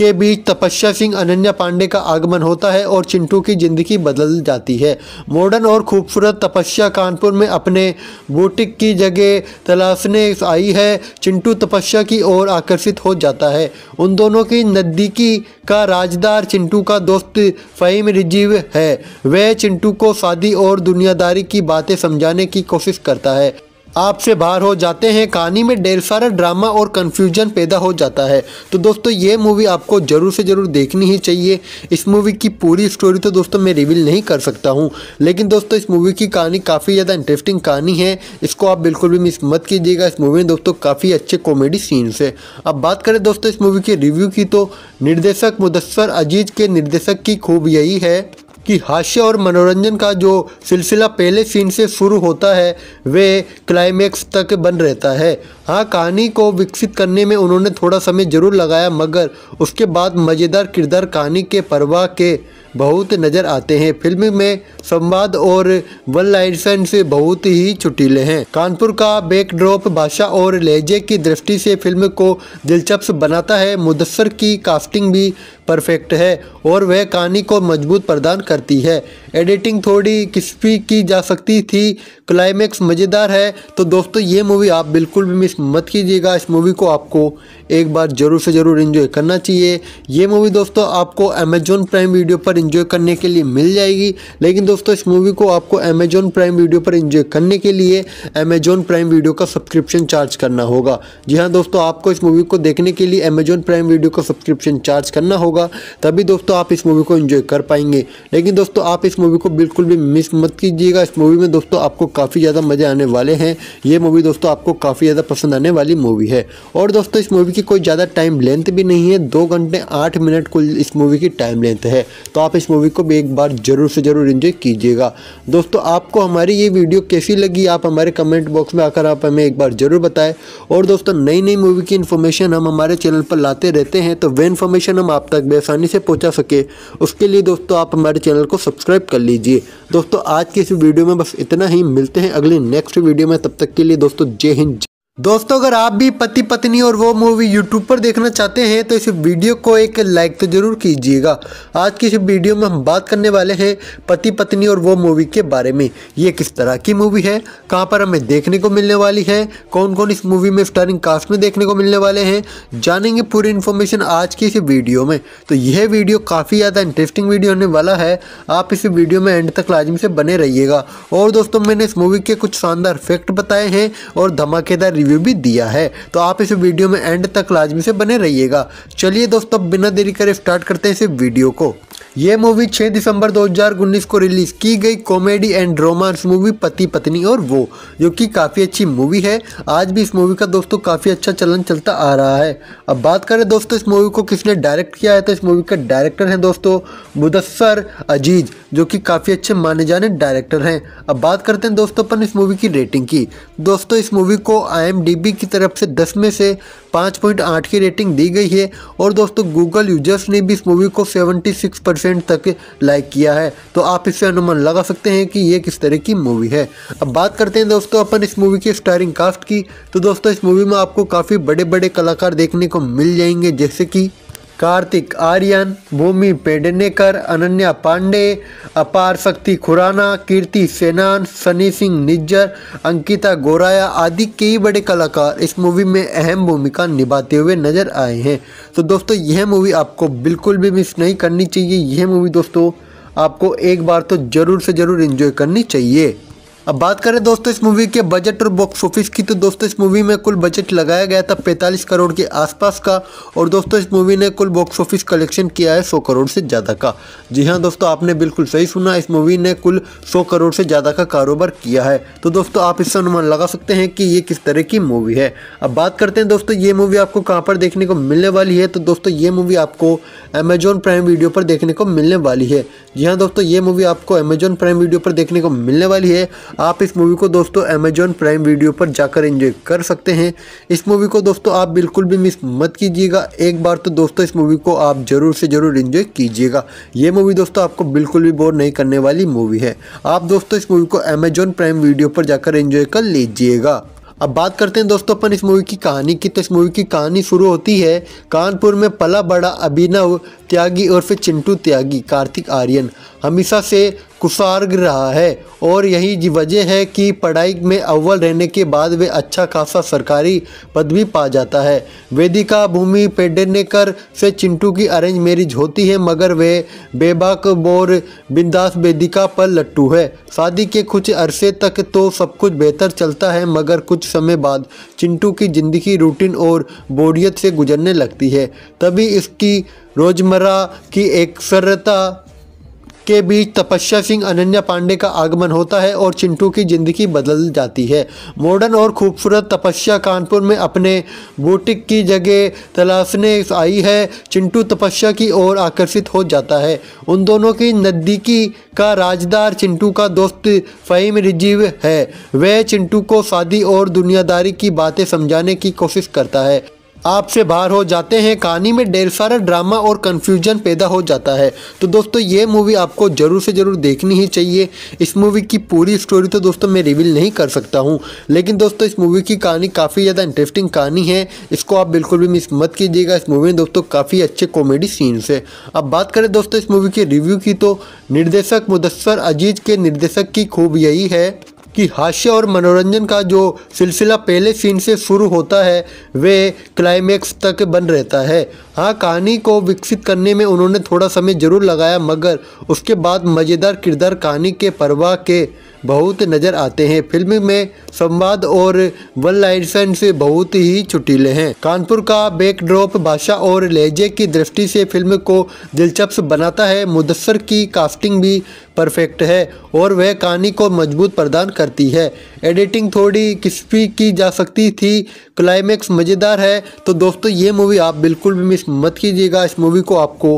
के बीच तपस्या सिंह अनन्या पांडे का आगमन होता है और चिंटू की जिंदगी बदल जाती है मॉडर्न और खूबसूरत तपस्या कानपुर में अपने बूटिक की जगह तलाशने आई है चिंटू तपस्या की ओर आकर्षित हो जाता है उन दोनों की नज़दीकी का राजदार चिंटू का दोस्त फ़हीम रिजीव है वह चिंटू को शादी और दुनियादारी की बातें समझाने की कोशिश करता है आपसे बाहर हो जाते हैं कहानी में ढेर सारा ड्रामा और कन्फ्यूजन पैदा हो जाता है तो दोस्तों ये मूवी आपको ज़रूर से ज़रूर देखनी ही चाहिए इस मूवी की पूरी स्टोरी तो दोस्तों मैं रिवील नहीं कर सकता हूँ लेकिन दोस्तों इस मूवी की कहानी काफ़ी ज़्यादा इंटरेस्टिंग कहानी है इसको आप बिल्कुल भी मिस मत कीजिएगा इस मूवी में दोस्तों काफ़ी अच्छे कॉमेडी सीन्स है अब बात करें दोस्तों इस मूवी के रिव्यू की तो निर्देशक मुदस्सर अजीज के निर्देशक की खूब यही है कि हास्य और मनोरंजन का जो सिलसिला पहले सीन से शुरू होता है वे क्लाइमेक्स तक बन रहता है हाँ कहानी को विकसित करने में उन्होंने थोड़ा समय जरूर लगाया मगर उसके बाद मज़ेदार किरदार कहानी के परवाह के बहुत नज़र आते हैं फिल्म में संवाद और वन लाइनसन से बहुत ही चुटीले हैं कानपुर का बैकड्रॉप भाषा और लहजे की दृष्टि से फिल्म को दिलचस्प बनाता है मुदसर की कास्टिंग भी परफेक्ट है और वह कहानी को मजबूत प्रदान करती है एडिटिंग थोड़ी किस्पी की जा सकती थी क्लाइमैक्स मज़ेदार है तो दोस्तों ये मूवी आप बिल्कुल भी मिस मत कीजिएगा इस मूवी को आपको एक बार ज़रूर से ज़रूर इन्जॉय करना चाहिए ये मूवी दोस्तों आपको अमेजोन प्राइम वीडियो पर इन्जॉय करने के लिए मिल जाएगी लेकिन दोस्तों इस मूवी को आपको अमेजोन प्राइम वीडियो पर इन्जॉय करने के लिए अमेजोन प्राइम वीडियो का सब्सक्रिप्शन चार्ज करना होगा जी हाँ दोस्तों आपको इस मूवी को देखने के लिए अमेजोन प्राइम वीडियो का सब्सक्रिप्शन चार्ज करना होगा तभी दोस्तों आप इस मूवी को इन्जॉय कर पाएंगे लेकिन दोस्तों आप इस मूवी को बिल्कुल भी मिस मत कीजिएगा इस मूवी में दोस्तों आपको काफ़ी ज़्यादा मज़े आने वाले हैं ये मूवी दोस्तों आपको काफ़ी ज़्यादा पसंद सुनाने वाली मूवी है और दोस्तों इस मूवी की कोई ज़्यादा टाइम लेंथ भी नहीं है दो घंटे आठ मिनट कुल इस मूवी की टाइम लेंथ है तो आप इस मूवी को भी एक बार ज़रूर से ज़रूर इन्जॉय कीजिएगा दोस्तों आपको हमारी ये वीडियो कैसी लगी आप हमारे कमेंट बॉक्स में आकर आप हमें एक बार ज़रूर बताएं और दोस्तों नई नई मूवी की इन्फॉर्मेशन हम हमारे चैनल पर लाते रहते हैं तो वे इन्फॉर्मेशन हम आप तक बेसानी से पहुँचा सके उसके लिए दोस्तों आप हमारे चैनल को सब्सक्राइब कर लीजिए दोस्तों आज की इस वीडियो में बस इतना ही मिलते हैं अगले नेक्स्ट वीडियो में तब तक के लिए दोस्तों जय हिंद दोस्तों अगर आप भी पति पत्नी और वो मूवी यूट्यूब पर देखना चाहते हैं तो इस वीडियो को एक लाइक तो ज़रूर कीजिएगा आज की इस वीडियो में हम बात करने वाले हैं पति पत्नी और वो मूवी के बारे में ये किस तरह की मूवी है कहाँ पर हमें देखने को मिलने वाली है कौन कौन इस मूवी में स्टारिंग कास्ट में देखने को मिलने वाले हैं जानेंगे पूरी इन्फॉर्मेशन आज की इस वीडियो में तो यह वीडियो काफ़ी ज़्यादा इंटरेस्टिंग वीडियो होने वाला है आप इस वीडियो में एंड तक लाजमी से बने रहिएगा और दोस्तों मैंने इस मूवी के कुछ शानदार फैक्ट बताए हैं और धमाकेदार रिव्यू भी दिया है तो आप इस वीडियो में एंड तक लाजमी से बने रहिएगा चलिए दोस्तों बिना देरी करे स्टार्ट करते हैं इस वीडियो को ये मूवी 6 दिसंबर 2019 को रिलीज़ की गई कॉमेडी एंड रोमांस मूवी पति पत्नी और वो जो कि काफ़ी अच्छी मूवी है आज भी इस मूवी का दोस्तों काफ़ी अच्छा चलन चलता आ रहा है अब बात करें दोस्तों इस मूवी को किसने डायरेक्ट किया है तो इस मूवी का डायरेक्टर हैं दोस्तों मुदस्सर अजीज जो कि काफ़ी अच्छे माने जाने डायरेक्टर हैं अब बात करते हैं दोस्तों अपन इस मूवी की रेटिंग की दोस्तों इस मूवी को आई की तरफ से दस में से पाँच की रेटिंग दी गई है और दोस्तों गूगल यूजर्स ने भी इस मूवी को सेवेंटी परसेंट तक लाइक किया है तो आप इससे अनुमान लगा सकते हैं कि ये किस तरह की मूवी है अब बात करते हैं दोस्तों अपन इस मूवी की स्टारिंग कास्ट की तो दोस्तों इस मूवी में आपको काफ़ी बड़े बड़े कलाकार देखने को मिल जाएंगे जैसे कि कार्तिक आर्यन भूमि पेडनेकर अनन्या पांडे अपार शक्ति खुराना कीर्ति सेनान सनी सिंह निज्जर अंकिता गोराया आदि कई बड़े कलाकार इस मूवी में अहम भूमिका निभाते हुए नजर आए हैं तो दोस्तों यह मूवी आपको बिल्कुल भी मिस नहीं करनी चाहिए यह मूवी दोस्तों आपको एक बार तो ज़रूर से ज़रूर इन्जॉय करनी चाहिए अब बात करें दोस्तों इस मूवी के बजट और बॉक्स ऑफिस की तो दोस्तों इस मूवी में कुल बजट लगाया गया था 45 करोड़ के आसपास का और दोस्तों इस मूवी ने कुल बॉक्स ऑफिस कलेक्शन किया है 100 करोड़ से ज़्यादा का जी हाँ दोस्तों आपने बिल्कुल सही सुना इस मूवी ने कुल 100 करोड़ से ज़्यादा का कारोबार किया है तो दोस्तों आप इससे अनुमान लगा सकते हैं कि ये किस तरह की मूवी है अब बात करते हैं दोस्तों ये मूवी आपको कहाँ पर देखने को मिलने वाली है तो दोस्तों ये मूवी आपको अमेजोन प्राइम वीडियो पर देखने को मिलने वाली है जी हाँ दोस्तों ये मूवी आपको अमेजोन प्राइम वीडियो पर देखने को मिलने वाली है आप इस मूवी को दोस्तों अमेजॉन प्राइम वीडियो पर जाकर एंजॉय कर सकते हैं इस मूवी को दोस्तों आप बिल्कुल भी मिस मत कीजिएगा एक बार तो दोस्तों इस मूवी को आप ज़रूर से ज़रूर इन्जॉय कीजिएगा ये मूवी दोस्तों आपको बिल्कुल भी बोर नहीं करने वाली मूवी है आप दोस्तों इस मूवी को अमेजॉन प्राइम वीडियो पर जाकर इन्जॉय कर लीजिएगा अब बात करते हैं दोस्तों अपन इस मूवी की कहानी की तो इस मूवी की कहानी शुरू होती है कानपुर में पला बड़ा अभिनव त्यागी और फिर चिंटू त्यागी कार्तिक आर्यन हमेशा से कुसार रहा है और यही वजह है कि पढ़ाई में अव्वल रहने के बाद वे अच्छा खासा सरकारी पद भी पा जाता है वेदिका भूमि पेडनेकर से चिंटू की अरेंज मैरिज होती है मगर वे बेबाक बोर बिंदास वेदिका पर लट्टू है शादी के कुछ अरसे तक तो सब कुछ बेहतर चलता है मगर कुछ समय बाद चिंटू की ज़िंदगी रूटीन और बोरियत से गुजरने लगती है तभी इसकी रोज़मर्रा की सरता के बीच तपस्या सिंह अनन्या पांडे का आगमन होता है और चिंटू की ज़िंदगी बदल जाती है मॉडर्न और खूबसूरत तपस्या कानपुर में अपने बूटिक की जगह तलाशने आई है चिंटू तपस्या की ओर आकर्षित हो जाता है उन दोनों की नज़दीकी का राजदार चिंटू का दोस्त फ़हीम रिजीव है वह चिंटू को शादी और दुनियादारी की बातें समझाने की कोशिश करता है आपसे बाहर हो जाते हैं कहानी में ढेर सारा ड्रामा और कन्फ्यूजन पैदा हो जाता है तो दोस्तों ये मूवी आपको ज़रूर से ज़रूर देखनी ही चाहिए इस मूवी की पूरी स्टोरी तो दोस्तों मैं रिवील नहीं कर सकता हूँ लेकिन दोस्तों इस मूवी की कहानी काफ़ी ज़्यादा इंटरेस्टिंग कहानी है इसको आप बिल्कुल भी मिस मत कीजिएगा इस मूवी में दोस्तों काफ़ी अच्छे कॉमेडी सीन्स है अब बात करें दोस्तों इस मूवी के रिव्यू की तो निर्देशक मुदस्सर अजीज के निर्देशक की खूब यही है कि हास्य और मनोरंजन का जो सिलसिला पहले सीन से शुरू होता है वे क्लाइमैक्स तक बन रहता है हाँ कहानी को विकसित करने में उन्होंने थोड़ा समय ज़रूर लगाया मगर उसके बाद मज़ेदार किरदार कहानी के परवाह के बहुत नज़र आते हैं फिल्म में संवाद और वन लाइन से बहुत ही चुटीले हैं कानपुर का बैकड्रॉप भाषा और लहजे की दृष्टि से फिल्म को दिलचस्प बनाता है मुदस्सर की कास्टिंग भी परफेक्ट है और वह कहानी को मजबूत प्रदान करती है एडिटिंग थोड़ी किस्पी की जा सकती थी क्लाइमैक्स मज़ेदार है तो दोस्तों ये मूवी आप बिल्कुल भी मिस मत कीजिएगा इस मूवी को आपको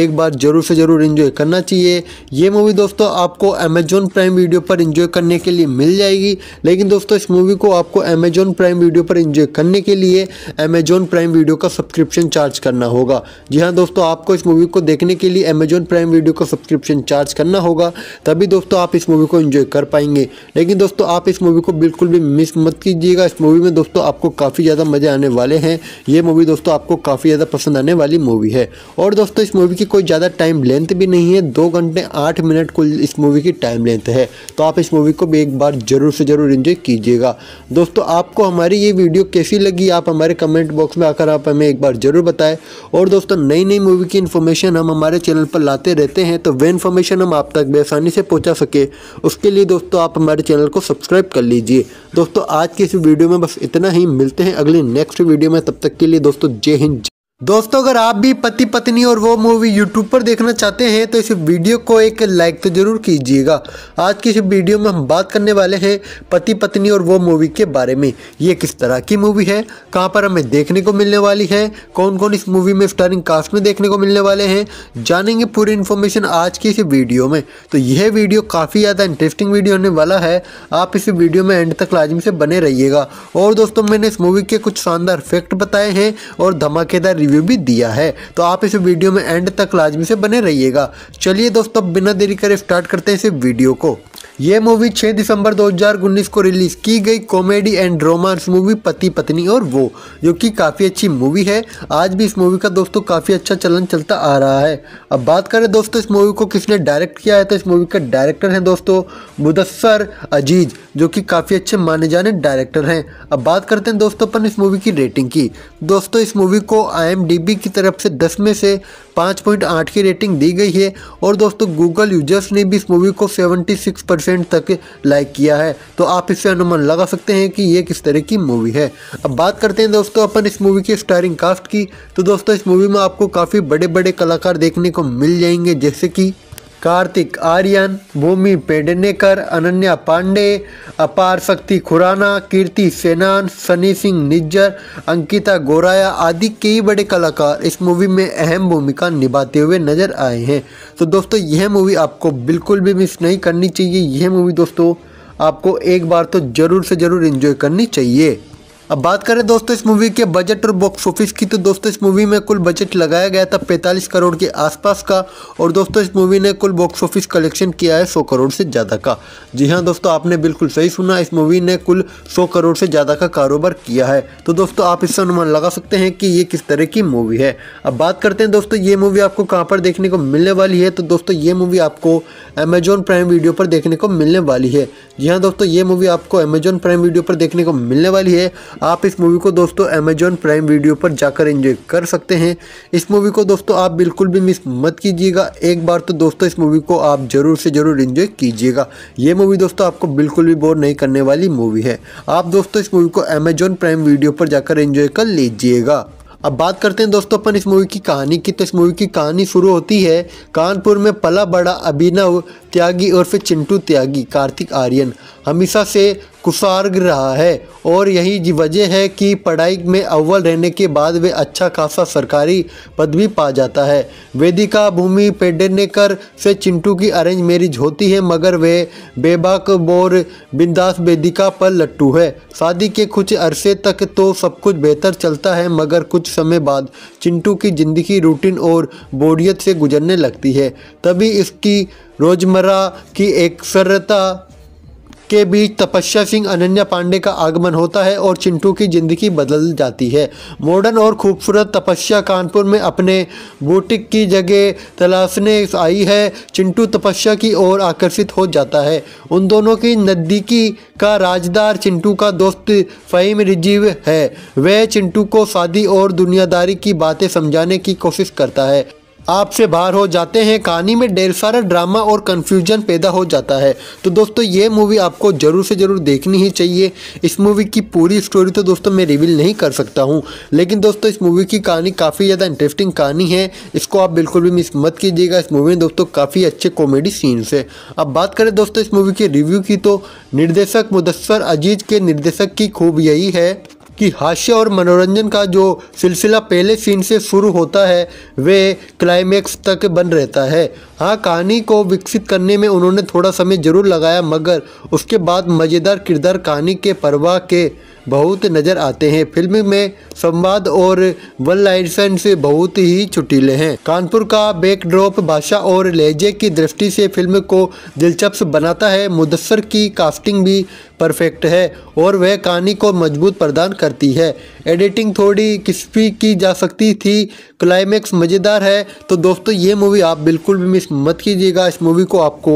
एक बार ज़रूर से ज़रूर इन्जॉय करना चाहिए ये मूवी दोस्तों आपको अमेजोन प्राइम वीडियो पर इन्जॉय करने के लिए मिल जाएगी लेकिन दोस्तों इस मूवी को आपको अमेजोन प्राइम वीडियो पर इन्जॉय करने के लिए अमेजोन प्राइम वीडियो का सब्सक्रिप्शन चार्ज करना होगा जी हाँ दोस्तों आपको इस मूवी को देखने के लिए अमेजोन प्राइम वीडियो का सब्सक्रिप्शन चार्ज करना होगा तभी दोस्तों आप इस मूवी को इन्जॉय कर पाएंगे लेकिन दोस्तों आप इस मूवी को बिल्कुल भी मिस मत कीजिएगा इस मूवी में दोस्तों आपको काफ़ी ज़्यादा मज़े आने वाले हैं ये मूवी दोस्तों आपको काफ़ी ज़्यादा पसंद आने वाली मूवी है और दोस्तों इस मूवी की कोई ज़्यादा टाइम लेंथ भी नहीं है दो घंटे आठ मिनट कुल इस मूवी की टाइम लेंथ है तो आप इस मूवी को भी एक बार ज़रूर से ज़रूर इन्जॉय कीजिएगा दोस्तों आपको हमारी ये वीडियो कैसी लगी आप हमारे कमेंट बॉक्स में आकर आप हमें एक बार ज़रूर बताएं और दोस्तों नई नई मूवी की इन्फॉर्मेशन हम हमारे चैनल पर लाते रहते हैं तो वे इन्फॉर्मेशन हम आप तक बेसानी से पहुँचा सके उसके लिए दोस्तों आप हमारे चैनल को सब्सक्राइब कर लीजिए दोस्तों आज की इस वीडियो में बस इतना ही मिलते हैं अगले नेक्स्ट वीडियो में तब तक के लिए दोस्तों जय हिंद दोस्तों अगर आप भी पति पत्नी और वो मूवी यूट्यूब पर देखना चाहते हैं तो इस वीडियो को एक लाइक तो ज़रूर कीजिएगा आज की इस वीडियो में हम बात करने वाले हैं पति पत्नी और वो मूवी के बारे में ये किस तरह की मूवी है कहाँ पर हमें देखने को मिलने वाली है कौन कौन इस मूवी में स्टारिंग कास्ट में देखने को मिलने वाले हैं जानेंगे पूरी इन्फॉर्मेशन आज की इस वीडियो में तो यह वीडियो काफ़ी ज़्यादा इंटरेस्टिंग वीडियो होने वाला है आप इस वीडियो में एंड तक लाजमी से बने रहिएगा और दोस्तों मैंने इस मूवी के कुछ शानदार फैक्ट बताए हैं और धमाकेदार रिव्यू रिव्यू भी दिया है तो आप इस वीडियो में एंड तक लाजमी से बने रहिएगा चलिए दोस्तों बिना देरी करे स्टार्ट करते हैं इस वीडियो को यह मूवी 6 दिसंबर 2019 को रिलीज़ की गई कॉमेडी एंड रोमांस मूवी पति पत्नी और वो जो कि काफ़ी अच्छी मूवी है आज भी इस मूवी का दोस्तों काफ़ी अच्छा चलन चलता आ रहा है अब बात करें दोस्तों इस मूवी को किसने डायरेक्ट किया है तो इस मूवी का डायरेक्टर हैं दोस्तों मुदस्सर अजीज जो कि काफ़ी अच्छे माने जाने डायरेक्टर हैं अब बात करते हैं दोस्तों अपन इस मूवी की रेटिंग की दोस्तों इस मूवी को आई एम आई की तरफ से 10 में से 5.8 की रेटिंग दी गई है और दोस्तों गूगल यूजर्स ने भी इस मूवी को 76 परसेंट तक लाइक किया है तो आप इससे अनुमान लगा सकते हैं कि ये किस तरह की मूवी है अब बात करते हैं दोस्तों अपन इस मूवी की स्टारिंग कास्ट की तो दोस्तों इस मूवी में आपको काफ़ी बड़े बड़े कलाकार देखने को मिल जाएंगे जैसे कि कार्तिक आर्यन भूमि पेडनेकर अनन्या पांडे अपार शक्ति खुराना कीर्ति सेनान सनी सिंह निज्जर अंकिता गोराया आदि कई बड़े कलाकार इस मूवी में अहम भूमिका निभाते हुए नजर आए हैं तो दोस्तों यह मूवी आपको बिल्कुल भी मिस नहीं करनी चाहिए यह मूवी दोस्तों आपको एक बार तो ज़रूर से ज़रूर इन्जॉय करनी चाहिए अब बात करें दोस्तों इस मूवी के बजट और बॉक्स ऑफिस की तो दोस्तों इस मूवी में कुल बजट लगाया गया था 45 करोड़ के आसपास का और दोस्तों इस मूवी ने कुल बॉक्स ऑफिस कलेक्शन किया है 100 करोड़ से ज़्यादा का जी हाँ दोस्तों आपने बिल्कुल सही सुना इस मूवी ने कुल 100 करोड़ से ज़्यादा का कारोबार किया है तो दोस्तों आप इससे अनुमान लगा सकते हैं कि ये किस तरह की मूवी है अब बात करते हैं दोस्तों ये मूवी आपको कहाँ पर देखने को मिलने वाली है तो दोस्तों ये मूवी आपको अमेजोन प्राइम वीडियो पर देखने को मिलने वाली है जी हाँ दोस्तों ये मूवी आपको अमेजोन प्राइम वीडियो पर देखने को मिलने वाली है आप इस मूवी को दोस्तों अमेजॉन प्राइम वीडियो पर जाकर एंजॉय कर सकते हैं इस मूवी को दोस्तों आप बिल्कुल भी मिस मत कीजिएगा एक बार तो दोस्तों इस मूवी को आप ज़रूर से ज़रूर इंजॉय कीजिएगा ये मूवी दोस्तों आपको बिल्कुल भी बोर नहीं करने वाली मूवी है आप दोस्तों इस मूवी को अमेजॉन प्राइम वीडियो पर जाकर इंजॉय कर लीजिएगा अब बात करते हैं दोस्तों अपन इस मूवी की कहानी की तो इस मूवी की कहानी शुरू होती है कानपुर में पला बड़ा अभिनव त्यागी और फिर चिंटू त्यागी कार्तिक आर्यन हमेशा से कुसार रहा है और यही वजह है कि पढ़ाई में अव्वल रहने के बाद वे अच्छा खासा सरकारी पद भी पा जाता है वेदिका भूमि पेडेनेकर से चिंटू की अरेंज मैरिज होती है मगर वे बेबाक बोर बिंदास वेदिका पर लट्टू है शादी के कुछ अरसे तक तो सब कुछ बेहतर चलता है मगर कुछ समय बाद चिंटू की ज़िंदगी रूटीन और बोरियत से गुजरने लगती है तभी इसकी रोज़मर्रा की सरता के बीच तपस्या सिंह अनन्या पांडे का आगमन होता है और चिंटू की ज़िंदगी बदल जाती है मॉडर्न और खूबसूरत तपस्या कानपुर में अपने बुटीक की जगह तलाशने आई है चिंटू तपस्या की ओर आकर्षित हो जाता है उन दोनों की नज़दीकी का राजदार चिंटू का दोस्त फ़हीम रिजीव है वह चिंटू को शादी और दुनियादारी की बातें समझाने की कोशिश करता है आपसे बाहर हो जाते हैं कहानी में ढेर सारा ड्रामा और कन्फ्यूजन पैदा हो जाता है तो दोस्तों ये मूवी आपको ज़रूर से ज़रूर देखनी ही चाहिए इस मूवी की पूरी स्टोरी तो दोस्तों मैं रिवील नहीं कर सकता हूँ लेकिन दोस्तों इस मूवी की कहानी काफ़ी ज़्यादा इंटरेस्टिंग कहानी है इसको आप बिल्कुल भी मिस मत कीजिएगा इस मूवी में दोस्तों काफ़ी अच्छे कॉमेडी सीन्स है अब बात करें दोस्तों इस मूवी के रिव्यू की तो निर्देशक मुदस्सर अजीज के निर्देशक की खूब यही है कि हास्य और मनोरंजन का जो सिलसिला पहले सीन से शुरू होता है वे क्लाइमैक्स तक बन रहता है हाँ कहानी को विकसित करने में उन्होंने थोड़ा समय ज़रूर लगाया मगर उसके बाद मज़ेदार किरदार कहानी के परवाह के बहुत नज़र आते हैं फिल्म में संवाद और वन लाइन से बहुत ही चुटीले हैं कानपुर का बैकड्रॉप भाषा और लहजे की दृष्टि से फिल्म को दिलचस्प बनाता है मुदस्सर की कास्टिंग भी परफेक्ट है और वह कहानी को मजबूत प्रदान करती है एडिटिंग थोड़ी किस्पी की जा सकती थी क्लाइमैक्स मज़ेदार है तो दोस्तों ये मूवी आप बिल्कुल भी मिस मत कीजिएगा इस मूवी को आपको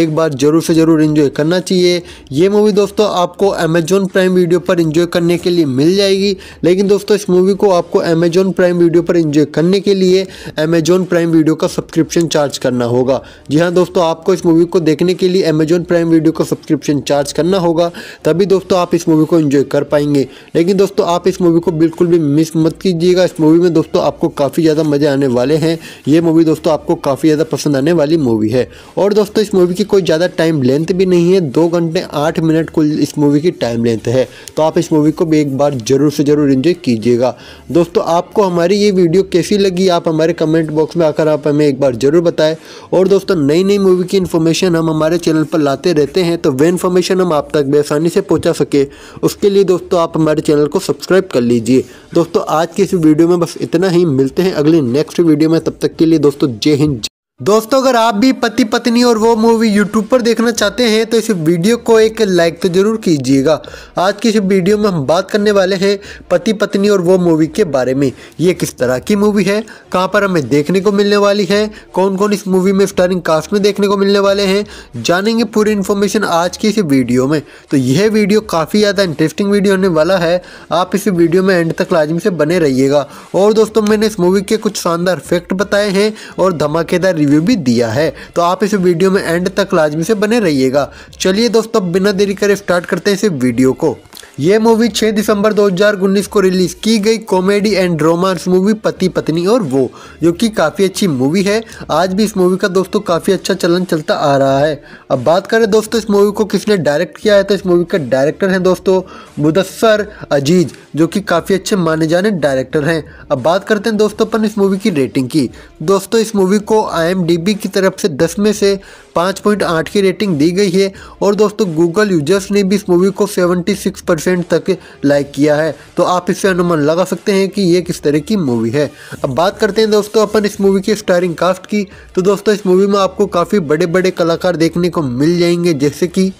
एक बार ज़रूर से ज़रूर इन्जॉय करना चाहिए ये मूवी दोस्तों आपको अमेजोन प्राइम वीडियो पर इन्जॉय करने के लिए मिल जाएगी लेकिन दोस्तों इस मूवी को आपको अमेजोन प्राइम वीडियो पर इन्जॉय करने के लिए अमेजोन प्राइम वीडियो का सब्सक्रिप्शन चार्ज करना होगा जी हाँ दोस्तों आपको इस मूवी को देखने के लिए अमेजोन प्राइम वीडियो का सब्सक्रिप्शन चार्ज करना होगा तभी दोस्तों आप इस मूवी को इन्जॉय कर पाएंगे लेकिन दोस्तों आप इस मूवी को बिल्कुल भी मिस मत कीजिएगा इस मूवी में दोस्तों आपको काफ़ी ज़्यादा मज़े आने वाले हैं ये मूवी दोस्तों आपको काफ़ी ज़्यादा पसंद आने वाली मूवी है और दोस्तों इस मूवी की कोई ज़्यादा टाइम लेंथ भी नहीं है दो घंटे आठ मिनट कुल इस मूवी की टाइम लेंथ है तो आप इस मूवी को भी एक बार ज़रूर से ज़रूर इन्जॉय कीजिएगा दोस्तों आपको हमारी ये वीडियो कैसी लगी आप हमारे कमेंट बॉक्स में आकर आप हमें एक बार ज़रूर बताएं और दोस्तों नई नई मूवी की इन्फॉर्मेशन हम हमारे चैनल पर लाते रहते हैं तो वे इन्फॉर्मेशन हम आप तक बेसानी से पहुँचा सके उसके लिए दोस्तों आप हमारे चैनल को सब्सक्राइब कर लीजिए दोस्तों आज की इस वीडियो में बस इतना ही मिलते हैं अगले नेक्स्ट वीडियो में तब तक के लिए दोस्तों जय हिंद दोस्तों अगर आप भी पति पत्नी और वो मूवी यूट्यूब पर देखना चाहते हैं तो इस वीडियो को एक लाइक तो ज़रूर कीजिएगा आज की इस वीडियो में हम बात करने वाले हैं पति पत्नी और वो मूवी के बारे में ये किस तरह की मूवी है कहाँ पर हमें देखने को मिलने वाली है कौन कौन इस मूवी में स्टारिंग कास्ट में देखने को मिलने वाले हैं जानेंगे पूरी इन्फॉर्मेशन आज की इस वीडियो में तो यह वीडियो काफ़ी ज़्यादा इंटरेस्टिंग वीडियो होने वाला है आप इस वीडियो में एंड तक लाजमी से बने रहिएगा और दोस्तों मैंने इस मूवी के कुछ शानदार फैक्ट बताए हैं और धमाकेदार रिव्यू रिव्यू भी दिया है तो आप इस वीडियो में एंड तक लाजमी से बने रहिएगा चलिए दोस्तों बिना देरी करे स्टार्ट करते हैं इस वीडियो को ये मूवी 6 दिसंबर 2019 को रिलीज़ की गई कॉमेडी एंड रोमांस मूवी पति पत्नी और वो जो कि काफ़ी अच्छी मूवी है आज भी इस मूवी का दोस्तों काफ़ी अच्छा चलन चलता आ रहा है अब बात करें दोस्तों इस मूवी को किसने डायरेक्ट किया है तो इस मूवी का डायरेक्टर हैं दोस्तों मुदस्सर अजीज़ जो कि काफ़ी अच्छे माने जाने डायरेक्टर हैं अब बात करते हैं दोस्तों अपन इस मूवी की रेटिंग की दोस्तों इस मूवी को आई की तरफ से दस में से पाँच पॉइंट आठ की रेटिंग दी गई है और दोस्तों गूगल यूजर्स ने भी इस मूवी को सेवेंटी सिक्स परसेंट तक लाइक किया है तो आप इससे अनुमान लगा सकते हैं कि ये किस तरह की मूवी है अब बात करते हैं दोस्तों अपन इस मूवी की स्टारिंग कास्ट की तो दोस्तों इस मूवी में आपको काफ़ी बड़े बड़े कलाकार देखने को मिल जाएंगे जैसे कि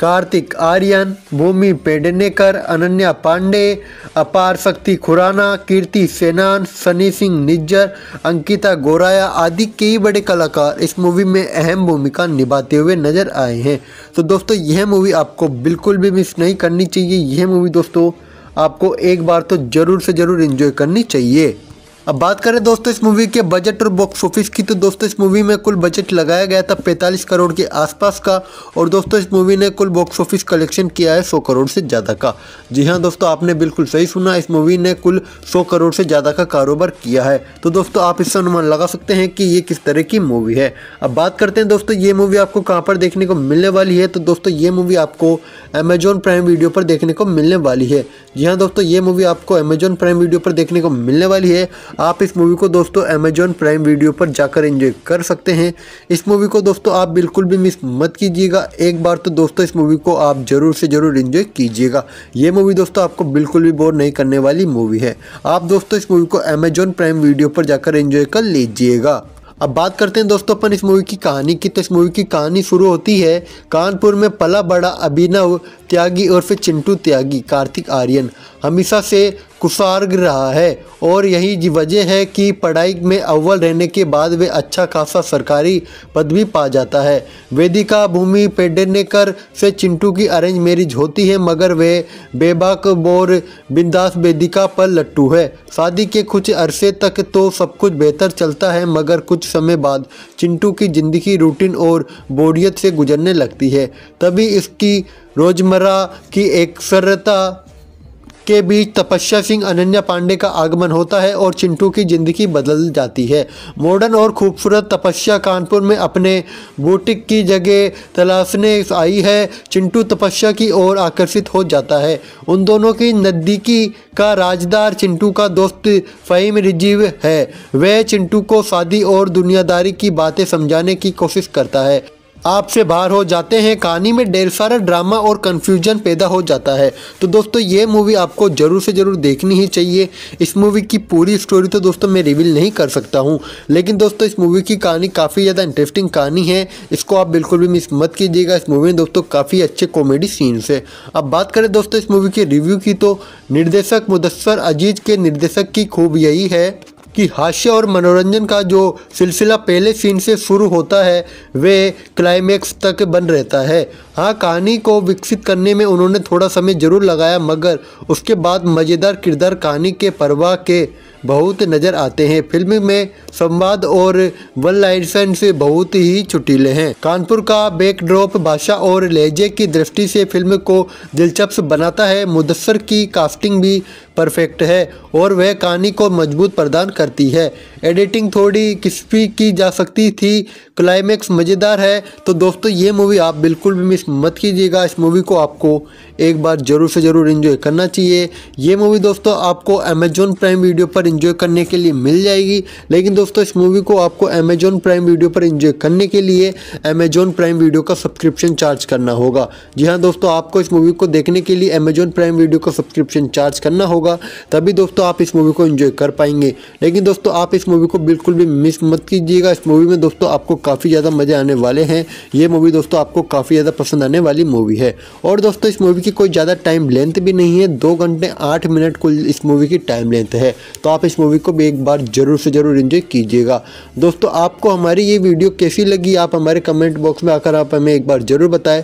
कार्तिक आर्यन भूमि पेडनेकर अनन्या पांडे अपार शक्ति खुराना कीर्ति सेनान सनी सिंह निज्जर अंकिता गोराया आदि कई बड़े कलाकार इस मूवी में अहम भूमिका निभाते हुए नजर आए हैं तो दोस्तों यह मूवी आपको बिल्कुल भी मिस नहीं करनी चाहिए यह मूवी दोस्तों आपको एक बार तो ज़रूर से ज़रूर इन्जॉय करनी चाहिए अब बात करें दोस्तों इस मूवी के बजट और बॉक्स ऑफिस की तो दोस्तों इस मूवी में कुल बजट लगाया गया था 45 करोड़ के आसपास का और दोस्तों इस मूवी ने कुल बॉक्स ऑफिस कलेक्शन किया है 100 करोड़ से ज़्यादा का जी हाँ दोस्तों आपने बिल्कुल सही सुना इस मूवी ने कुल 100 करोड़ से ज़्यादा का कारोबार किया है तो दोस्तों आप इससे अनुमान लगा सकते हैं कि ये किस तरह की मूवी है अब बात करते हैं दोस्तों ये मूवी आपको कहाँ पर देखने को मिलने वाली है तो दोस्तों ये मूवी आपको अमेजोन प्राइम वीडियो पर देखने को मिलने वाली है जी हाँ दोस्तों ये मूवी आपको अमेजोन प्राइम वीडियो पर देखने को मिलने वाली है आप इस मूवी को दोस्तों अमेजॉन प्राइम वीडियो पर जाकर एंजॉय कर सकते हैं इस मूवी को दोस्तों आप बिल्कुल भी मिस मत कीजिएगा एक बार तो दोस्तों इस मूवी को आप ज़रूर से ज़रूर इंजॉय कीजिएगा ये मूवी दोस्तों आपको बिल्कुल भी बोर नहीं करने वाली मूवी है आप दोस्तों इस मूवी को अमेजॉन प्राइम वीडियो पर जाकर इंजॉय कर लीजिएगा अब बात करते हैं दोस्तों अपन इस मूवी की कहानी की तो इस मूवी की कहानी शुरू होती है कानपुर में पला बड़ा अभिनव त्यागी और फिर चिंटू त्यागी कार्तिक आर्यन हमेशा से कुसार्ग रहा है और यही वजह है कि पढ़ाई में अव्वल रहने के बाद वे अच्छा खासा सरकारी पद भी पा जाता है वेदिका भूमि पेडनेकर से चिंटू की अरेंज मैरिज होती है मगर वे बेबाक बोर बिंदास वेदिका पर लट्टू है शादी के कुछ अरसे तक तो सब कुछ बेहतर चलता है मगर कुछ समय बाद चिंटू की ज़िंदगी रूटीन और बोरियत से गुजरने लगती है तभी इसकी रोजमर्रा की एकसरता के बीच तपस्या सिंह अनन्या पांडे का आगमन होता है और चिंटू की ज़िंदगी बदल जाती है मॉडर्न और खूबसूरत तपस्या कानपुर में अपने बुटीक की जगह तलाशने आई है चिंटू तपस्या की ओर आकर्षित हो जाता है उन दोनों की नज़दीकी का राजदार चिंटू का दोस्त फ़हीम रिजीव है वह चिंटू को शादी और दुनियादारी की बातें समझाने की कोशिश करता है आपसे बाहर हो जाते हैं कहानी में ढेर सारा ड्रामा और कन्फ्यूजन पैदा हो जाता है तो दोस्तों ये मूवी आपको ज़रूर से ज़रूर देखनी ही चाहिए इस मूवी की पूरी स्टोरी तो दोस्तों मैं रिवील नहीं कर सकता हूँ लेकिन दोस्तों इस मूवी की कहानी काफ़ी ज़्यादा इंटरेस्टिंग कहानी है इसको आप बिल्कुल भी मिस मत कीजिएगा इस मूवी में दोस्तों काफ़ी अच्छे कॉमेडी सीन्स है अब बात करें दोस्तों इस मूवी के रिव्यू की तो निर्देशक मुदस्सर अजीज के निर्देशक की खूब यही है कि हास्य और मनोरंजन का जो सिलसिला पहले सीन से शुरू होता है वे क्लाइमैक्स तक बन रहता है हाँ कहानी को विकसित करने में उन्होंने थोड़ा समय ज़रूर लगाया मगर उसके बाद मज़ेदार किरदार कहानी के परवाह के बहुत नज़र आते हैं फिल्म में संवाद और वन से बहुत ही चुटीले हैं कानपुर का बैकड्रॉप भाषा और लहजे की दृष्टि से फिल्म को दिलचस्प बनाता है मुदसर की कास्टिंग भी परफेक्ट है और वह कहानी को मजबूत प्रदान करती है एडिटिंग थोड़ी किस्पी की जा सकती थी क्लाइमैक्स मज़ेदार है तो दोस्तों ये मूवी आप बिल्कुल भी मिस मत कीजिएगा इस मूवी को आपको एक बार ज़रूर से ज़रूर इन्जॉय करना चाहिए ये मूवी दोस्तों आपको अमेजोन प्राइम वीडियो पर इन्जॉय करने के लिए मिल जाएगी लेकिन दोस्तों इस मूवी को आपको अमेजोन प्राइम वीडियो पर इन्जॉय करने के लिए अमेजोन प्राइम वीडियो का सब्सक्रिप्शन चार्ज करना होगा जी हाँ दोस्तों आपको इस मूवी को देखने के लिए अमेजोन प्राइम वीडियो का सब्सक्रिप्शन चार्ज करना होगा तभी दोस्तों आप इस मूवी को इन्जॉय कर पाएंगे लेकिन दोस्तों आप इस मूवी को बिल्कुल भी मिस मत कीजिएगा इस मूवी में दोस्तों आपको काफ़ी ज़्यादा मज़े आने वाले हैं ये मूवी दोस्तों आपको काफ़ी ज़्यादा पसंद आने वाली मूवी है और दोस्तों इस मूवी की कोई ज़्यादा टाइम लेंथ भी नहीं है दो घंटे आठ मिनट कुल इस मूवी की टाइम लेंथ है तो आप इस मूवी को भी एक बार ज़रूर से ज़रूर इन्जॉय कीजिएगा दोस्तों आपको हमारी ये वीडियो कैसी लगी आप हमारे कमेंट बॉक्स में आकर आप हमें एक बार ज़रूर बताएं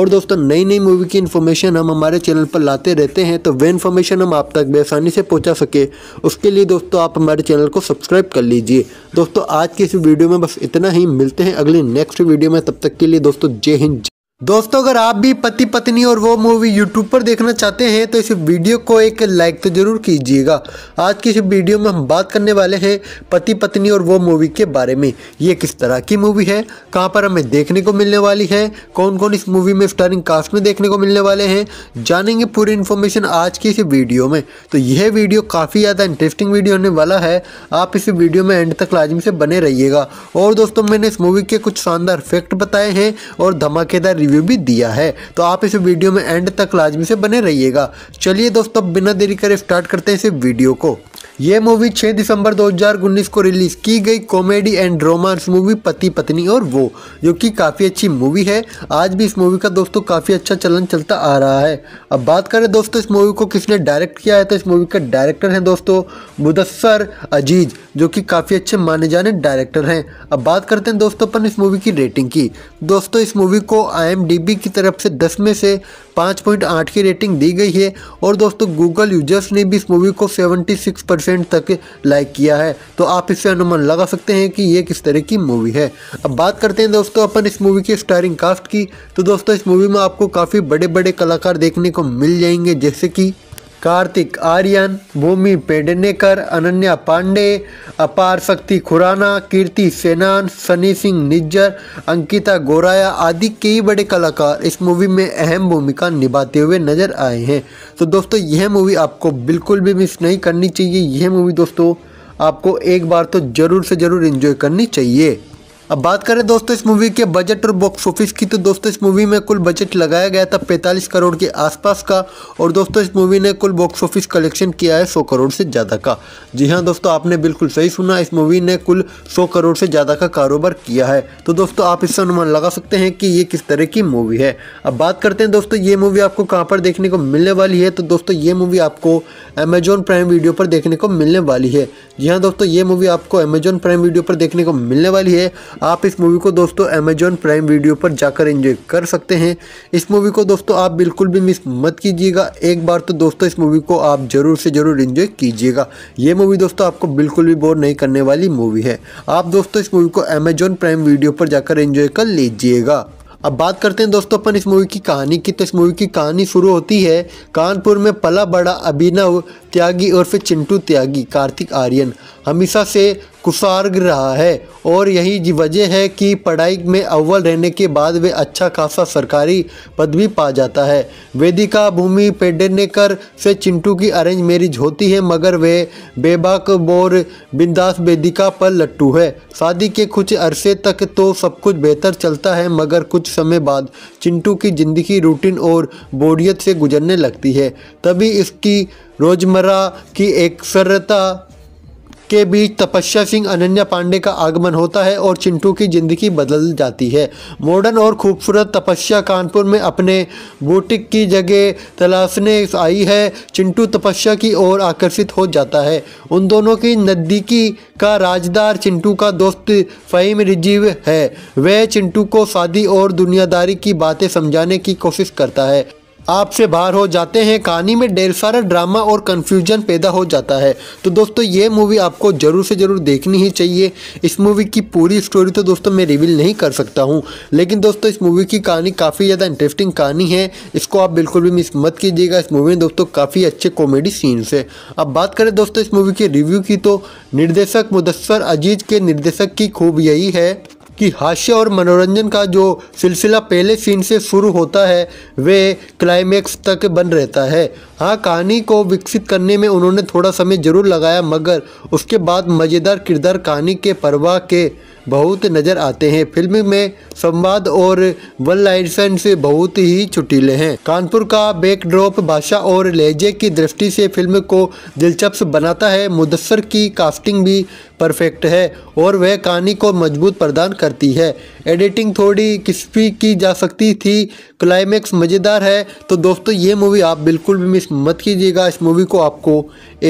और दोस्तों नई नई मूवी की इन्फॉर्मेशन हम हमारे चैनल पर लाते रहते हैं तो वे इन्फॉर्मेशन हम आप तक बेसानी से पहुँचा सके उसके लिए दोस्तों आप हमारे चैनल को सब्सक्राइब कर लीजिए दोस्तों आज की इस वीडियो में बस इतना ही मिलते हैं अगले नेक्स्ट वीडियो में तब तक के लिए दोस्तों जय हिंद दोस्तों अगर आप भी पति पत्नी और वो मूवी यूट्यूब पर देखना चाहते हैं तो इस वीडियो को एक लाइक तो ज़रूर कीजिएगा आज की इस वीडियो में हम बात करने वाले हैं पति पत्नी और वो मूवी के बारे में ये किस तरह की मूवी है कहाँ पर हमें देखने को मिलने वाली है कौन कौन इस मूवी में स्टारिंग कास्ट में देखने को मिलने वाले हैं जानेंगे पूरी इन्फॉर्मेशन आज की इस वीडियो में तो यह वीडियो काफ़ी ज़्यादा इंटरेस्टिंग वीडियो होने वाला है आप इस वीडियो में एंड तक लाजमी से बने रहिएगा और दोस्तों मैंने इस मूवी के कुछ शानदार फैक्ट बताए हैं और धमाकेदार रिव्यू भी दिया है तो आप इस वीडियो में एंड तक लाजमी से बने रहिएगा चलिए दोस्तों बिना देरी करे स्टार्ट करते हैं इस वीडियो को ये मूवी 6 दिसंबर 2019 को रिलीज की गई कॉमेडी एंड रोमांस मूवी पति पत्नी और वो जो कि काफ़ी अच्छी मूवी है आज भी इस मूवी का दोस्तों काफ़ी अच्छा चलन चलता आ रहा है अब बात करें दोस्तों इस मूवी को किसने डायरेक्ट किया है तो इस मूवी का डायरेक्टर हैं दोस्तों मुदस्सर अजीज जो कि काफ़ी अच्छे माने जाने डायरेक्टर हैं अब बात करते हैं दोस्तों अपन इस मूवी की रेटिंग की दोस्तों इस मूवी को आई की तरफ से दस में से पाँच पॉइंट आठ की रेटिंग दी गई है और दोस्तों गूगल यूजर्स ने भी इस मूवी को सेवेंटी सिक्स परसेंट तक लाइक किया है तो आप इससे अनुमान लगा सकते हैं कि ये किस तरह की मूवी है अब बात करते हैं दोस्तों अपन इस मूवी की स्टारिंग कास्ट की तो दोस्तों इस मूवी में आपको काफ़ी बड़े बड़े कलाकार देखने को मिल जाएंगे जैसे कि कार्तिक आर्यन भूमि पेडनेकर अनन्या पांडे अपार शक्ति खुराना कीर्ति सेनान सनी सिंह निज्जर अंकिता गोराया आदि कई बड़े कलाकार इस मूवी में अहम भूमिका निभाते हुए नजर आए हैं तो दोस्तों यह मूवी आपको बिल्कुल भी मिस नहीं करनी चाहिए यह मूवी दोस्तों आपको एक बार तो ज़रूर से ज़रूर इन्जॉय करनी चाहिए अब बात करें दोस्तों इस मूवी के बजट और बॉक्स ऑफिस की तो दोस्तों इस मूवी में कुल बजट लगाया गया था 45 करोड़ के आसपास का और दोस्तों इस मूवी ने कुल बॉक्स ऑफिस कलेक्शन किया है 100 करोड़ से ज़्यादा का जी हाँ दोस्तों आपने बिल्कुल सही सुना इस मूवी ने कुल 100 करोड़ से ज़्यादा का कारोबार किया है तो दोस्तों आप इससे अनुमान लगा सकते हैं कि ये किस तरह की मूवी है अब बात करते हैं दोस्तों ये मूवी आपको कहाँ पर देखने को मिलने वाली है तो दोस्तों ये मूवी आपको अमेजोन प्राइम वीडियो पर देखने को मिलने वाली है जी हाँ दोस्तों ये मूवी आपको अमेजोन प्राइम वीडियो पर देखने को मिलने वाली है आप इस मूवी को दोस्तों अमेजॉन प्राइम वीडियो पर जाकर एंजॉय कर सकते हैं इस मूवी को दोस्तों आप बिल्कुल भी मिस मत कीजिएगा एक बार तो दोस्तों इस मूवी को आप ज़रूर से ज़रूर इंजॉय कीजिएगा ये मूवी दोस्तों आपको बिल्कुल भी बोर नहीं करने वाली मूवी है आप दोस्तों इस मूवी को अमेजॉन प्राइम वीडियो पर जाकर इंजॉय कर लीजिएगा अब बात करते हैं दोस्तों अपन इस मूवी की कहानी की तो इस मूवी की कहानी शुरू होती है कानपुर में पला बड़ा अभिनव त्यागी और फिर चिंटू त्यागी कार्तिक आर्यन हमेशा से कुसार्ग रहा है और यही वजह है कि पढ़ाई में अव्वल रहने के बाद वे अच्छा खासा सरकारी पद भी पा जाता है वेदिका भूमि पेडनेकर से चिंटू की अरेंज मैरिज होती है मगर वे बेबाक बोर बिंदास वेदिका पर लट्टू है शादी के कुछ अरसे तक तो सब कुछ बेहतर चलता है मगर कुछ समय बाद चिंटू की ज़िंदगी रूटीन और बोरियत से गुजरने लगती है तभी इसकी रोज़मर्रा की एकसरता के बीच तपस्या सिंह अनन्या पांडे का आगमन होता है और चिंटू की ज़िंदगी बदल जाती है मॉडर्न और खूबसूरत तपस्या कानपुर में अपने बूटिक की जगह तलाशने आई है चिंटू तपस्या की ओर आकर्षित हो जाता है उन दोनों की नज़दीकी का राजदार चिंटू का दोस्त फ़हीम रिजीव है वह चिंटू को शादी और दुनियादारी की बातें समझाने की कोशिश करता है आपसे बाहर हो जाते हैं कहानी में ढेर सारा ड्रामा और कन्फ्यूजन पैदा हो जाता है तो दोस्तों ये मूवी आपको ज़रूर से ज़रूर देखनी ही चाहिए इस मूवी की पूरी स्टोरी तो दोस्तों मैं रिवील नहीं कर सकता हूँ लेकिन दोस्तों इस मूवी की कहानी काफ़ी ज़्यादा इंटरेस्टिंग कहानी है इसको आप बिल्कुल भी मिस मत कीजिएगा इस मूवी में दोस्तों काफ़ी अच्छे कॉमेडी सीन्स है अब बात करें दोस्तों इस मूवी के रिव्यू की तो निर्देशक मुदस्सर अजीज के निर्देशक की खूब यही है कि हास्य और मनोरंजन का जो सिलसिला पहले सीन से शुरू होता है वे क्लाइमैक्स तक बन रहता है हाँ कहानी को विकसित करने में उन्होंने थोड़ा समय जरूर लगाया मगर उसके बाद मज़ेदार किरदार कहानी के परवाह के बहुत नज़र आते हैं फिल्म में संवाद और वन लाइन से बहुत ही चुटीले हैं कानपुर का बैकड्रॉप भाषा और लहजे की दृष्टि से फिल्म को दिलचस्प बनाता है मुदसर की कास्टिंग भी परफेक्ट है और वह कहानी को मजबूत प्रदान करती है एडिटिंग थोड़ी किस्पी की जा सकती थी क्लाइमैक्स मज़ेदार है तो दोस्तों ये मूवी आप बिल्कुल भी मिस मत कीजिएगा इस मूवी को आपको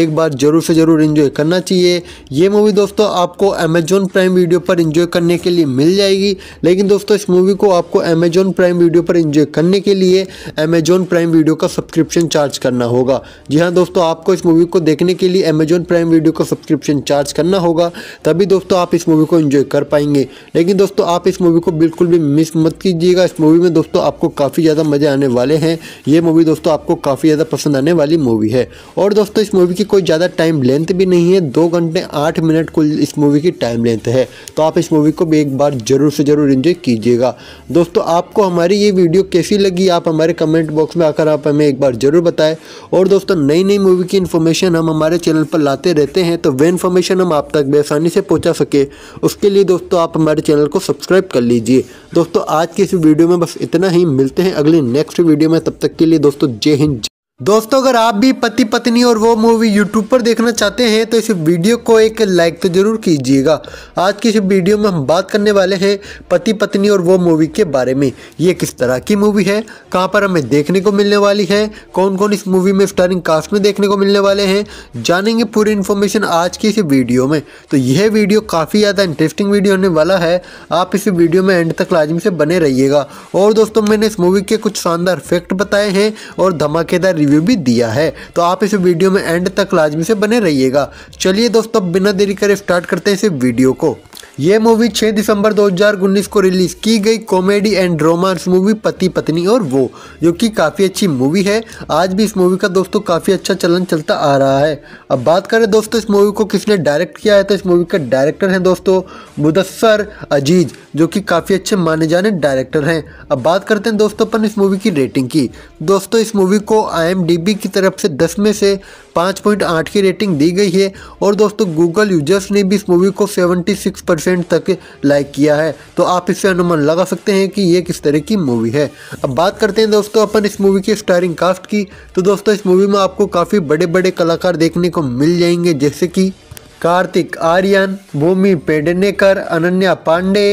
एक बार ज़रूर से ज़रूर इन्जॉय करना चाहिए ये मूवी दोस्तों आपको अमेजोन प्राइम वीडियो पर इन्जॉय करने के लिए मिल जाएगी लेकिन दोस्तों इस मूवी को आपको अमेजोन प्राइम वीडियो पर इन्जॉय करने के लिए अमेजोन प्राइम वीडियो का सब्सक्रिप्शन चार्ज करना होगा जी हाँ दोस्तों आपको इस मूवी को देखने के लिए अमेजोन प्राइम वीडियो का सब्सक्रिप्शन चार्ज करना होगा तभी दोस्तों आप इस मूवी को इन्जॉय कर पाएंगे लेकिन दोस्तों आप इस मूवी को बिल्कुल भी मिस मत कीजिएगा इस मूवी में दोस्तों आपको काफ़ी ज़्यादा मज़े आने वाले हैं ये मूवी दोस्तों आपको काफ़ी ज़्यादा पसंद आने वाली मूवी है और दोस्तों इस मूवी की कोई ज़्यादा टाइम लेंथ भी नहीं है दो घंटे आठ मिनट कुल इस मूवी की टाइम लेंथ है तो आप इस मूवी को भी एक बार ज़रूर से ज़रूर इन्जॉय कीजिएगा दोस्तों आपको हमारी ये वीडियो कैसी लगी आप हमारे कमेंट बॉक्स में आकर आप हमें एक बार ज़रूर बताएं और दोस्तों नई नई मूवी की इन्फॉर्मेशन हम हमारे चैनल पर लाते रहते हैं तो वे इन्फॉर्मेशन हम आप तक बेसानी से पहुँचा सके उसके लिए दोस्तों आप हमारे चैनल को सब्सक्राइब कर लीजिए दोस्तों आज की इस वीडियो में बस इतना ही मिलते हैं अगले नेक्स्ट वीडियो में तब तक के लिए दोस्तों जय हिंद दोस्तों अगर आप भी पति पत्नी और वो मूवी यूट्यूब पर देखना चाहते हैं तो इस वीडियो को एक लाइक तो ज़रूर कीजिएगा आज की इस वीडियो में हम बात करने वाले हैं पति पत्नी और वो मूवी के बारे में ये किस तरह की मूवी है कहाँ पर हमें देखने को मिलने वाली है कौन कौन इस मूवी में स्टारिंग कास्ट में देखने को मिलने वाले हैं जानेंगे पूरी इन्फॉर्मेशन आज की इस वीडियो में तो यह वीडियो काफ़ी ज़्यादा इंटरेस्टिंग वीडियो होने वाला है आप इस वीडियो में एंड तक लाजमी से बने रहिएगा और दोस्तों मैंने इस मूवी के कुछ शानदार फैक्ट बताए हैं और धमाकेदार रिव्यू भी दिया है तो आप इस वीडियो में एंड तक लाजमी से बने रहिएगा चलिए दोस्तों बिना देरी करे स्टार्ट करते हैं इस वीडियो को ये मूवी 6 दिसंबर 2019 को रिलीज़ की गई कॉमेडी एंड रोमांस मूवी पति पत्नी और वो जो कि काफ़ी अच्छी मूवी है आज भी इस मूवी का दोस्तों काफ़ी अच्छा चलन चलता आ रहा है अब बात करें दोस्तों इस मूवी को किसने डायरेक्ट किया है तो इस मूवी का डायरेक्टर हैं दोस्तों मुदस्सर अजीज जो कि काफ़ी अच्छे माने जाने डायरेक्टर हैं अब बात करते हैं दोस्तों अपन इस मूवी की रेटिंग की दोस्तों इस मूवी को आई एम की तरफ से 10 में से 5.8 की रेटिंग दी गई है और दोस्तों गूगल यूजर्स ने भी इस मूवी को 76 परसेंट तक लाइक किया है तो आप इससे अनुमान लगा सकते हैं कि ये किस तरह की मूवी है अब बात करते हैं दोस्तों अपन इस मूवी की स्टारिंग कास्ट की तो दोस्तों इस मूवी में आपको काफ़ी बड़े बड़े कलाकार देखने को मिल जाएंगे जैसे कि कार्तिक आर्यन भूमि पेडनेकर अनन्या पांडे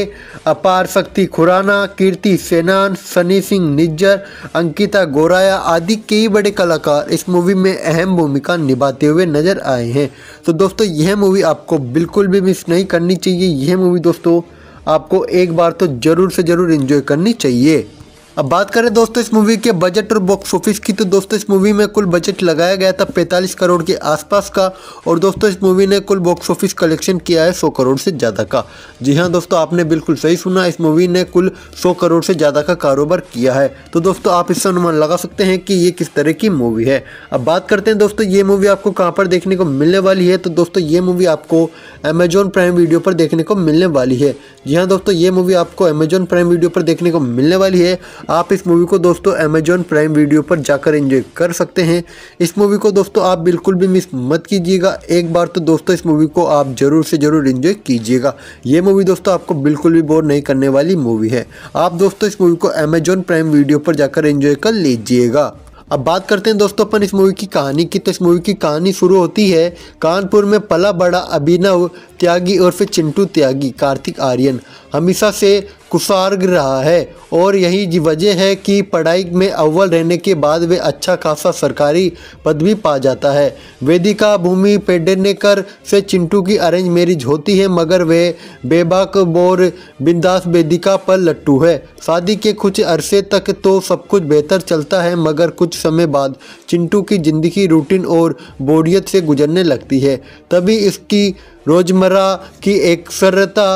अपार शक्ति खुराना कीर्ति सेनान सनी सिंह निज्जर अंकिता गोराया आदि कई बड़े कलाकार इस मूवी में अहम भूमिका निभाते हुए नजर आए हैं तो दोस्तों यह मूवी आपको बिल्कुल भी मिस नहीं करनी चाहिए यह मूवी दोस्तों आपको एक बार तो ज़रूर से ज़रूर इन्जॉय करनी चाहिए अब बात करें दोस्तों इस मूवी के बजट और बॉक्स ऑफिस की तो दोस्तों इस मूवी में कुल बजट लगाया गया था 45 करोड़ के आसपास का और दोस्तों इस मूवी ने कुल बॉक्स ऑफिस कलेक्शन किया है 100 करोड़ से ज़्यादा का जी हाँ दोस्तों आपने बिल्कुल सही सुना इस मूवी ने कुल 100 करोड़ से ज़्यादा का कारोबार किया है तो दोस्तों आप इससे अनुमान लगा सकते हैं कि ये किस तरह की मूवी है अब बात करते हैं दोस्तों ये मूवी आपको कहाँ पर देखने को मिलने वाली है तो दोस्तों ये मूवी आपको अमेजोन प्राइम वीडियो पर देखने को मिलने वाली है जी हाँ दोस्तों ये मूवी आपको अमेजोन प्राइम वीडियो पर देखने को मिलने वाली है आप इस मूवी को दोस्तों अमेजॉन प्राइम वीडियो पर जाकर एंजॉय कर सकते हैं इस मूवी को दोस्तों आप बिल्कुल भी मिस मत कीजिएगा एक बार तो दोस्तों इस मूवी को आप ज़रूर से ज़रूर इन्जॉय कीजिएगा ये मूवी दोस्तों आपको बिल्कुल भी बोर नहीं करने वाली मूवी है आप दोस्तों इस मूवी को अमेजॉन प्राइम वीडियो पर जाकर इंजॉय कर लीजिएगा अब बात करते हैं दोस्तों अपन इस मूवी की कहानी की तो इस मूवी की कहानी शुरू होती है कानपुर में पला बड़ा अभिनव त्यागी और फिर चिंटू त्यागी कार्तिक आर्यन हमेशा से कुसार्ग रहा है और यही वजह है कि पढ़ाई में अव्वल रहने के बाद वे अच्छा खासा सरकारी पद भी पा जाता है वेदिका भूमि पेडनेकर से चिंटू की अरेंज मैरिज होती है मगर वे बेबाक बोर बिंदास वेदिका पर लट्टू है शादी के कुछ अरसे तक तो सब कुछ बेहतर चलता है मगर कुछ समय बाद चिंटू की ज़िंदगी रूटीन और बोरियत से गुजरने लगती है तभी इसकी रोजमर्रा की एकसरता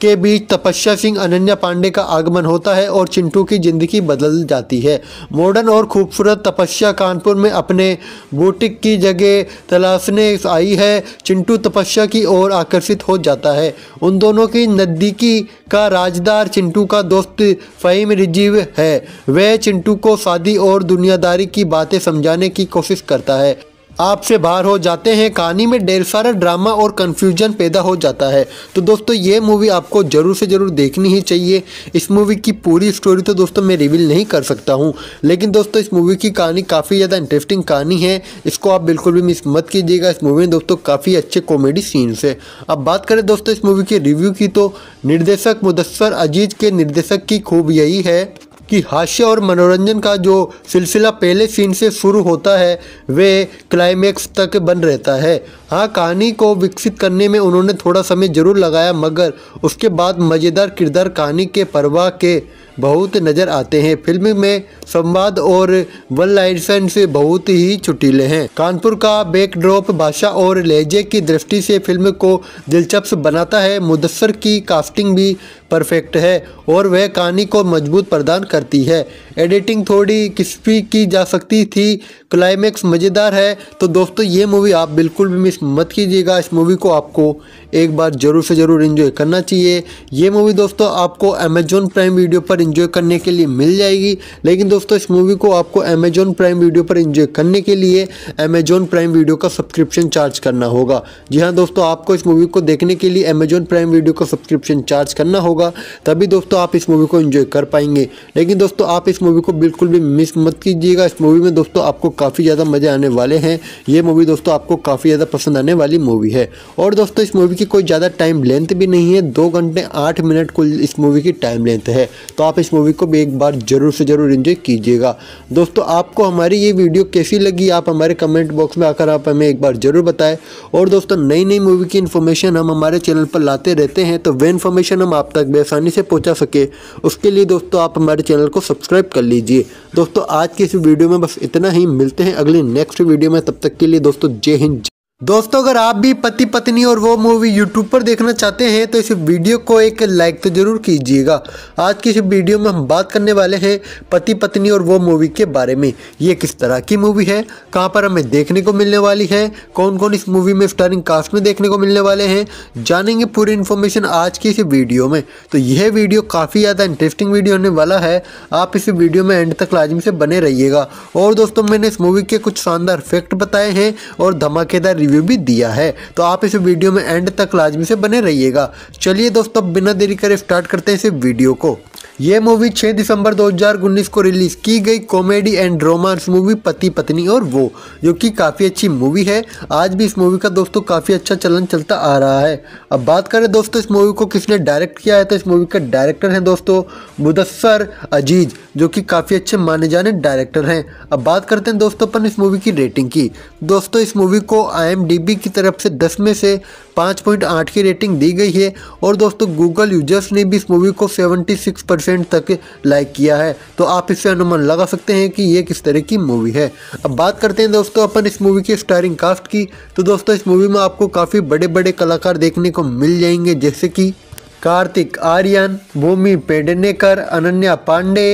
के बीच तपस्या सिंह अनन्या पांडे का आगमन होता है और चिंटू की ज़िंदगी बदल जाती है मॉडर्न और खूबसूरत तपस्या कानपुर में अपने बूटिक की जगह तलाशने आई है चिंटू तपस्या की ओर आकर्षित हो जाता है उन दोनों की नज़दीकी का राजदार चिंटू का दोस्त फ़हीम रिजीव है वह चिंटू को शादी और दुनियादारी की बातें समझाने की कोशिश करता है आपसे बाहर हो जाते हैं कहानी में ढेर सारा ड्रामा और कन्फ्यूजन पैदा हो जाता है तो दोस्तों ये मूवी आपको ज़रूर से ज़रूर देखनी ही चाहिए इस मूवी की पूरी स्टोरी तो दोस्तों मैं रिवील नहीं कर सकता हूँ लेकिन दोस्तों इस मूवी की कहानी काफ़ी ज़्यादा इंटरेस्टिंग कहानी है इसको आप बिल्कुल भी मिस मत कीजिएगा इस मूवी में दोस्तों काफ़ी अच्छे कॉमेडी सीन्स है अब बात करें दोस्तों इस मूवी के रिव्यू की तो निर्देशक मुदस्सर अजीज के निर्देशक की खूब यही है कि हास्य और मनोरंजन का जो सिलसिला पहले सीन से शुरू होता है वे क्लाइमैक्स तक बन रहता है हाँ कहानी को विकसित करने में उन्होंने थोड़ा समय जरूर लगाया मगर उसके बाद मज़ेदार किरदार कहानी के परवाह के बहुत नज़र आते हैं फिल्म में संवाद और वन लाइन से बहुत ही चुटीले हैं कानपुर का बैकड्रॉप भाषा और लहजे की दृष्टि से फिल्म को दिलचस्प बनाता है मुदस्सर की कास्टिंग भी परफेक्ट है और वह कहानी को मजबूत प्रदान करती है एडिटिंग थोड़ी किस्पी की जा सकती थी क्लाइमैक्स मज़ेदार है तो दोस्तों ये मूवी आप बिल्कुल भी मिस मत कीजिएगा इस मूवी को आपको एक बार ज़रूर से ज़रूर इन्जॉय करना चाहिए ये मूवी दोस्तों आपको अमेजोन प्राइम वीडियो पर इन्जॉय करने के लिए मिल जाएगी लेकिन दोस्तों इस मूवी को आपको अमेजोन प्राइम वीडियो पर इन्जॉय करने के लिए अमेजोन प्राइम वीडियो का सब्सक्रिप्शन चार्ज करना होगा जी हाँ दोस्तों आपको इस मूवी को देखने के लिए अमेजोन प्राइम वीडियो का सब्सक्रिप्शन चार्ज करना होगा तभी दोस्तों आप इस मूवी को इन्जॉय कर पाएंगे लेकिन दोस्तों आप इस मूवी को बिल्कुल भी मिस मत कीजिएगा इस मूवी में दोस्तों आपको काफ़ी ज़्यादा मज़े आने वाले हैं ये मूवी दोस्तों आपको काफ़ी ज़्यादा पसंद पसंद आने वाली मूवी है और दोस्तों इस मूवी की कोई ज़्यादा टाइम लेंथ भी नहीं है दो घंटे आठ मिनट कुल इस मूवी की टाइम लेंथ है तो आप इस मूवी को भी एक बार ज़रूर से ज़रूर इन्जॉय कीजिएगा दोस्तों आपको हमारी ये वीडियो कैसी लगी आप हमारे कमेंट बॉक्स में आकर आप हमें एक बार ज़रूर बताएं और दोस्तों नई नई मूवी की इन्फॉर्मेशन हम हमारे चैनल पर लाते रहते हैं तो वे इन्फॉर्मेशन हम आप तक बेसानी से पहुँचा सके उसके लिए दोस्तों आप हमारे चैनल को सब्सक्राइब कर लीजिए दोस्तों आज की इस वीडियो में बस इतना ही मिलते हैं अगले नेक्स्ट वीडियो में तब तक के लिए दोस्तों जय हिंद दोस्तों अगर आप भी पति पत्नी और वो मूवी यूट्यूब पर देखना चाहते हैं तो इस वीडियो को एक लाइक तो ज़रूर कीजिएगा आज की इस वीडियो में हम बात करने वाले हैं पति पत्नी और वो मूवी के बारे में ये किस तरह की मूवी है कहाँ पर हमें देखने को मिलने वाली है कौन कौन इस मूवी में स्टारिंग कास्ट में देखने को मिलने वाले हैं जानेंगे पूरी इन्फॉर्मेशन आज की इस वीडियो में तो यह वीडियो काफ़ी ज़्यादा इंटरेस्टिंग वीडियो होने वाला है आप इस वीडियो में एंड तक लाजमी से बने रहिएगा और दोस्तों मैंने इस मूवी के कुछ शानदार फैक्ट बताए हैं और धमाकेदार रिव्यू भी दिया है तो आप इस वीडियो में एंड तक लाजमी से बने रहिएगा चलिए दोस्तों बिना देरी करे स्टार्ट करते हैं इस वीडियो को ये मूवी 6 दिसंबर 2019 को रिलीज की गई कॉमेडी एंड रोमांस मूवी पति पत्नी और वो जो कि काफ़ी अच्छी मूवी है आज भी इस मूवी का दोस्तों काफ़ी अच्छा चलन चलता आ रहा है अब बात करें दोस्तों इस मूवी को किसने डायरेक्ट किया है तो इस मूवी का डायरेक्टर हैं दोस्तों मुदस्सर अजीज जो कि काफ़ी अच्छे माने जाने डायरेक्टर हैं अब बात करते हैं दोस्तों अपन इस मूवी की रेटिंग की दोस्तों इस मूवी को आई की तरफ से दस में से पाँच पॉइंट आठ की रेटिंग दी गई है और दोस्तों गूगल यूजर्स ने भी इस मूवी को सेवेंटी सिक्स परसेंट तक लाइक किया है तो आप इससे अनुमान लगा सकते हैं कि ये किस तरह की मूवी है अब बात करते हैं दोस्तों अपन इस मूवी की स्टारिंग कास्ट की तो दोस्तों इस मूवी में आपको काफ़ी बड़े बड़े कलाकार देखने को मिल जाएंगे जैसे कि कार्तिक आर्यन भूमि पेडनेकर अनन्या पांडे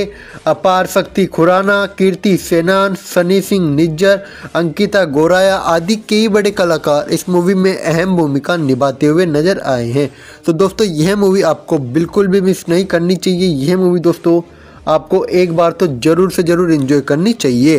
अपार शक्ति खुराना कीर्ति सेनान सनी सिंह निज्जर अंकिता गोराया आदि कई बड़े कलाकार इस मूवी में अहम भूमिका निभाते हुए नजर आए हैं तो दोस्तों यह मूवी आपको बिल्कुल भी मिस नहीं करनी चाहिए यह मूवी दोस्तों आपको एक बार तो ज़रूर से ज़रूर इन्जॉय करनी चाहिए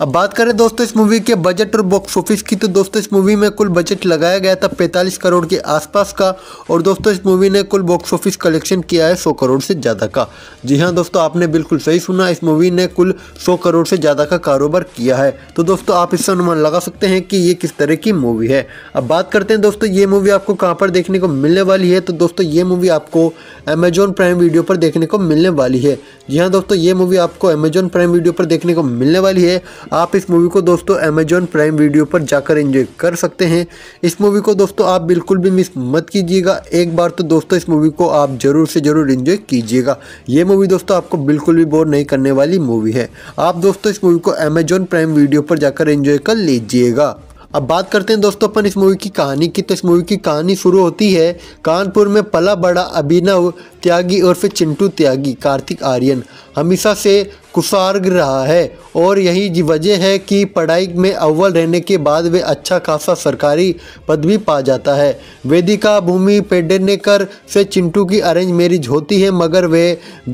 अब बात करें दोस्तों इस मूवी के बजट और बॉक्स ऑफिस की तो दोस्तों इस मूवी में कुल बजट लगाया गया था 45 करोड़ के आसपास का और दोस्तों इस मूवी ने कुल बॉक्स ऑफिस कलेक्शन किया है 100 करोड़ से ज़्यादा का जी हाँ दोस्तों आपने बिल्कुल सही सुना इस मूवी ने कुल 100 करोड़ से ज़्यादा का कारोबार किया है तो दोस्तों आप इससे अनुमान लगा सकते हैं कि ये किस तरह की मूवी है अब बात करते हैं दोस्तों ये मूवी आपको कहाँ पर देखने को मिलने वाली है तो दोस्तों ये मूवी आपको अमेजोन प्राइम वीडियो पर देखने को मिलने वाली है जी हाँ दोस्तों ये मूवी आपको अमेजोन प्राइम वीडियो पर देखने को मिलने वाली है आप इस मूवी को दोस्तों अमेजॉन प्राइम वीडियो पर जाकर एंजॉय कर सकते हैं इस मूवी को दोस्तों आप बिल्कुल भी मिस मत कीजिएगा एक बार तो दोस्तों इस मूवी को आप ज़रूर से ज़रूर इन्जॉय कीजिएगा ये मूवी दोस्तों आपको बिल्कुल भी बोर नहीं करने वाली मूवी है आप दोस्तों इस मूवी को अमेजॉन प्राइम वीडियो पर जाकर इंजॉय कर लीजिएगा अब बात करते हैं दोस्तों अपन इस मूवी की कहानी की तो इस मूवी की कहानी शुरू होती है कानपुर में पला बड़ा अभिनव त्यागी और फिर चिंटू त्यागी कार्तिक आर्यन हमेशा से कुसार्ग रहा है और यही वजह है कि पढ़ाई में अव्वल रहने के बाद वे अच्छा खासा सरकारी पद भी पा जाता है वेदिका भूमि कर से चिंटू की अरेंज मैरिज होती है मगर वे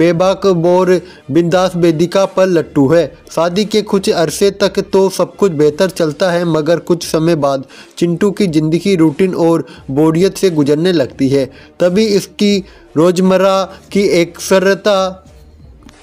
बेबाक बोर बिंदास वेदिका पर लट्टू है शादी के कुछ अरसे तक तो सब कुछ बेहतर चलता है मगर कुछ समय बाद चिंटू की ज़िंदगी रूटीन और बोरियत से गुजरने लगती है तभी इसकी रोजमर्रा की एकसरता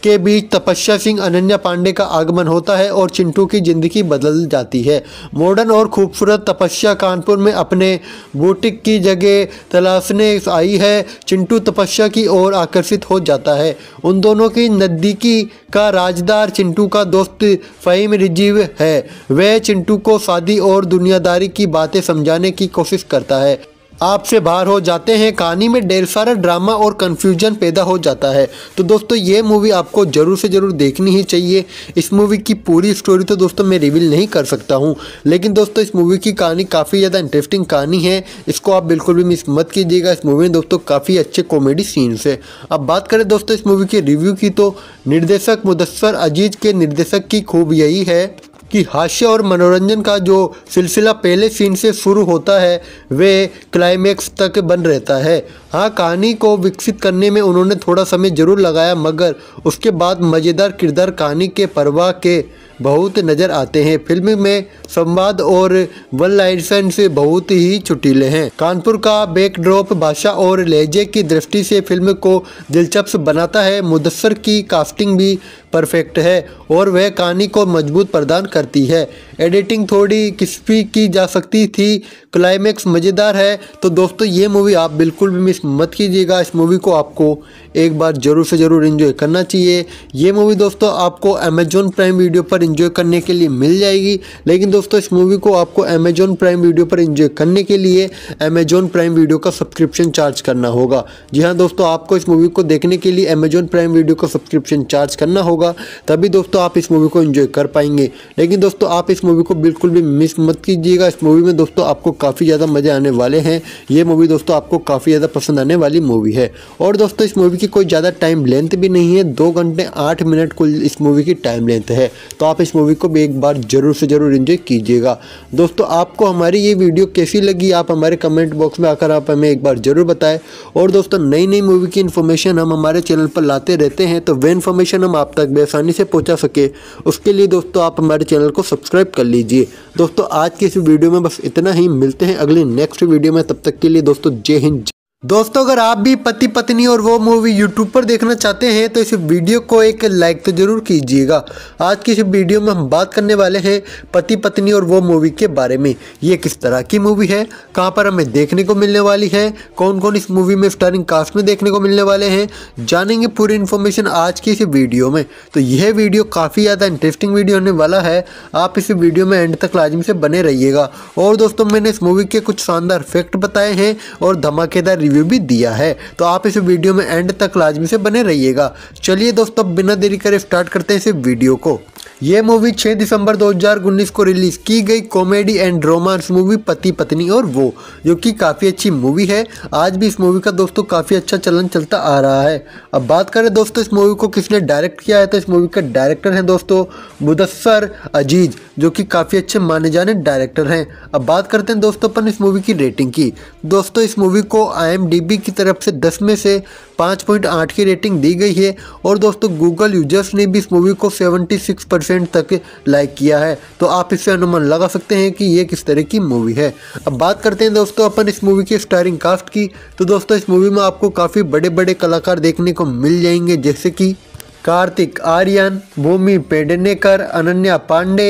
के बीच तपस्या सिंह अनन्या पांडे का आगमन होता है और चिंटू की ज़िंदगी बदल जाती है मॉडर्न और खूबसूरत तपस्या कानपुर में अपने बूटिक की जगह तलाशने आई है चिंटू तपस्या की ओर आकर्षित हो जाता है उन दोनों की नज़दीकी का राजदार चिंटू का दोस्त फ़हीम रिजीव है वह चिंटू को शादी और दुनियादारी की बातें समझाने की कोशिश करता है आपसे बाहर हो जाते हैं कहानी में ढेर सारा ड्रामा और कन्फ्यूजन पैदा हो जाता है तो दोस्तों ये मूवी आपको ज़रूर से ज़रूर देखनी ही चाहिए इस मूवी की पूरी स्टोरी तो दोस्तों मैं रिवील नहीं कर सकता हूँ लेकिन दोस्तों इस मूवी की कहानी काफ़ी ज़्यादा इंटरेस्टिंग कहानी है इसको आप बिल्कुल भी मिस मत कीजिएगा इस मूवी में दोस्तों काफ़ी अच्छे कॉमेडी सीन्स है अब बात करें दोस्तों इस मूवी के रिव्यू की तो निर्देशक मुदस्सर अजीज के निर्देशक की खूब यही है कि हास्य और मनोरंजन का जो सिलसिला पहले सीन से शुरू होता है वे क्लाइमैक्स तक बन रहता है हाँ कहानी को विकसित करने में उन्होंने थोड़ा समय जरूर लगाया मगर उसके बाद मज़ेदार किरदार कहानी के परवाह के बहुत नज़र आते हैं फिल्म में संवाद और वन लाइन से बहुत ही चुटीले हैं कानपुर का बैकड्रॉप भाषा और लहजे की दृष्टि से फिल्म को दिलचस्प बनाता है मुदस्सर की कास्टिंग भी परफेक्ट है और वह कहानी को मजबूत प्रदान करती है एडिटिंग थोड़ी किस्पी की जा सकती थी क्लाइमैक्स मज़ेदार है तो दोस्तों ये मूवी आप बिल्कुल भी मिस मत कीजिएगा इस मूवी को आपको एक बार ज़रूर से ज़रूर इन्जॉय करना चाहिए ये मूवी दोस्तों आपको अमेजोन प्राइम वीडियो पर इन्जॉय करने के लिए मिल जाएगी लेकिन दोस्तों इस मूवी को आपको अमेजोन प्राइम वीडियो पर इन्जॉय करने के लिए अमेजोन प्राइम वीडियो का सब्सक्रिप्शन चार्ज करना होगा जी हाँ दोस्तों आपको इस मूवी को देखने के लिए अमेजोन प्राइम वीडियो का सब्सक्रिप्शन चार्ज करना होगा तभी दोस्तों आप इस मूवी को इन्जॉय कर पाएंगे लेकिन दोस्तों आप इस मूवी को बिल्कुल भी मिस मत कीजिएगा इस मूवी में दोस्तों आपको काफ़ी ज़्यादा मज़े आने वाले हैं ये मूवी दोस्तों आपको काफ़ी ज़्यादा पसंद पसंद आने वाली मूवी है और दोस्तों इस मूवी की कोई ज़्यादा टाइम लेंथ भी नहीं है दो घंटे आठ मिनट कुल इस मूवी की टाइम लेंथ है तो आप इस मूवी को भी एक बार ज़रूर से ज़रूर इन्जॉय कीजिएगा दोस्तों आपको हमारी ये वीडियो कैसी लगी आप हमारे कमेंट बॉक्स में आकर आप हमें एक बार ज़रूर बताएं और दोस्तों नई नई मूवी की इन्फॉर्मेशन हम हमारे चैनल पर लाते रहते हैं तो वे इन्फॉर्मेशन हम आप तक बेसानी से पहुँचा सके उसके लिए दोस्तों आप हमारे चैनल को सब्सक्राइब कर लीजिए दोस्तों आज की इस वीडियो में बस इतना ही मिलते हैं अगले नेक्स्ट वीडियो में तब तक के लिए दोस्तों जय हिंद दोस्तों अगर आप भी पति पत्नी और वो मूवी यूट्यूब पर देखना चाहते हैं तो इस वीडियो को एक लाइक तो ज़रूर कीजिएगा आज की इस वीडियो में हम बात करने वाले हैं पति पत्नी और वो मूवी के बारे में ये किस तरह की मूवी है कहाँ पर हमें देखने को मिलने वाली है कौन कौन इस मूवी में स्टारिंग कास्ट में देखने को मिलने वाले हैं जानेंगे पूरी इन्फॉर्मेशन आज की इस वीडियो में तो यह वीडियो काफ़ी ज़्यादा इंटरेस्टिंग वीडियो होने वाला है आप इस वीडियो में एंड तक लाजमी से बने रहिएगा और दोस्तों मैंने इस मूवी के कुछ शानदार फैक्ट बताए हैं और धमाकेदार रिव्यू भी दिया है तो आप इस वीडियो में एंड तक लाजमी से बने रहिएगा चलिए दोस्तों बिना देरी करे स्टार्ट करते हैं इस वीडियो को ये मूवी 6 दिसंबर 2019 को रिलीज़ की गई कॉमेडी एंड रोमांस मूवी पति पत्नी और वो जो कि काफ़ी अच्छी मूवी है आज भी इस मूवी का दोस्तों काफ़ी अच्छा चलन चलता आ रहा है अब बात करें दोस्तों इस मूवी को किसने डायरेक्ट किया है तो इस मूवी का डायरेक्टर हैं दोस्तों मुदस्सर अजीज जो कि काफ़ी अच्छे माने जाने डायरेक्टर हैं अब बात करते हैं दोस्तों अपन इस मूवी की रेटिंग की दोस्तों इस मूवी को आई की तरफ से दस में से पाँच पॉइंट आठ की रेटिंग दी गई है और दोस्तों गूगल यूजर्स ने भी इस मूवी को सेवेंटी सिक्स परसेंट तक लाइक किया है तो आप इससे अनुमान लगा सकते हैं कि ये किस तरह की मूवी है अब बात करते हैं दोस्तों अपन इस मूवी की स्टारिंग कास्ट की तो दोस्तों इस मूवी में आपको काफ़ी बड़े बड़े कलाकार देखने को मिल जाएंगे जैसे कि कार्तिक आर्यन भूमि पेडनेकर अनन्या पांडे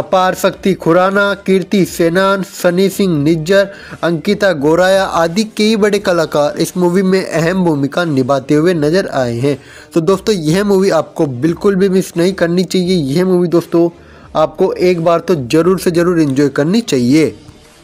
अपार शक्ति खुराना कीर्ति सेनान सनी सिंह निज्जर अंकिता गोराया आदि कई बड़े कलाकार इस मूवी में अहम भूमिका निभाते हुए नजर आए हैं तो दोस्तों यह मूवी आपको बिल्कुल भी मिस नहीं करनी चाहिए यह मूवी दोस्तों आपको एक बार तो ज़रूर से ज़रूर इन्जॉय करनी चाहिए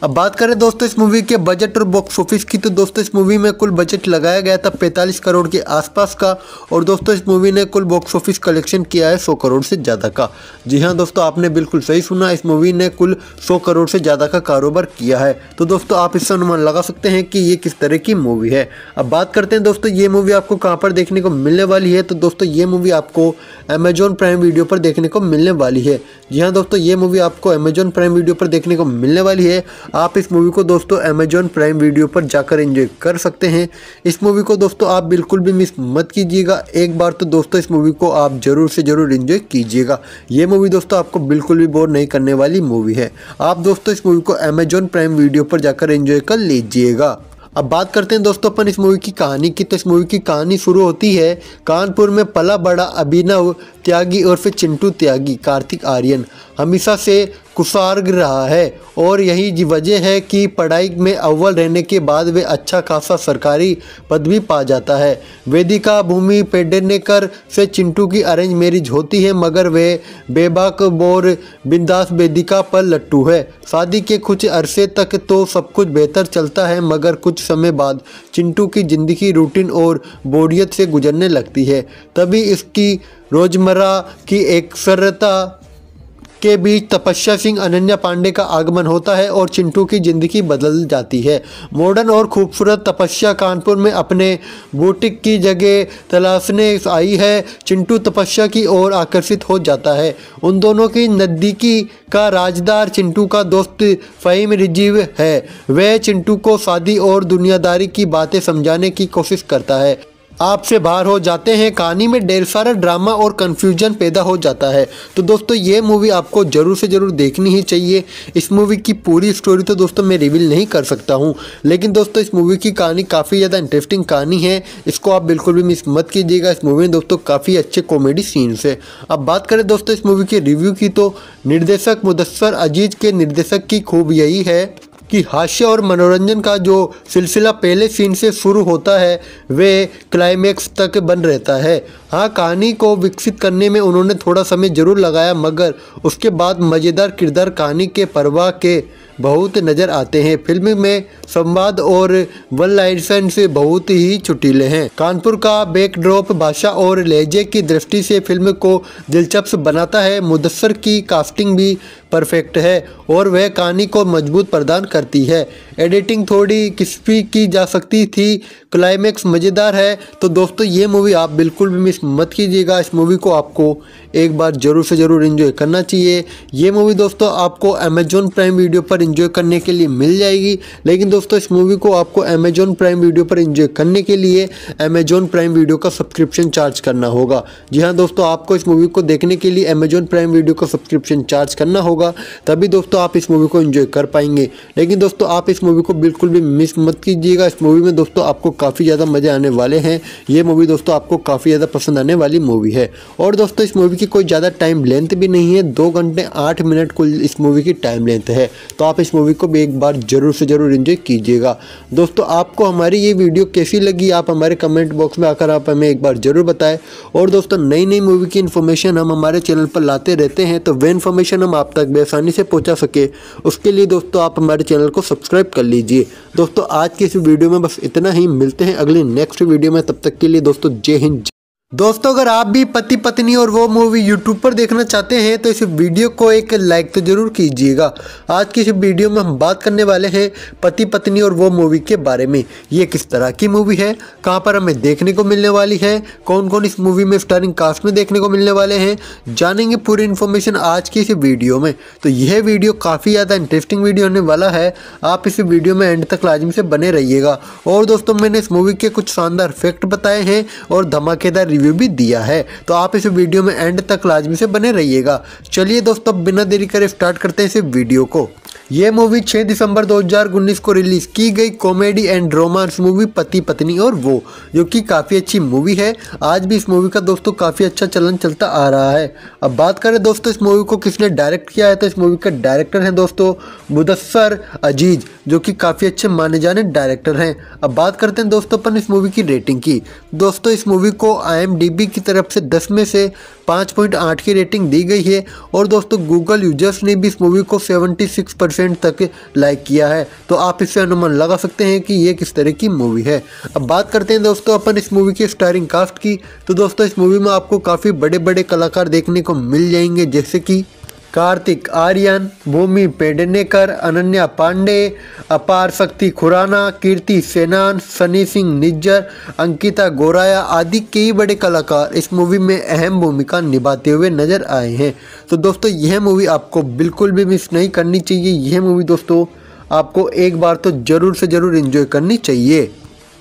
अब बात करें दोस्तों इस मूवी के बजट और बॉक्स ऑफिस की तो दोस्तों इस मूवी में कुल बजट लगाया गया था 45 करोड़ के आसपास का और दोस्तों इस मूवी ने कुल बॉक्स ऑफिस कलेक्शन किया है 100 करोड़ से ज़्यादा का जी हाँ दोस्तों आपने बिल्कुल सही सुना इस मूवी ने कुल 100 करोड़ से ज़्यादा का कारोबार किया है तो दोस्तों आप इससे अनुमान लगा सकते हैं कि ये किस तरह की मूवी है अब बात करते हैं दोस्तों ये मूवी आपको कहाँ पर देखने को मिलने वाली है तो दोस्तों ये मूवी आपको अमेजोन प्राइम वीडियो पर देखने को मिलने वाली है जी हाँ दोस्तों ये मूवी आपको अमेजोन प्राइम वीडियो पर देखने को मिलने वाली है आप इस मूवी को दोस्तों अमेजॉन प्राइम वीडियो पर जाकर एंजॉय कर सकते हैं इस मूवी को दोस्तों आप बिल्कुल भी मिस मत कीजिएगा एक बार तो दोस्तों इस मूवी को आप ज़रूर से ज़रूर इंजॉय कीजिएगा ये मूवी दोस्तों आपको बिल्कुल भी बोर नहीं करने वाली मूवी है आप दोस्तों इस मूवी को अमेजॉन प्राइम वीडियो पर जाकर इंजॉय कर लीजिएगा अब बात करते हैं दोस्तों अपन इस मूवी की कहानी की तो इस मूवी की कहानी शुरू होती है कानपुर में पला बड़ा अभिनव त्यागी और फिर चिंटू त्यागी कार्तिक आर्यन हमेशा से कुसार्ग रहा है और यही वजह है कि पढ़ाई में अव्वल रहने के बाद वे अच्छा खासा सरकारी पद भी पा जाता है वेदिका भूमि पेडनेकर से चिंटू की अरेंज मैरिज होती है मगर वे बेबाक बोर बिंदास वेदिका पर लट्टू है शादी के कुछ अरसे तक तो सब कुछ बेहतर चलता है मगर कुछ समय बाद चिंटू की ज़िंदगी रूटीन और बोरियत से गुजरने लगती है तभी इसकी रोजमर्रा की एकसरता के बीच तपस्या सिंह अनन्या पांडे का आगमन होता है और चिंटू की ज़िंदगी बदल जाती है मॉडर्न और खूबसूरत तपस्या कानपुर में अपने बूटिक की जगह तलाशने आई है चिंटू तपस्या की ओर आकर्षित हो जाता है उन दोनों की नज़दीकी का राजदार चिंटू का दोस्त फ़हीम रिजीव है वह चिंटू को शादी और दुनियादारी की बातें समझाने की कोशिश करता है आपसे बाहर हो जाते हैं कहानी में ढेर सारा ड्रामा और कन्फ्यूजन पैदा हो जाता है तो दोस्तों ये मूवी आपको ज़रूर से ज़रूर देखनी ही चाहिए इस मूवी की पूरी स्टोरी तो दोस्तों मैं रिवील नहीं कर सकता हूँ लेकिन दोस्तों इस मूवी की कहानी काफ़ी ज़्यादा इंटरेस्टिंग कहानी है इसको आप बिल्कुल भी मिस मत कीजिएगा इस मूवी में दोस्तों काफ़ी अच्छे कॉमेडी सीन्स है अब बात करें दोस्तों इस मूवी के रिव्यू की तो निर्देशक मुदस्सर अजीज के निर्देशक की खूब यही है कि हास्य और मनोरंजन का जो सिलसिला पहले सीन से शुरू होता है वे क्लाइमैक्स तक बन रहता है हाँ कहानी को विकसित करने में उन्होंने थोड़ा समय जरूर लगाया मगर उसके बाद मज़ेदार किरदार कहानी के परवाह के बहुत नज़र आते हैं फिल्म में संवाद और वन लाइसन से बहुत ही चुटीले हैं कानपुर का बैकड्रॉप भाषा और लहजे की दृष्टि से फिल्म को दिलचस्प बनाता है मुदस्सर की कास्टिंग भी परफेक्ट है और वह कहानी को मजबूत प्रदान करती है एडिटिंग थोड़ी किस्पी की जा सकती थी क्लाइमेक्स मज़ेदार है तो दोस्तों ये मूवी आप बिल्कुल भी मिस मत कीजिएगा इस मूवी को आपको एक बार ज़रूर से ज़रूर इन्जॉय करना चाहिए ये मूवी दोस्तों आपको अमेजोन प्राइम वीडियो पर इन्जॉय करने के लिए मिल जाएगी लेकिन दोस्तों इस मूवी को आपको अमेजोन प्राइम वीडियो पर इन्जॉय करने के लिए अमेजोन प्राइम वीडियो का सब्सक्रिप्शन चार्ज करना होगा जी हाँ दोस्तों आपको इस मूवी को देखने के लिए अमेजोन प्राइम वीडियो का सब्सक्रिप्शन चार्ज करना होगा तभी दोस्तों आप इस मूवी को इन्जॉय कर पाएंगे लेकिन दोस्तों आप इस मूवी को बिल्कुल भी मिस मत कीजिएगा इस मूवी में दोस्तों आपको काफ़ी ज़्यादा मज़े आने वाले हैं ये मूवी दोस्तों आपको काफ़ी ज़्यादा पसंद आने वाली मूवी है और दोस्तों इस मूवी की कोई ज़्यादा टाइम लेंथ भी नहीं है दो घंटे आठ मिनट कुल इस मूवी की टाइम लेंथ है तो आप इस मूवी को भी एक बार ज़रूर से ज़रूर इन्जॉय कीजिएगा दोस्तों आपको हमारी ये वीडियो कैसी लगी आप हमारे कमेंट बॉक्स में आकर आप हमें एक बार ज़रूर बताएं और दोस्तों नई नई मूवी की इन्फॉर्मेशन हम हमारे चैनल पर लाते रहते हैं तो वे इन्फॉर्मेशन हम आप तक बेसानी से पहुँचा सके उसके लिए दोस्तों आप हमारे चैनल को सब्सक्राइब कर लीजिए दोस्तों आज की इस वीडियो में बस इतना ही मिलते हैं अगले नेक्स्ट वीडियो में तब तक के लिए दोस्तों जय हिंद दोस्तों अगर आप भी पति पत्नी और वो मूवी यूट्यूब पर देखना चाहते हैं तो इस वीडियो को एक लाइक तो ज़रूर कीजिएगा आज की इस वीडियो में हम बात करने वाले हैं पति पत्नी और वो मूवी के बारे में ये किस तरह की मूवी है कहाँ पर हमें देखने को मिलने वाली है कौन कौन इस मूवी में स्टारिंग कास्ट में देखने को मिलने वाले हैं जानेंगे पूरी इन्फॉर्मेशन आज की इस वीडियो में तो यह वीडियो काफ़ी ज़्यादा इंटरेस्टिंग वीडियो होने वाला है आप इस वीडियो में एंड तक लाजिम से बने रहिएगा और दोस्तों मैंने इस मूवी के कुछ शानदार फैक्ट बताए हैं और धमाकेदार रिव्यू भी दिया है तो आप इस वीडियो में एंड तक लाजमी से बने रहिएगा चलिए दोस्तों बिना देरी करे स्टार्ट करते हैं इस वीडियो को ये मूवी 6 दिसंबर 2019 को रिलीज की गई कॉमेडी एंड रोमांस मूवी पति पत्नी और वो जो कि काफ़ी अच्छी मूवी है आज भी इस मूवी का दोस्तों काफ़ी अच्छा चलन चलता आ रहा है अब बात करें दोस्तों इस मूवी को किसने डायरेक्ट किया है तो इस मूवी का डायरेक्टर हैं दोस्तों मुदस्सर अजीज जो कि काफ़ी अच्छे माने जाने डायरेक्टर हैं अब बात करते हैं दोस्तों अपन इस मूवी की रेटिंग की दोस्तों इस मूवी को आई की तरफ से दस में से पाँच की रेटिंग दी गई है और दोस्तों गूगल यूजर्स ने भी इस मूवी को सेवेंटी परसेंट तक लाइक किया है तो आप इससे अनुमान लगा सकते हैं कि ये किस तरह की मूवी है अब बात करते हैं दोस्तों अपन इस मूवी की स्टारिंग कास्ट की तो दोस्तों इस मूवी में आपको काफ़ी बड़े बड़े कलाकार देखने को मिल जाएंगे जैसे कि कार्तिक आर्यन भूमि पेडनेकर अनन्या पांडे अपार शक्ति खुराना कीर्ति सेनान सनी सिंह निज्जर अंकिता गोराया आदि कई बड़े कलाकार इस मूवी में अहम भूमिका निभाते हुए नजर आए हैं तो दोस्तों यह मूवी आपको बिल्कुल भी मिस नहीं करनी चाहिए यह मूवी दोस्तों आपको एक बार तो ज़रूर से ज़रूर इन्जॉय करनी चाहिए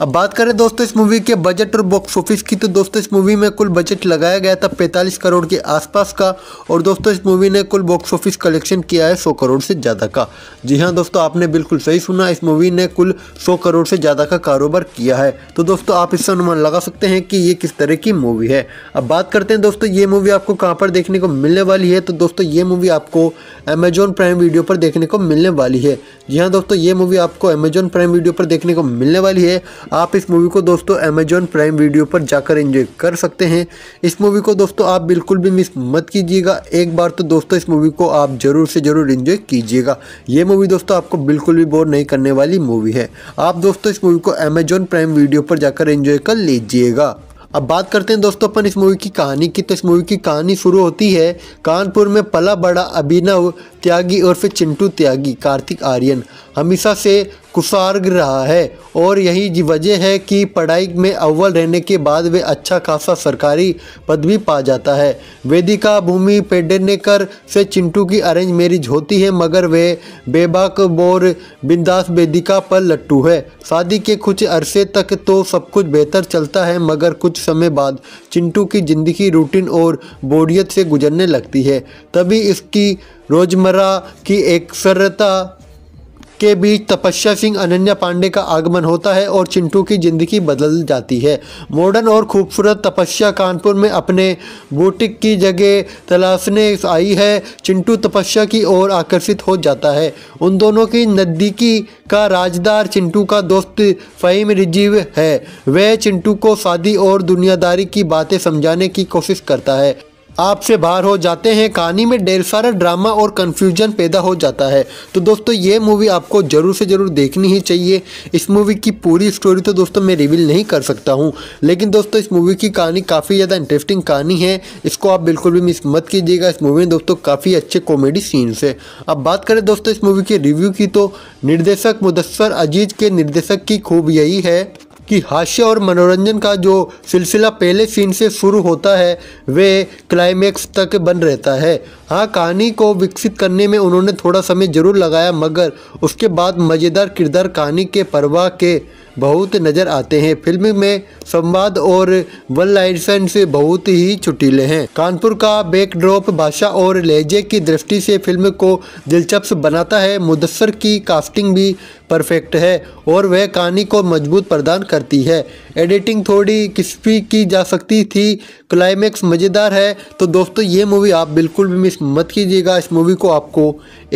अब बात करें दोस्तों इस मूवी के बजट और बॉक्स ऑफिस की तो दोस्तों इस मूवी में कुल बजट लगाया गया था 45 करोड़ के आसपास का और दोस्तों इस मूवी ने कुल बॉक्स ऑफिस कलेक्शन किया है 100 करोड़ से ज़्यादा का जी हाँ दोस्तों आपने बिल्कुल सही सुना इस मूवी ने कुल सौ करोड़ से ज़्यादा का कारोबार किया है तो दोस्तों आप इससे अनुमान लगा सकते हैं कि ये किस तरह की मूवी है अब बात करते हैं दोस्तों ये मूवी आपको कहाँ पर देखने को मिलने वाली है तो दोस्तों ये मूवी आपको अमेजोन प्राइम वीडियो पर देखने को मिलने वाली है जी हाँ दोस्तों ये मूवी आपको अमेजोन प्राइम वीडियो पर देखने को मिलने वाली है आप इस मूवी को दोस्तों अमेजॉन प्राइम वीडियो पर जाकर एंजॉय कर सकते हैं इस मूवी को दोस्तों आप बिल्कुल भी मिस मत कीजिएगा एक बार तो दोस्तों इस मूवी को आप ज़रूर से ज़रूर इंजॉय कीजिएगा ये मूवी दोस्तों आपको बिल्कुल भी बोर नहीं करने वाली मूवी है आप दोस्तों इस मूवी को अमेजॉन प्राइम वीडियो पर जाकर इंजॉय कर लीजिएगा अब बात करते हैं दोस्तों अपन इस मूवी की कहानी की तो इस मूवी की कहानी शुरू होती है कानपुर में पला बड़ा अभिनव त्यागी और फिर चिंटू त्यागी कार्तिक आर्यन हमेशा से कुसार्ग रहा है और यही वजह है कि पढ़ाई में अव्वल रहने के बाद वे अच्छा खासा सरकारी पद भी पा जाता है वेदिका भूमि पेडनेकर से चिंटू की अरेंज मैरिज होती है मगर वे बेबाक बोर बिंदास वेदिका पर लट्टू है शादी के कुछ अरसे तक तो सब कुछ बेहतर चलता है मगर कुछ समय बाद चिंटू की ज़िंदगी रूटीन और बोरियत से गुजरने लगती है तभी इसकी रोज़मर्रा की सरता के बीच तपस्या सिंह अनन्या पांडे का आगमन होता है और चिंटू की ज़िंदगी बदल जाती है मॉडर्न और खूबसूरत तपस्या कानपुर में अपने बूटिक की जगह तलाशने आई है चिंटू तपस्या की ओर आकर्षित हो जाता है उन दोनों की नज़दीकी का राजदार चिंटू का दोस्त फ़हीम रिजीव है वह चिंटू को शादी और दुनियादारी की बातें समझाने की कोशिश करता है आपसे बाहर हो जाते हैं कहानी में ढेर सारा ड्रामा और कन्फ्यूजन पैदा हो जाता है तो दोस्तों ये मूवी आपको ज़रूर से ज़रूर देखनी ही चाहिए इस मूवी की पूरी स्टोरी तो दोस्तों मैं रिवील नहीं कर सकता हूँ लेकिन दोस्तों इस मूवी की कहानी काफ़ी ज़्यादा इंटरेस्टिंग कहानी है इसको आप बिल्कुल भी मिस मत कीजिएगा इस मूवी में दोस्तों काफ़ी अच्छे कॉमेडी सीन्स है अब बात करें दोस्तों इस मूवी के रिव्यू की तो निर्देशक मुदस्सर अजीज के निर्देशक की खूब यही है कि हास्य और मनोरंजन का जो सिलसिला पहले सीन से शुरू होता है वे क्लाइमैक्स तक बन रहता है हाँ कहानी को विकसित करने में उन्होंने थोड़ा समय ज़रूर लगाया मगर उसके बाद मज़ेदार किरदार कहानी के परवाह के बहुत नज़र आते हैं फिल्म में संवाद और वन लाइन से बहुत ही चुटीले हैं कानपुर का बैकड्रॉप भाषा और लहजे की दृष्टि से फिल्म को दिलचस्प बनाता है मुदसर की कास्टिंग भी परफेक्ट है और वह कहानी को मजबूत प्रदान करती है एडिटिंग थोड़ी किस्पी की जा सकती थी क्लाइमैक्स मज़ेदार है तो दोस्तों ये मूवी आप बिल्कुल भी मिस मत कीजिएगा इस मूवी को आपको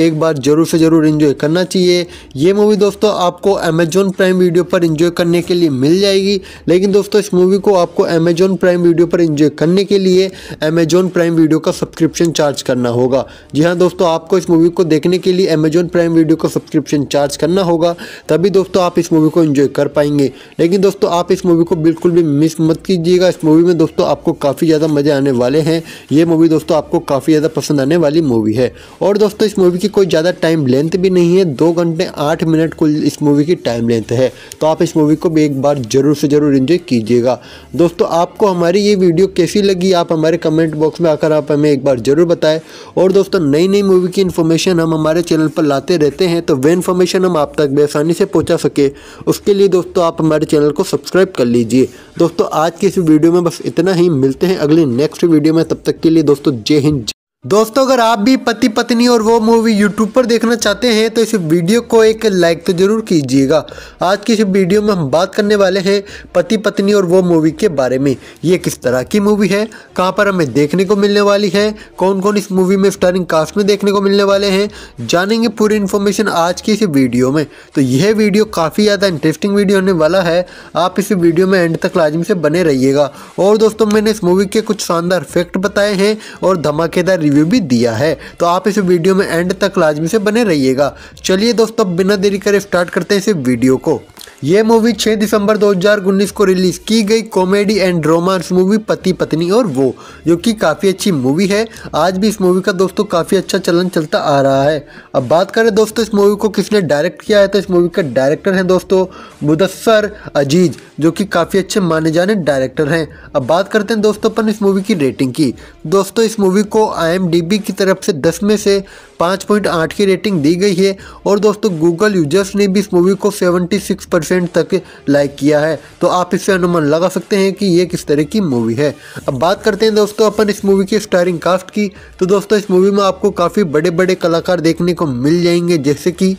एक बार ज़रूर से ज़रूर इन्जॉय करना चाहिए ये मूवी दोस्तों आपको अमेजोन प्राइम वीडियो पर इन्जॉय करने के लिए मिल जाएगी लेकिन दोस्तों इस मूवी को आपको अमेजोन प्राइम वीडियो पर इन्जॉय करने के लिए अमेजोन प्राइम वीडियो का सब्सक्रिप्शन चार्ज करना होगा जी हाँ दोस्तों आपको इस मूवी को देखने के लिए अमेजोन प्राइम वीडियो का सब्सक्रिप्शन चार्ज करना होगा होगा तभी दोस्तों आप इस मूवी को इन्जॉय कर पाएंगे लेकिन दोस्तों आप इस मूवी को बिल्कुल भी मिस मत कीजिएगा इस मूवी में दोस्तों आपको काफ़ी ज़्यादा मज़े आने वाले हैं ये मूवी दोस्तों आपको काफ़ी ज़्यादा पसंद आने वाली मूवी है और दोस्तों इस मूवी की कोई ज़्यादा टाइम लेंथ भी नहीं है दो घंटे आठ मिनट कुल इस मूवी की टाइम लेंथ है तो आप इस मूवी को भी एक बार ज़रूर से ज़रूर इन्जॉय कीजिएगा दोस्तों आपको हमारी ये वीडियो कैसी लगी आप हमारे कमेंट बॉक्स में आकर आप हमें एक बार ज़रूर बताएं और दोस्तों नई नई मूवी की इन्फॉर्मेशन हम हमारे चैनल पर लाते रहते हैं तो वे इन्फॉर्मेशन हम आप तक बेसानी से पहुंचा सके उसके लिए दोस्तों आप हमारे चैनल को सब्सक्राइब कर लीजिए दोस्तों आज की इस वीडियो में बस इतना ही मिलते हैं अगले नेक्स्ट वीडियो में तब तक के लिए दोस्तों जय हिंद दोस्तों अगर आप भी पति पत्नी और वो मूवी यूट्यूब पर देखना चाहते हैं तो इस वीडियो को एक लाइक तो ज़रूर कीजिएगा आज की इस वीडियो में हम बात करने वाले हैं पति पत्नी और वो मूवी के बारे में ये किस तरह की मूवी है कहाँ पर हमें देखने को मिलने वाली है कौन कौन इस मूवी में स्टारिंग कास्ट में देखने को मिलने वाले हैं जानेंगे पूरी इन्फॉर्मेशन आज की इस वीडियो में तो यह वीडियो काफ़ी ज़्यादा इंटरेस्टिंग वीडियो होने वाला है आप इस वीडियो में एंड तक लाजमी से बने रहिएगा और दोस्तों मैंने इस मूवी के कुछ शानदार फैक्ट बताए हैं और धमाकेदार रिव्यू भी दिया है तो आप इस वीडियो में एंड तक लाजमी से बने रहिएगा चलिए दोस्तों बिना देरी करे स्टार्ट करते हैं इस वीडियो को ये मूवी 6 दिसंबर 2019 को रिलीज़ की गई कॉमेडी एंड रोमांस मूवी पति पत्नी और वो जो कि काफ़ी अच्छी मूवी है आज भी इस मूवी का दोस्तों काफ़ी अच्छा चलन चलता आ रहा है अब बात करें दोस्तों इस मूवी को किसने डायरेक्ट किया है तो इस मूवी का डायरेक्टर हैं दोस्तों मुदस्सर अजीज जो कि काफ़ी अच्छे माने जाने डायरेक्टर हैं अब बात करते हैं दोस्तों अपन इस मूवी की रेटिंग की दोस्तों इस मूवी को आई की तरफ से दस में से पाँच की रेटिंग दी गई है और दोस्तों गूगल यूजर्स ने भी इस मूवी को सेवेंटी परसेंट तक लाइक किया है तो आप इससे अनुमान लगा सकते हैं कि ये किस तरह की मूवी है अब बात करते हैं दोस्तों अपन इस मूवी की स्टारिंग कास्ट की तो दोस्तों इस मूवी में आपको काफ़ी बड़े बड़े कलाकार देखने को मिल जाएंगे जैसे कि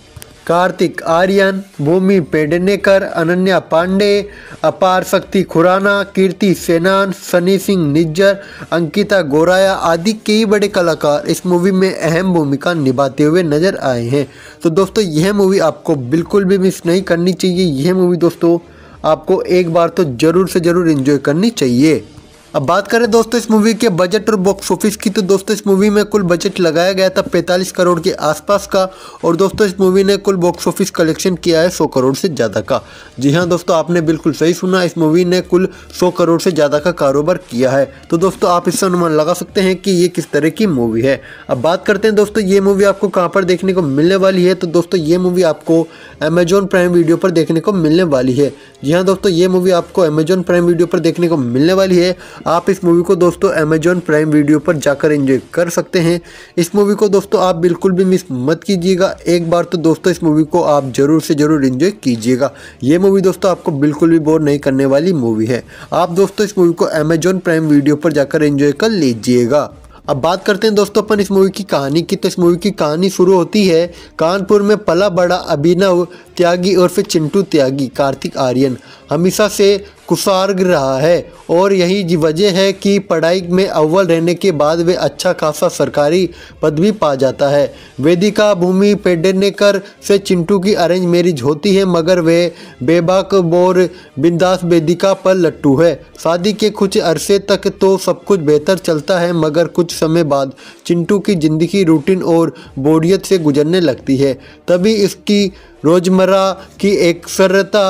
कार्तिक आर्यन भूमि पेडनेकर अनन्या पांडे अपार शक्ति खुराना कीर्ति सेनान सनी सिंह निज्जर अंकिता गोराया आदि कई बड़े कलाकार इस मूवी में अहम भूमिका निभाते हुए नजर आए हैं तो दोस्तों यह मूवी आपको बिल्कुल भी मिस नहीं करनी चाहिए यह मूवी दोस्तों आपको एक बार तो ज़रूर से ज़रूर इन्जॉय करनी चाहिए अब बात करें दोस्तों इस मूवी के बजट और बॉक्स ऑफिस की तो दोस्तों इस मूवी में कुल बजट लगाया गया था पैंतालीस करोड़ के आसपास का और दोस्तों इस मूवी ने कुल बॉक्स ऑफिस कलेक्शन किया है सौ करोड़ से ज़्यादा का जी हाँ दोस्तों आपने बिल्कुल सही सुना इस मूवी ने कुल सौ करोड़ से ज़्यादा का कारोबार किया है तो दोस्तों आप इससे अनुमान लगा सकते हैं कि ये किस तरह की मूवी है अब बात करते हैं दोस्तों ये मूवी आपको कहाँ पर देखने को मिलने वाली है तो दोस्तों ये मूवी आपको अमेजोन प्राइम वीडियो पर देखने को मिलने वाली है जी हाँ दोस्तों ये मूवी आपको अमेजोन प्राइम वीडियो पर देखने को मिलने वाली है आप इस मूवी को दोस्तों अमेजॉन प्राइम वीडियो पर जाकर एंजॉय कर सकते हैं इस मूवी को दोस्तों आप बिल्कुल भी मिस मत कीजिएगा एक बार तो दोस्तों इस मूवी को आप ज़रूर से ज़रूर इन्जॉय कीजिएगा ये मूवी दोस्तों आपको बिल्कुल भी बोर नहीं करने वाली मूवी है आप दोस्तों इस मूवी को अमेजॉन प्राइम वीडियो पर जाकर इंजॉय कर लीजिएगा अब बात करते हैं दोस्तों अपन इस मूवी की कहानी की तो इस मूवी की कहानी शुरू होती है कानपुर में पला बड़ा अभिनव त्यागी और फिर चिंटू त्यागी कार्तिक आर्यन हमेशा से कुसार रहा है और यही वजह है कि पढ़ाई में अव्वल रहने के बाद वे अच्छा खासा सरकारी पद भी पा जाता है वेदिका भूमि पेडनेकर से चिंटू की अरेंज मैरिज होती है मगर वे बेबाक बोर बिंदास वेदिका पर लट्टू है शादी के कुछ अरसे तक तो सब कुछ बेहतर चलता है मगर कुछ समय बाद चिंटू की ज़िंदगी रूटीन और बोरियत से गुजरने लगती है तभी इसकी रोज़मर्रा की सरता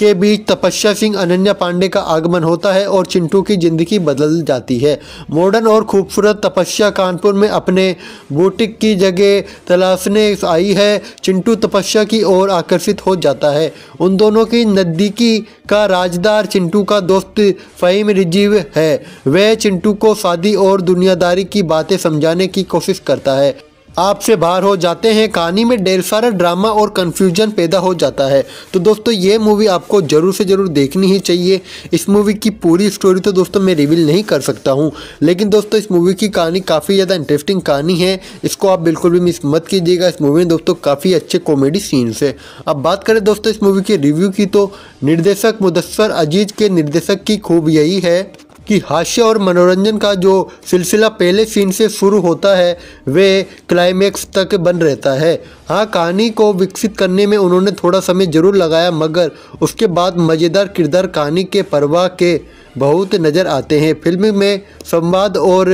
के बीच तपस्या सिंह अनन्या पांडे का आगमन होता है और चिंटू की ज़िंदगी बदल जाती है मॉडर्न और खूबसूरत तपस्या कानपुर में अपने बूटिक की जगह तलाशने आई है चिंटू तपस्या की ओर आकर्षित हो जाता है उन दोनों की नज़दीकी का राजदार चिंटू का दोस्त फ़हीम रिजीव है वह चिंटू को शादी और दुनियादारी की बातें समझाने की कोशिश करता है आपसे बाहर हो जाते हैं कहानी में ढेर सारा ड्रामा और कन्फ्यूजन पैदा हो जाता है तो दोस्तों ये मूवी आपको ज़रूर से ज़रूर देखनी ही चाहिए इस मूवी की पूरी स्टोरी तो दोस्तों मैं रिवील नहीं कर सकता हूँ लेकिन दोस्तों इस मूवी की कहानी काफ़ी ज़्यादा इंटरेस्टिंग कहानी है इसको आप बिल्कुल भी मिस मत कीजिएगा इस मूवी में दोस्तों काफ़ी अच्छे कॉमेडी सीन्स है अब बात करें दोस्तों इस मूवी के रिव्यू की तो निर्देशक मुदस्सर अजीज के निर्देशक की खूब यही है कि हास्य और मनोरंजन का जो सिलसिला पहले सीन से शुरू होता है वे क्लाइमैक्स तक बन रहता है हाँ कहानी को विकसित करने में उन्होंने थोड़ा समय ज़रूर लगाया मगर उसके बाद मज़ेदार किरदार कहानी के परवाह के बहुत नज़र आते हैं फिल्म में संवाद और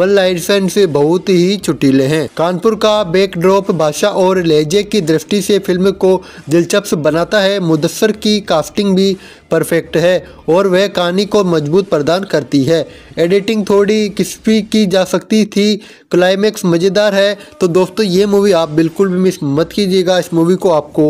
वन से बहुत ही चुटीले हैं कानपुर का बैकड्रॉप भाषा और लहजे की दृष्टि से फिल्म को दिलचस्प बनाता है मुदसर की कास्टिंग भी परफेक्ट है और वह कहानी को मजबूत प्रदान करती है एडिटिंग थोड़ी किस्पी की जा सकती थी क्लाइमैक्स मज़ेदार है तो दोस्तों ये मूवी आप बिल्कुल भी मिस मत कीजिएगा इस मूवी को आपको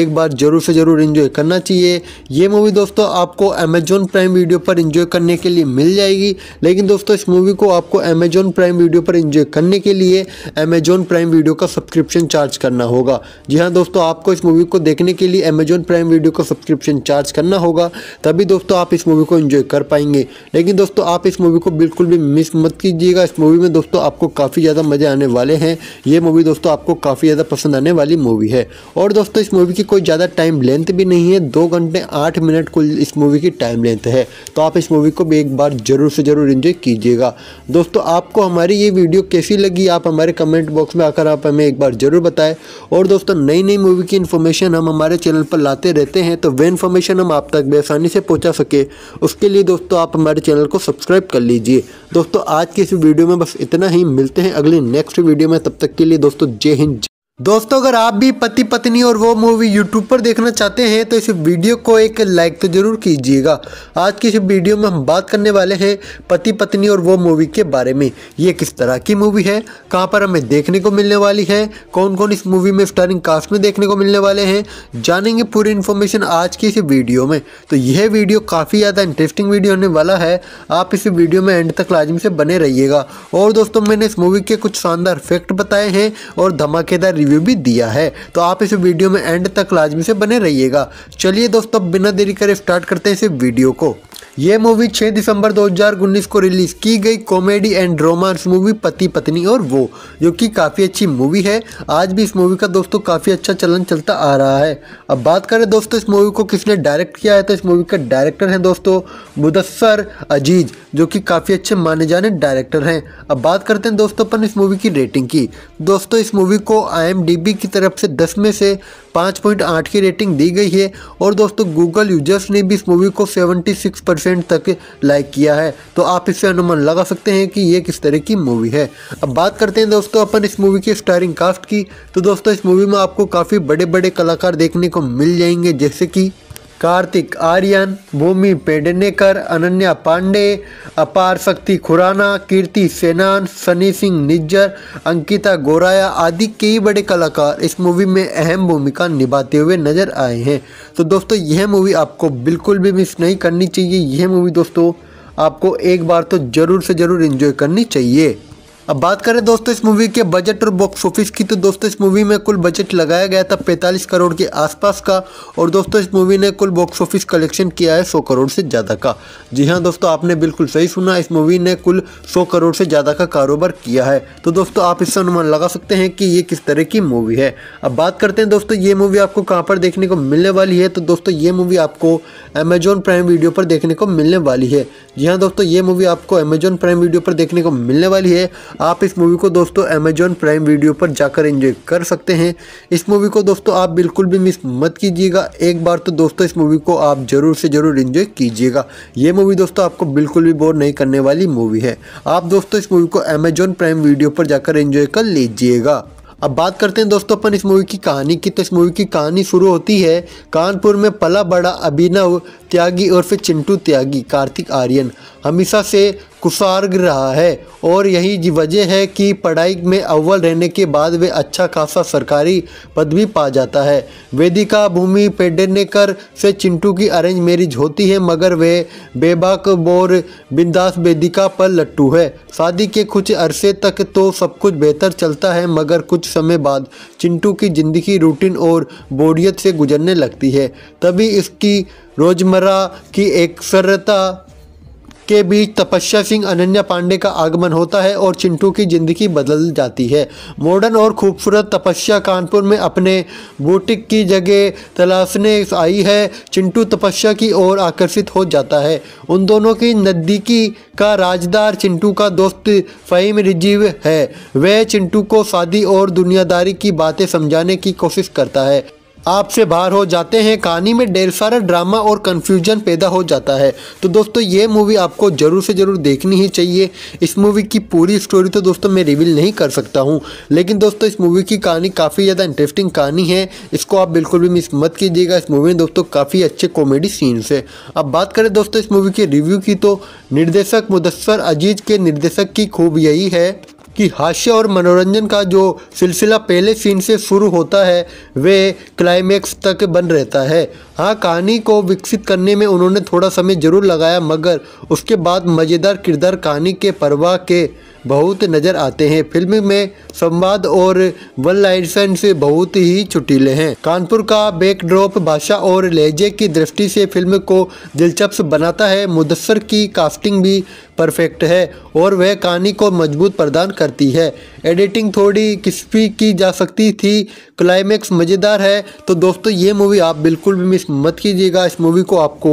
एक बार ज़रूर से ज़रूर इन्जॉय करना चाहिए ये मूवी दोस्तों आपको अमेजोन प्राइम वीडियो पर इन्जॉय करने के लिए मिल जाएगी लेकिन दोस्तों इस मूवी को आपको अमेजोन प्राइम वीडियो पर इन्जॉय करने के लिए अमेजोन प्राइम वीडियो का सब्सक्रिप्शन चार्ज करना होगा जी हाँ दोस्तों आपको इस मूवी को देखने के लिए अमेजोन प्राइम वीडियो का सब्सक्रिप्शन चार्ज करना होगा होगा तभी दोस्तों आप इस मूवी को इन्जॉय कर पाएंगे लेकिन दोस्तों आप इस मूवी को बिल्कुल भी मिस मत कीजिएगा इस मूवी में दोस्तों आपको काफ़ी ज़्यादा मज़े आने वाले हैं ये मूवी दोस्तों आपको काफ़ी ज़्यादा पसंद आने वाली मूवी है और दोस्तों इस मूवी की कोई ज़्यादा टाइम लेंथ भी नहीं है दो घंटे आठ मिनट कुल इस मूवी की टाइम लेंथ है तो आप इस मूवी को एक बार ज़रूर से ज़रूर इन्जॉय कीजिएगा दोस्तों आपको हमारी ये वीडियो कैसी लगी आप हमारे कमेंट बॉक्स में आकर आप हमें एक बार ज़रूर बताएं और दोस्तों नई नई मूवी की इन्फॉर्मेशन हम हमारे चैनल पर लाते रहते हैं तो वे इन्फॉर्मेशन हम आप तक तक बेसानी से पहुंचा सके उसके लिए दोस्तों आप हमारे चैनल को सब्सक्राइब कर लीजिए दोस्तों आज की इस वीडियो में बस इतना ही मिलते हैं अगले नेक्स्ट वीडियो में तब तक के लिए दोस्तों जय हिंद दोस्तों अगर आप भी पति पत्नी और वो मूवी यूट्यूब पर देखना चाहते हैं तो इस वीडियो को एक लाइक तो ज़रूर कीजिएगा आज की इस वीडियो में हम बात करने वाले हैं पति पत्नी और वो मूवी के बारे में ये किस तरह की मूवी है कहाँ पर हमें देखने को मिलने वाली है कौन कौन इस मूवी में स्टारिंग कास्ट में देखने को मिलने वाले हैं जानेंगे पूरी इन्फॉर्मेशन आज की इस वीडियो में तो यह वीडियो काफ़ी ज़्यादा इंटरेस्टिंग वीडियो होने वाला है आप इस वीडियो में एंड तक लाजिम से बने रहिएगा और दोस्तों मैंने इस मूवी के कुछ शानदार फैक्ट बताए हैं और धमाकेदार रिव्यू भी दिया है तो आप इस वीडियो में एंड तक लाजमी से बने रहिएगा चलिए दोस्तों बिना देरी करे स्टार्ट करते हैं इस वीडियो को ये मूवी 6 दिसंबर 2019 को रिलीज की गई कॉमेडी एंड रोमांस मूवी पति पत्नी और वो जो कि काफ़ी अच्छी मूवी है आज भी इस मूवी का दोस्तों काफ़ी अच्छा चलन चलता आ रहा है अब बात करें दोस्तों इस मूवी को किसने डायरेक्ट किया है तो इस मूवी के डायरेक्टर हैं दोस्तों मुदस्सर अजीज जो कि काफ़ी अच्छे माने जाने डायरेक्टर हैं अब बात करते हैं दोस्तों अपन इस मूवी की रेटिंग की दोस्तों इस मूवी को आई की तरफ से दस में से पाँच की रेटिंग दी गई है और दोस्तों गूगल यूजर्स ने भी इस मूवी को सेवेंटी परसेंट तक लाइक किया है तो आप इससे अनुमान लगा सकते हैं कि ये किस तरह की मूवी है अब बात करते हैं दोस्तों अपन इस मूवी की स्टारिंग कास्ट की तो दोस्तों इस मूवी में आपको काफ़ी बड़े बड़े कलाकार देखने को मिल जाएंगे जैसे कि कार्तिक आर्यन भूमि पेडनेकर अनन्या पांडे अपार शक्ति खुराना कीर्ति सेनान सनी सिंह निज्जर अंकिता गोराया आदि कई बड़े कलाकार इस मूवी में अहम भूमिका निभाते हुए नजर आए हैं तो दोस्तों यह मूवी आपको बिल्कुल भी मिस नहीं करनी चाहिए यह मूवी दोस्तों आपको एक बार तो ज़रूर से ज़रूर इन्जॉय करनी चाहिए अब बात करें दोस्तों इस मूवी के बजट और बॉक्स ऑफिस की तो दोस्तों इस मूवी में कुल बजट लगाया गया था पैंतालीस करोड़ के आसपास का और दोस्तों इस मूवी ने कुल बॉक्स ऑफिस कलेक्शन किया है सौ करोड़ से ज़्यादा का जी हाँ दोस्तों आपने बिल्कुल सही सुना इस मूवी ने कुल सौ करोड़ से ज़्यादा का कारोबार किया है तो दोस्तों आप इससे अनुमान लगा सकते हैं कि ये किस तरह की मूवी है अब बात करते हैं दोस्तों ये मूवी आपको कहाँ पर देखने को मिलने वाली है तो दोस्तों ये मूवी आपको अमेजोन प्राइम वीडियो पर देखने को मिलने वाली है जी हाँ दोस्तों ये मूवी आपको अमेजोन प्राइम वीडियो पर देखने को मिलने वाली है आप इस मूवी को दोस्तों अमेजॉन प्राइम वीडियो पर जाकर एंजॉय कर सकते हैं इस मूवी को दोस्तों आप बिल्कुल भी मिस मत कीजिएगा एक बार तो दोस्तों इस मूवी को आप ज़रूर से ज़रूर इन्जॉय कीजिएगा ये मूवी दोस्तों आपको बिल्कुल भी बोर नहीं करने वाली मूवी है आप दोस्तों इस मूवी को अमेजॉन प्राइम वीडियो पर जाकर इंजॉय कर लीजिएगा अब बात करते हैं दोस्तों अपन इस मूवी की कहानी की तो इस मूवी की कहानी शुरू होती है कानपुर में पला बड़ा अभिनव त्यागी और फिर चिंटू त्यागी कार्तिक आर्यन हमेशा से कुशार रहा है और यही वजह है कि पढ़ाई में अव्वल रहने के बाद वे अच्छा खासा सरकारी पद भी पा जाता है वेदिका भूमि पेडेनेकर से चिंटू की अरेंज मैरिज होती है मगर वे बेबाक बोर बिंदास वेदिका पर लट्टू है शादी के कुछ अरसे तक तो सब कुछ बेहतर चलता है मगर कुछ समय बाद चिंटू की ज़िंदगी रूटीन और बोरियत से गुजरने लगती है तभी इसकी रोज़मर्रा की सरता के बीच तपस्या सिंह अनन्या पांडे का आगमन होता है और चिंटू की ज़िंदगी बदल जाती है मॉडर्न और खूबसूरत तपस्या कानपुर में अपने बूटिक की जगह तलाशने आई है चिंटू तपस्या की ओर आकर्षित हो जाता है उन दोनों की नज़दीकी का राजदार चिंटू का दोस्त फ़हीम रिजीव है वह चिंटू को शादी और दुनियादारी की बातें समझाने की कोशिश करता है आपसे बाहर हो जाते हैं कहानी में ढेर सारा ड्रामा और कन्फ्यूजन पैदा हो जाता है तो दोस्तों ये मूवी आपको ज़रूर से ज़रूर देखनी ही चाहिए इस मूवी की पूरी स्टोरी तो दोस्तों मैं रिवील नहीं कर सकता हूँ लेकिन दोस्तों इस मूवी की कहानी काफ़ी ज़्यादा इंटरेस्टिंग कहानी है इसको आप बिल्कुल भी मिस मत कीजिएगा इस मूवी में दोस्तों काफ़ी अच्छे कॉमेडी सीन्स है अब बात करें दोस्तों इस मूवी के रिव्यू की तो निर्देशक मुदस्सर अजीज के निर्देशक की खूब यही है कि हास्य और मनोरंजन का जो सिलसिला पहले सीन से शुरू होता है वे क्लाइमैक्स तक बन रहता है हाँ कहानी को विकसित करने में उन्होंने थोड़ा समय ज़रूर लगाया मगर उसके बाद मज़ेदार किरदार कहानी के परवाह के बहुत नज़र आते हैं फिल्म में संवाद और वन से बहुत ही चुटीले हैं कानपुर का बैकड्रॉप भाषा और लहजे की दृष्टि से फिल्म को दिलचस्प बनाता है मुदसर की कास्टिंग भी परफेक्ट है और वह कहानी को मजबूत प्रदान करती है एडिटिंग थोड़ी किस्पी की जा सकती थी क्लाइमैक्स मज़ेदार है तो दोस्तों ये मूवी आप बिल्कुल भी मिस मत कीजिएगा इस मूवी को आपको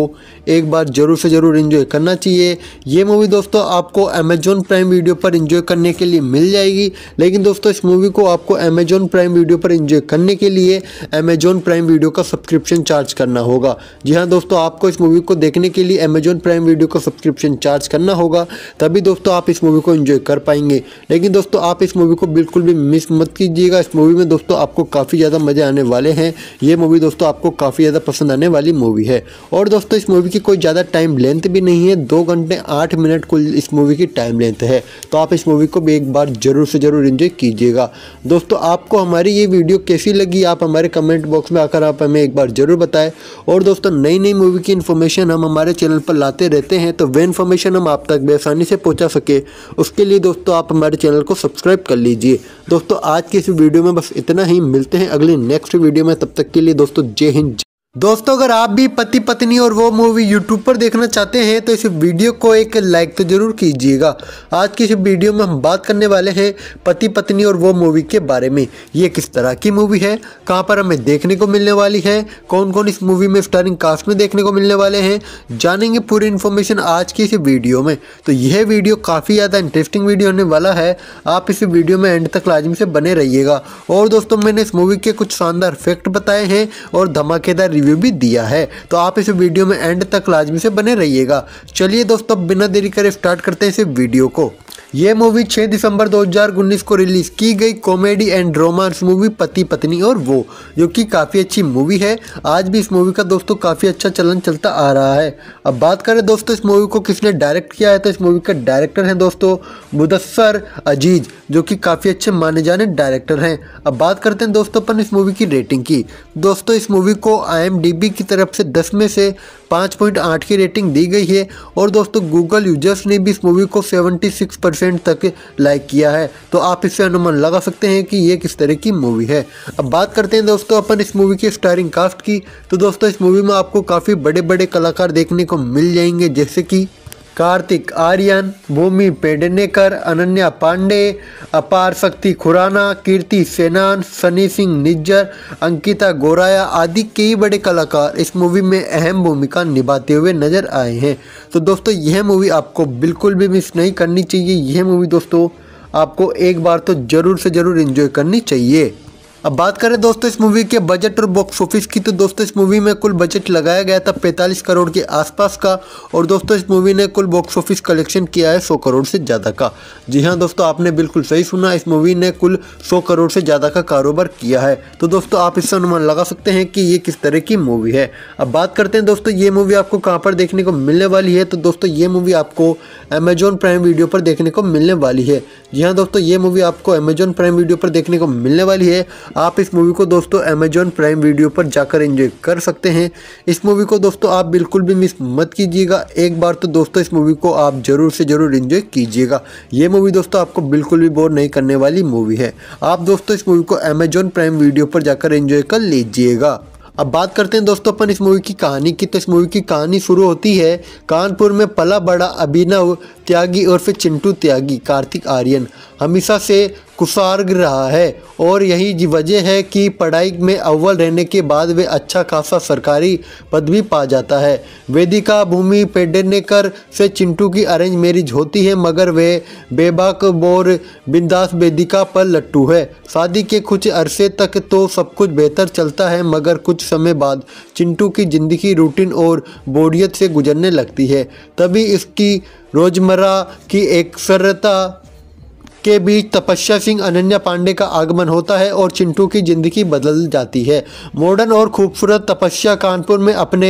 एक बार ज़रूर से ज़रूर इन्जॉय करना चाहिए ये मूवी दोस्तों आपको अमेजोन प्राइम वीडियो पर इन्जॉय करने के लिए मिल जाएगी लेकिन दोस्तों इस मूवी को आपको अमेजोन प्राइम वीडियो पर इन्जॉय करने के लिए अमेजोन प्राइम वीडियो का सब्सक्रिप्शन चार्ज करना होगा जी हाँ दोस्तों आपको इस मूवी को देखने के लिए अमेजोन प्राइम वीडियो का सब्सक्रिप्शन चार्ज करना होगा तभी दोस्तों आप इस मूवी को इन्जॉय कर पाएंगे लेकिन दोस्तों आप इस मूवी को बिल्कुल भी मिस मत कीजिएगा इस मूवी में दोस्तों आपको काफ़ी ज़्यादा मज़े आने वाले हैं ये मूवी दोस्तों आपको काफ़ी ज़्यादा पसंद आने वाली मूवी है और दोस्तों इस मूवी की कोई ज़्यादा टाइम लेंथ भी नहीं है दो घंटे आठ मिनट कुल इस मूवी की टाइम लेंथ है तो आप इस मूवी को भी एक बार ज़रूर से ज़रूर इन्जॉय कीजिएगा दोस्तों आपको हमारी ये वीडियो कैसी लगी आप हमारे कमेंट बॉक्स में आकर आप हमें एक बार ज़रूर बताएं और दोस्तों नई नई मूवी की इन्फॉर्मेशन हम हमारे चैनल पर लाते रहते हैं तो वे इन्फॉर्मेशन हम आप तक बेसानी से पहुँचा सके उसके लिए दोस्तों आप हमारे चैनल को सब्सक्राइब कर लीजिए दोस्तों आज के इस वीडियो में बस इतना ही मिलते हैं अगले नेक्स्ट वीडियो में तब तक के लिए दोस्तों जय हिंद दोस्तों अगर आप भी पति पत्नी और वो मूवी यूट्यूब पर देखना चाहते हैं तो इस वीडियो को एक लाइक तो ज़रूर कीजिएगा आज की इस वीडियो में हम बात करने वाले हैं पति पत्नी और वो मूवी के बारे में ये किस तरह की मूवी है कहाँ पर हमें देखने को मिलने वाली है कौन कौन इस मूवी में स्टारिंग कास्ट में देखने को मिलने वाले हैं जानेंगे पूरी इन्फॉर्मेशन आज की इस वीडियो में तो यह वीडियो काफ़ी ज़्यादा इंटरेस्टिंग वीडियो होने वाला है आप इस वीडियो में एंड तक लाजिम से बने रहिएगा और दोस्तों मैंने इस मूवी के कुछ शानदार फैक्ट बताए हैं और धमाकेदार रिव्यू रिव्यू भी दिया है तो आप इस वीडियो में एंड तक लाजमी से बने रहिएगा चलिए दोस्तों बिना देरी करे स्टार्ट करते हैं इस वीडियो को ये मूवी 6 दिसंबर 2019 को रिलीज़ की गई कॉमेडी एंड रोमांस मूवी पति पत्नी और वो जो कि काफ़ी अच्छी मूवी है आज भी इस मूवी का दोस्तों काफ़ी अच्छा चलन चलता आ रहा है अब बात करें दोस्तों इस मूवी को किसने डायरेक्ट किया है तो इस मूवी के डायरेक्टर हैं दोस्तों मुदस्सर अजीज जो कि काफ़ी अच्छे माने जाने डायरेक्टर हैं अब बात करते हैं दोस्तों अपन इस मूवी की रेटिंग की दोस्तों इस मूवी को आई की तरफ से दस में से पाँच की रेटिंग दी गई है और दोस्तों गूगल यूजर्स ने भी इस मूवी को सेवेंटी परसेंट तक लाइक किया है तो आप इससे अनुमान लगा सकते हैं कि ये किस तरह की मूवी है अब बात करते हैं दोस्तों अपन इस मूवी के स्टारिंग कास्ट की तो दोस्तों इस मूवी में आपको काफ़ी बड़े बड़े कलाकार देखने को मिल जाएंगे जैसे कि कार्तिक आर्यन भूमि पेडनेकर अनन्या पांडे अपार शक्ति खुराना कीर्ति सेनान सनी सिंह निज्जर अंकिता गोराया आदि कई बड़े कलाकार इस मूवी में अहम भूमिका निभाते हुए नजर आए हैं तो दोस्तों यह मूवी आपको बिल्कुल भी मिस नहीं करनी चाहिए यह मूवी दोस्तों आपको एक बार तो ज़रूर से ज़रूर इन्जॉय करनी चाहिए अब बात करें दोस्तों इस मूवी के बजट और बॉक्स ऑफिस की तो दोस्तों इस मूवी में कुल बजट लगाया गया था 45 करोड़ के आसपास का और दोस्तों इस मूवी ने कुल बॉक्स ऑफिस कलेक्शन किया है 100 करोड़ से ज़्यादा का जी हाँ दोस्तों आपने बिल्कुल सही सुना इस मूवी ने कुल 100 करोड़ से ज़्यादा का कारोबार किया है तो दोस्तों आप इससे अनुमान लगा सकते हैं कि ये किस तरह की मूवी है अब बात करते हैं दोस्तों ये मूवी आपको कहाँ पर देखने को मिलने वाली है तो दोस्तों ये मूवी आपको अमेजोन प्राइम वीडियो पर देखने को मिलने वाली है जी हाँ दोस्तों ये मूवी आपको अमेजोन प्राइम वीडियो पर देखने को मिलने वाली है आप इस मूवी को दोस्तों अमेजॉन प्राइम वीडियो पर जाकर एंजॉय कर सकते हैं इस मूवी को दोस्तों आप बिल्कुल भी मिस मत कीजिएगा एक बार तो दोस्तों इस मूवी को आप ज़रूर से ज़रूर इन्जॉय कीजिएगा ये मूवी दोस्तों आपको बिल्कुल भी बोर नहीं करने वाली मूवी है आप दोस्तों इस मूवी को अमेजॉन प्राइम वीडियो पर जाकर इंजॉय कर लीजिएगा अब बात करते हैं दोस्तों अपन इस मूवी की कहानी की तो इस मूवी की कहानी शुरू होती है कानपुर में पला बड़ा अभिनव त्यागी और फिर चिंटू त्यागी कार्तिक आर्यन हमेशा से कुसार रहा है और यही वजह है कि पढ़ाई में अव्वल रहने के बाद वे अच्छा खासा सरकारी पद भी पा जाता है वेदिका भूमि पेडेनेकर से चिंटू की अरेंज मैरिज होती है मगर वे बेबाक बोर बिंदास वेदिका पर लट्टू है शादी के कुछ अरसे तक तो सब कुछ बेहतर चलता है मगर कुछ समय बाद चिंटू की ज़िंदगी रूटीन और बोरियत से गुजरने लगती है तभी इसकी रोज़मर्रा की सरता के बीच तपस्या सिंह अनन्या पांडे का आगमन होता है और चिंटू की जिंदगी बदल जाती है मॉडर्न और खूबसूरत तपस्या कानपुर में अपने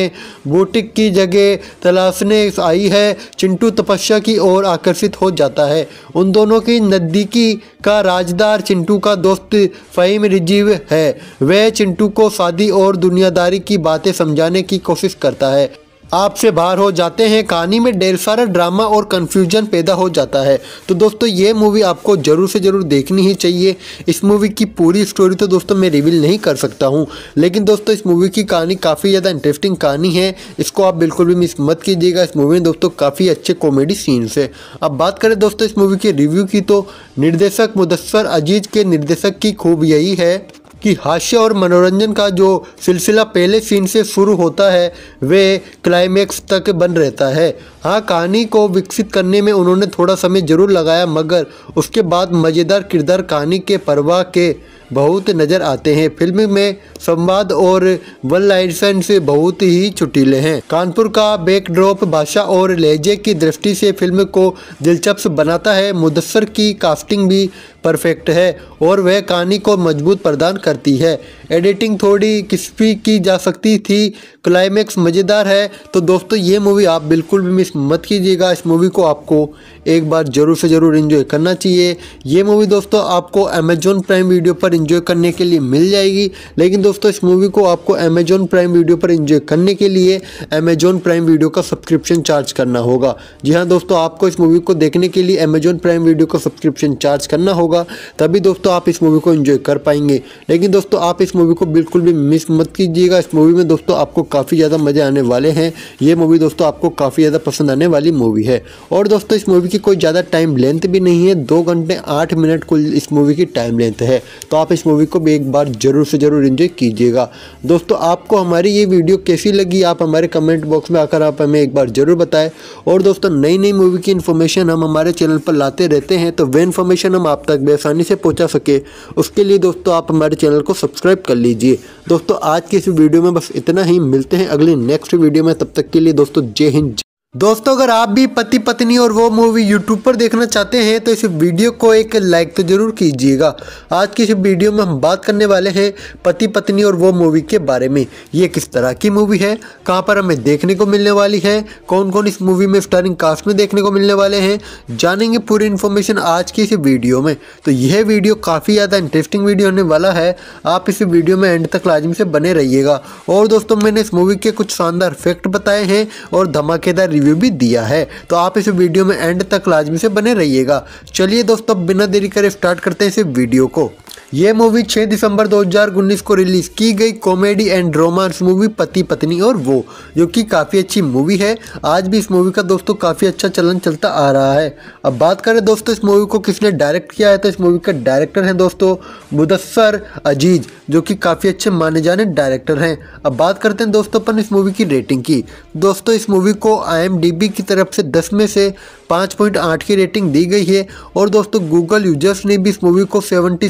बूटिक की जगह तलाशने आई है चिंटू तपस्या की ओर आकर्षित हो जाता है उन दोनों की नज़दीकी का राजदार चिंटू का दोस्त फ़हीम रिजीव है वह चिंटू को शादी और दुनियादारी की बातें समझाने की कोशिश करता है आपसे बाहर हो जाते हैं कहानी में ढेर सारा ड्रामा और कन्फ्यूजन पैदा हो जाता है तो दोस्तों ये मूवी आपको ज़रूर से ज़रूर देखनी ही चाहिए इस मूवी की पूरी स्टोरी तो दोस्तों मैं रिवील नहीं कर सकता हूँ लेकिन दोस्तों इस मूवी की कहानी काफ़ी ज़्यादा इंटरेस्टिंग कहानी है इसको आप बिल्कुल भी मिस मत कीजिएगा इस मूवी में दोस्तों काफ़ी अच्छे कॉमेडी सीन्स है अब बात करें दोस्तों इस मूवी के रिव्यू की तो निर्देशक मुदस्सर अजीज के निर्देशक की खूब यही है कि हास्य और मनोरंजन का जो सिलसिला पहले सीन से शुरू होता है वे क्लाइमैक्स तक बन रहता है हाँ कहानी को विकसित करने में उन्होंने थोड़ा समय ज़रूर लगाया मगर उसके बाद मज़ेदार किरदार कहानी के परवाह के बहुत नज़र आते हैं फिल्म में संवाद और वन से बहुत ही चुटीले हैं कानपुर का बैकड्रॉप भाषा और लहजे की दृष्टि से फिल्म को दिलचस्प बनाता है मुदसर की कास्टिंग भी परफेक्ट है और वह कहानी को मजबूत प्रदान करती है एडिटिंग थोड़ी किस्पी की जा सकती थी क्लाइमैक्स मज़ेदार है तो दोस्तों ये मूवी आप बिल्कुल भी मिस मत कीजिएगा इस मूवी को आपको एक बार ज़रूर से ज़रूर इन्जॉय करना चाहिए ये मूवी दोस्तों आपको अमेजोन प्राइम वीडियो पर इन्जॉय करने के लिए मिल जाएगी लेकिन दोस्तों इस मूवी को आपको अमेजोन प्राइम वीडियो पर इन्जॉय करने के लिए अमेजोन प्राइम वीडियो का सब्सक्रिप्शन चार्ज करना होगा जी हाँ दोस्तों आपको इस मूवी को देखने के लिए अमेजोन प्राइम वीडियो का सब्सक्रिप्शन चार्ज करना होगा तभी दोस्तों आप इस मूवी को इन्जॉय कर पाएंगे लेकिन दोस्तों आप इस मूवी को बिल्कुल भी मिस मत कीजिएगा इस मूवी में दोस्तों आपको काफ़ी ज़्यादा मज़े आने वाले हैं ये मूवी दोस्तों आपको काफ़ी ज़्यादा पसंद आने वाली मूवी है और दोस्तों इस मूवी की इसकी कोई ज़्यादा टाइम लेंथ भी नहीं है दो घंटे आठ मिनट कुल इस मूवी की टाइम लेंथ है तो आप इस मूवी को भी एक बार ज़रूर से ज़रूर इन्जॉय कीजिएगा दोस्तों आपको हमारी ये वीडियो कैसी लगी आप हमारे कमेंट बॉक्स में आकर आप हमें एक बार ज़रूर बताएं और दोस्तों नई नई मूवी की इन्फॉर्मेशन हम हमारे चैनल पर लाते रहते हैं तो वह इन्फॉर्मेशन हम आप तक बेसानी से पहुँचा सके उसके लिए दोस्तों आप हमारे चैनल को सब्सक्राइब कर लीजिए दोस्तों आज की इस वीडियो में बस इतना ही मिलते हैं अगले नेक्स्ट वीडियो में तब तक के लिए दोस्तों जय हिंद दोस्तों अगर आप भी पति पत्नी और वो मूवी यूट्यूब पर देखना चाहते हैं तो इस वीडियो को एक लाइक तो ज़रूर कीजिएगा आज की इस वीडियो में हम बात करने वाले हैं पति पत्नी और वो मूवी के बारे में ये किस तरह की मूवी है कहाँ पर हमें देखने को मिलने वाली है कौन कौन इस मूवी में स्टारिंग कास्ट में देखने को मिलने वाले हैं जानेंगे पूरी इन्फॉर्मेशन आज की इस वीडियो में तो यह वीडियो काफ़ी ज़्यादा इंटरेस्टिंग वीडियो होने वाला है आप इस वीडियो में एंड तक लाजमी से बने रहिएगा और दोस्तों मैंने इस मूवी के कुछ शानदार फैक्ट बताए हैं और धमाकेदार रिव्यू भी दिया है तो आप इस वीडियो में एंड तक लाजमी से बने रहिएगा चलिए दोस्तों बिना देरी करे स्टार्ट करते हैं इस वीडियो को ये मूवी 6 दिसंबर 2019 को रिलीज़ की गई कॉमेडी एंड रोमांस मूवी पति पत्नी और वो जो कि काफ़ी अच्छी मूवी है आज भी इस मूवी का दोस्तों काफ़ी अच्छा चलन चलता आ रहा है अब बात करें दोस्तों इस मूवी को किसने डायरेक्ट किया है तो इस मूवी का डायरेक्टर हैं दोस्तों मुदस्सर अजीज जो कि काफ़ी अच्छे माने जाने डायरेक्टर हैं अब बात करते हैं दोस्तों अपन इस मूवी की रेटिंग की दोस्तों इस मूवी को आई की तरफ से दस में से पाँच की रेटिंग दी गई है और दोस्तों गूगल यूजर्स ने भी इस मूवी को सेवेंटी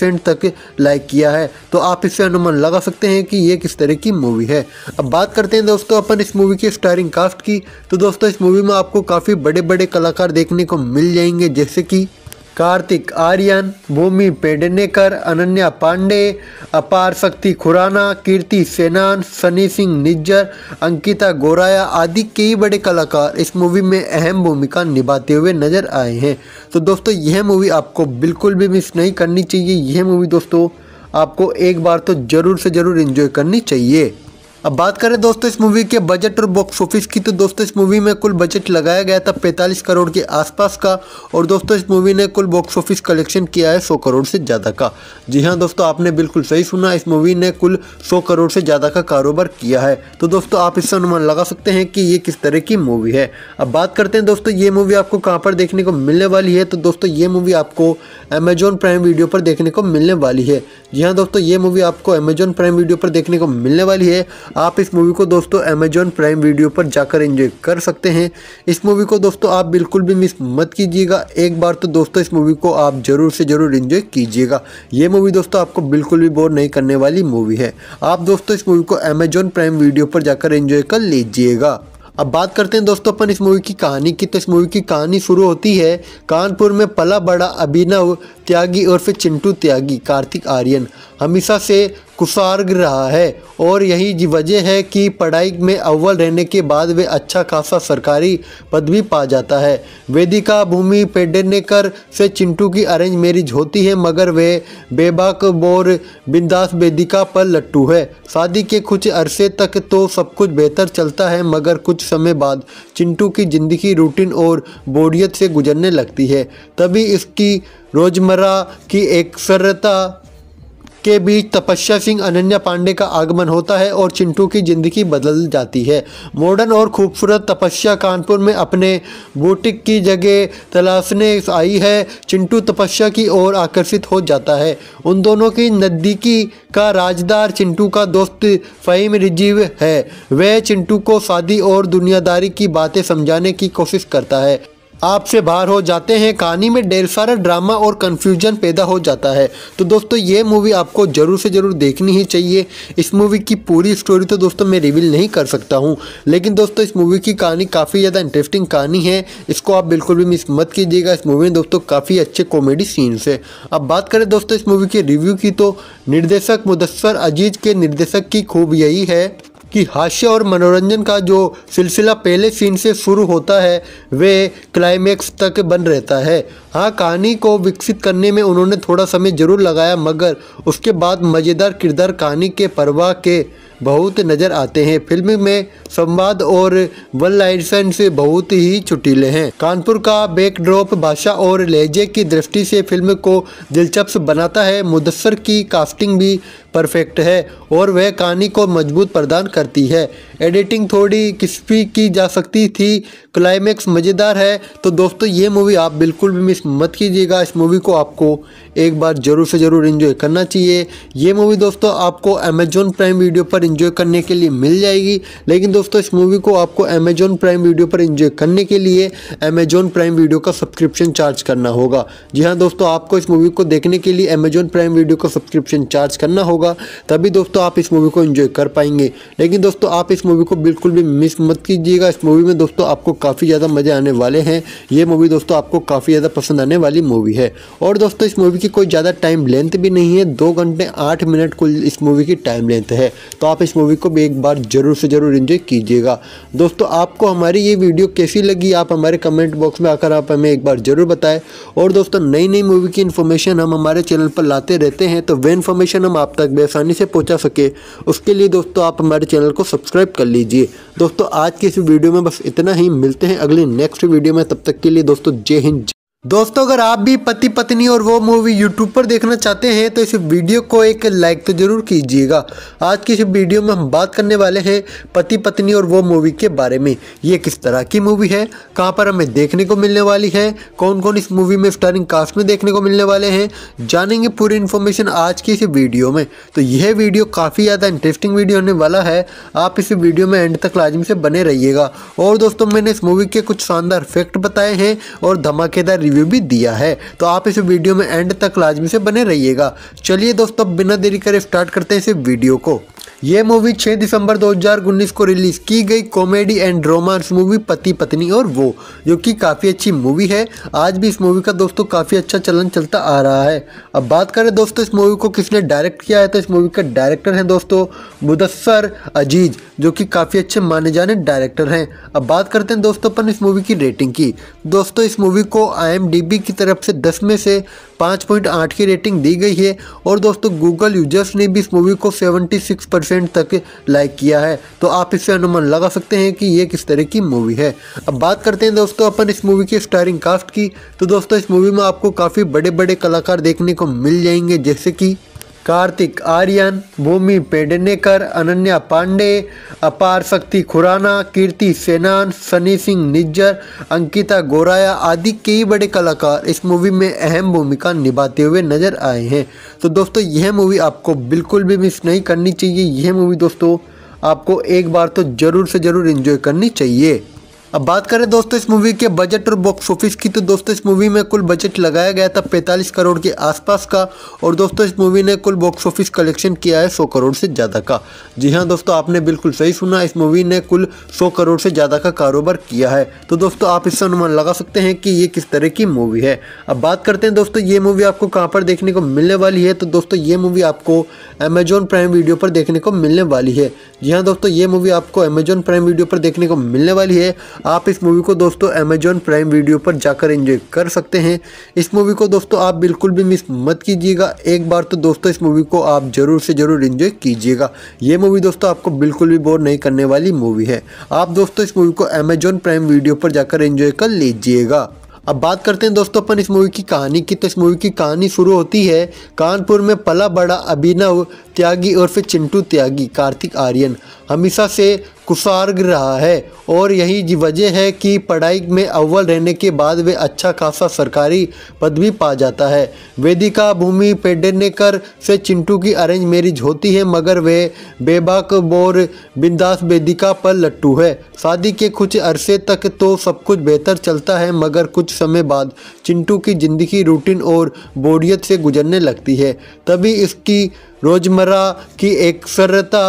परसेंट तक लाइक किया है तो आप इससे अनुमान लगा सकते हैं कि ये किस तरह की मूवी है अब बात करते हैं दोस्तों अपन इस मूवी की स्टारिंग कास्ट की तो दोस्तों इस मूवी में आपको काफ़ी बड़े बड़े कलाकार देखने को मिल जाएंगे जैसे कि कार्तिक आर्यन भूमि पेडनेकर अनन्या पांडे अपार शक्ति खुराना कीर्ति सेनान सनी सिंह निज्जर अंकिता गोराया आदि कई बड़े कलाकार इस मूवी में अहम भूमिका निभाते हुए नजर आए हैं तो दोस्तों यह मूवी आपको बिल्कुल भी मिस नहीं करनी चाहिए यह मूवी दोस्तों आपको एक बार तो ज़रूर से ज़रूर इन्जॉय करनी चाहिए अब बात करें दोस्तों इस मूवी के बजट और बॉक्स ऑफिस की तो दोस्तों इस मूवी में कुल बजट लगाया गया था 45 करोड़ के आसपास का और दोस्तों इस मूवी ने कुल बॉक्स ऑफिस कलेक्शन किया है 100 करोड़ से ज़्यादा का जी हाँ दोस्तों आपने बिल्कुल सही सुना इस मूवी ने कुल 100 करोड़ से ज़्यादा का कारोबार किया है तो दोस्तों आप इससे अनुमान लगा सकते हैं कि ये किस तरह की मूवी है अब बात करते हैं दोस्तों ये मूवी आपको कहाँ पर देखने को मिलने वाली है तो दोस्तों ये मूवी आपको अमेजोन प्राइम वीडियो पर देखने को मिलने वाली है जी हाँ दोस्तों ये मूवी आपको अमेजोन प्राइम वीडियो पर देखने को मिलने वाली है आप इस मूवी को दोस्तों अमेजॉन प्राइम वीडियो पर जाकर एंजॉय कर सकते हैं इस मूवी को दोस्तों आप बिल्कुल भी मिस मत कीजिएगा एक बार तो दोस्तों इस मूवी को आप ज़रूर से ज़रूर इन्जॉय कीजिएगा ये मूवी दोस्तों आपको बिल्कुल भी बोर नहीं करने वाली मूवी है आप दोस्तों इस मूवी को अमेजॉन प्राइम वीडियो पर जाकर इंजॉय कर लीजिएगा अब बात करते हैं दोस्तों अपन इस मूवी की कहानी की तो इस मूवी की कहानी शुरू होती है कानपुर में पला बड़ा अभिनव त्यागी और फिर चिंटू त्यागी कार्तिक आर्यन हमेशा से कुसार्ग रहा है और यही वजह है कि पढ़ाई में अव्वल रहने के बाद वे अच्छा खासा सरकारी पद भी पा जाता है वेदिका भूमि पेडेनेकर से चिंटू की अरेंज मैरिज होती है मगर वे बेबाक बोर बिंदास वेदिका पर लट्टू है शादी के कुछ अरसे तक तो सब कुछ बेहतर चलता है मगर कुछ समय बाद चिंटू की ज़िंदगी रूटीन और बोरियत से गुजरने लगती है तभी इसकी रोज़मर्रा की एक सरता के बीच तपस्या सिंह अनन्या पांडे का आगमन होता है और चिंटू की ज़िंदगी बदल जाती है मॉडर्न और खूबसूरत तपस्या कानपुर में अपने बुटीक की जगह तलाशने आई है चिंटू तपस्या की ओर आकर्षित हो जाता है उन दोनों की नज़दीकी का राजदार चिंटू का दोस्त फ़हीम रिजीव है वह चिंटू को शादी और दुनियादारी की बातें समझाने की कोशिश करता है आपसे बाहर हो जाते हैं कहानी में ढेर सारा ड्रामा और कन्फ्यूजन पैदा हो जाता है तो दोस्तों ये मूवी आपको ज़रूर से ज़रूर देखनी ही चाहिए इस मूवी की पूरी स्टोरी तो दोस्तों मैं रिवील नहीं कर सकता हूँ लेकिन दोस्तों इस मूवी की कहानी काफ़ी ज़्यादा इंटरेस्टिंग कहानी है इसको आप बिल्कुल भी मिस मत कीजिएगा इस मूवी में दोस्तों काफ़ी अच्छे कॉमेडी सीन्स है अब बात करें दोस्तों इस मूवी के रिव्यू की तो निर्देशक मुदस्सर अजीज के निर्देशक की खूब यही है कि हास्य और मनोरंजन का जो सिलसिला पहले सीन से शुरू होता है वे क्लाइमेक्स तक बन रहता है हाँ कहानी को विकसित करने में उन्होंने थोड़ा समय जरूर लगाया मगर उसके बाद मज़ेदार किरदार कहानी के परवाह के बहुत नज़र आते हैं फिल्म में संवाद और वन लाइसेंस से बहुत ही चुटीले हैं कानपुर का बैकड्रॉप भाषा और लहजे की दृष्टि से फिल्म को दिलचस्प बनाता है मुदसर की कास्टिंग भी परफेक्ट है और वह कहानी को मजबूत प्रदान करती है एडिटिंग थोड़ी किस्पी की जा सकती थी क्लाइमैक्स मज़ेदार है तो दोस्तों ये मूवी आप बिल्कुल भी मिस मत कीजिएगा इस मूवी को आपको एक बार ज़रूर से ज़रूर इन्जॉय करना चाहिए ये मूवी दोस्तों आपको अमेजोन प्राइम वीडियो पर इन्जॉय करने के लिए मिल जाएगी लेकिन दोस्तों इस मूवी को आपको अमेजोन प्राइम वीडियो पर इन्जॉय करने के लिए अमेजोन प्राइम वीडियो का सब्सक्रिप्शन चार्ज करना होगा जी हाँ दोस्तों आपको इस मूवी को देखने के लिए अमेजोन प्राइम वीडियो का सब्सक्रिप्शन चार्ज करना होगा तभी दोस्तों आप इस मूवी को इन्जॉय कर पाएंगे लेकिन दोस्तों आप इस मूवी को बिल्कुल भी मिस मत कीजिएगा इस मूवी में दोस्तों आपको काफ़ी ज़्यादा मज़े आने वाले हैं ये मूवी दोस्तों आपको काफ़ी ज़्यादा पसंद आने वाली मूवी है और दोस्तों इस मूवी की इसकी कोई ज़्यादा टाइम लेंथ भी नहीं है दो घंटे आठ मिनट को इस मूवी की टाइम लेंथ है तो आप इस मूवी को भी एक बार ज़रूर से ज़रूर इन्जॉय कीजिएगा दोस्तों आपको हमारी ये वीडियो कैसी लगी आप हमारे कमेंट बॉक्स में आकर आप हमें एक बार ज़रूर बताएं और दोस्तों नई नई मूवी की इन्फॉर्मेशन हम हमारे चैनल पर लाते रहते हैं तो वे इन्फॉर्मेशन हम आप तक बेसानी से पहुँचा सके उसके लिए दोस्तों आप हमारे चैनल को सब्सक्राइब कर लीजिए दोस्तों आज की इस वीडियो में बस इतना ही मिलते हैं अगले नेक्स्ट वीडियो में तब तक के लिए दोस्तों जय हिंद दोस्तों अगर आप भी पति पत्नी और वो मूवी यूट्यूब पर देखना चाहते हैं तो इस वीडियो को एक लाइक तो ज़रूर कीजिएगा आज की इस वीडियो में हम बात करने वाले हैं पति पत्नी और वो मूवी के बारे में ये किस तरह की मूवी है कहाँ पर हमें देखने को मिलने वाली है कौन कौन इस मूवी में स्टारिंग कास्ट में देखने को मिलने वाले हैं जानेंगे पूरी इन्फॉर्मेशन आज की इस वीडियो में तो यह वीडियो काफ़ी ज़्यादा इंटरेस्टिंग वीडियो होने वाला है आप इस वीडियो में एंड तक लाजमी से बने रहिएगा और दोस्तों मैंने इस मूवी के कुछ शानदार फैक्ट बताए हैं और धमाकेदार रिव्यू भी दिया है तो आप इस वीडियो में एंड तक लाजमी से बने रहिएगा चलिए दोस्तों बिना देरी करे स्टार्ट करते हैं इस वीडियो को ये मूवी 6 दिसंबर 2019 को रिलीज़ की गई कॉमेडी एंड रोमांस मूवी पति पत्नी और वो जो कि काफ़ी अच्छी मूवी है आज भी इस मूवी का दोस्तों काफ़ी अच्छा चलन चलता आ रहा है अब बात करें दोस्तों इस मूवी को किसने डायरेक्ट किया है तो इस मूवी का डायरेक्टर हैं दोस्तों मुदस्सर अजीज जो कि काफ़ी अच्छे माने जाने डायरेक्टर हैं अब बात करते हैं दोस्तों अपन इस मूवी की रेटिंग की दोस्तों इस मूवी को आई की तरफ से दस में से पाँच की रेटिंग दी गई है और दोस्तों गूगल यूजर्स ने भी इस मूवी को सेवेंटी परसेंट तक लाइक किया है तो आप इससे अनुमान लगा सकते हैं कि ये किस तरह की मूवी है अब बात करते हैं दोस्तों अपन इस मूवी की स्टारिंग कास्ट की तो दोस्तों इस मूवी में आपको काफ़ी बड़े बड़े कलाकार देखने को मिल जाएंगे जैसे कि कार्तिक आर्यन भूमि पेडनेकर अनन्या पांडे अपार शक्ति खुराना कीर्ति सेनान सनी सिंह निज्जर अंकिता गोराया आदि कई बड़े कलाकार इस मूवी में अहम भूमिका निभाते हुए नजर आए हैं तो दोस्तों यह मूवी आपको बिल्कुल भी मिस नहीं करनी चाहिए यह मूवी दोस्तों आपको एक बार तो ज़रूर से ज़रूर इन्जॉय करनी चाहिए अब बात करें दोस्तों इस मूवी के बजट और बॉक्स ऑफिस की तो दोस्तों इस मूवी में कुल बजट लगाया गया था 45 करोड़ के आसपास का और दोस्तों इस मूवी ने कुल बॉक्स ऑफिस कलेक्शन किया है 100 करोड़ से ज़्यादा का जी हाँ दोस्तों आपने बिल्कुल सही सुना इस मूवी ने कुल 100 करोड़ से ज़्यादा का कारोबार किया है तो दोस्तों आप इससे अनुमान लगा सकते हैं कि ये किस तरह की मूवी है अब बात करते हैं दोस्तों ये मूवी आपको कहाँ पर देखने को मिलने वाली है तो दोस्तों ये मूवी आपको अमेजोन प्राइम वीडियो पर देखने को मिलने वाली है जी हाँ दोस्तों ये मूवी आपको अमेजोन प्राइम वीडियो पर देखने को मिलने वाली है आप इस मूवी को दोस्तों अमेजॉन प्राइम वीडियो पर जाकर एंजॉय कर सकते हैं इस मूवी को दोस्तों आप बिल्कुल भी मिस मत कीजिएगा एक बार तो दोस्तों इस मूवी को आप ज़रूर से ज़रूर इन्जॉय कीजिएगा ये मूवी दोस्तों आपको बिल्कुल भी बोर नहीं करने वाली मूवी है आप दोस्तों इस मूवी को अमेजॉन प्राइम वीडियो पर जाकर इंजॉय कर लीजिएगा अब बात करते हैं दोस्तों अपन इस मूवी की कहानी की तो इस मूवी की कहानी शुरू होती है कानपुर में पला बड़ा अभिनव त्यागी और फिर चिंटू त्यागी कार्तिक आर्यन हमेशा से कुसार रहा है और यही वजह है कि पढ़ाई में अव्वल रहने के बाद वे अच्छा खासा सरकारी पद भी पा जाता है वेदिका भूमि पेडनेकर से चिंटू की अरेंज मैरिज होती है मगर वे बेबाक बोर बिंदास वेदिका पर लट्टू है शादी के कुछ अरसे तक तो सब कुछ बेहतर चलता है मगर कुछ समय बाद चिंटू की ज़िंदगी रूटीन और बोरियत से गुजरने लगती है तभी इसकी रोज़मर्रा की सरता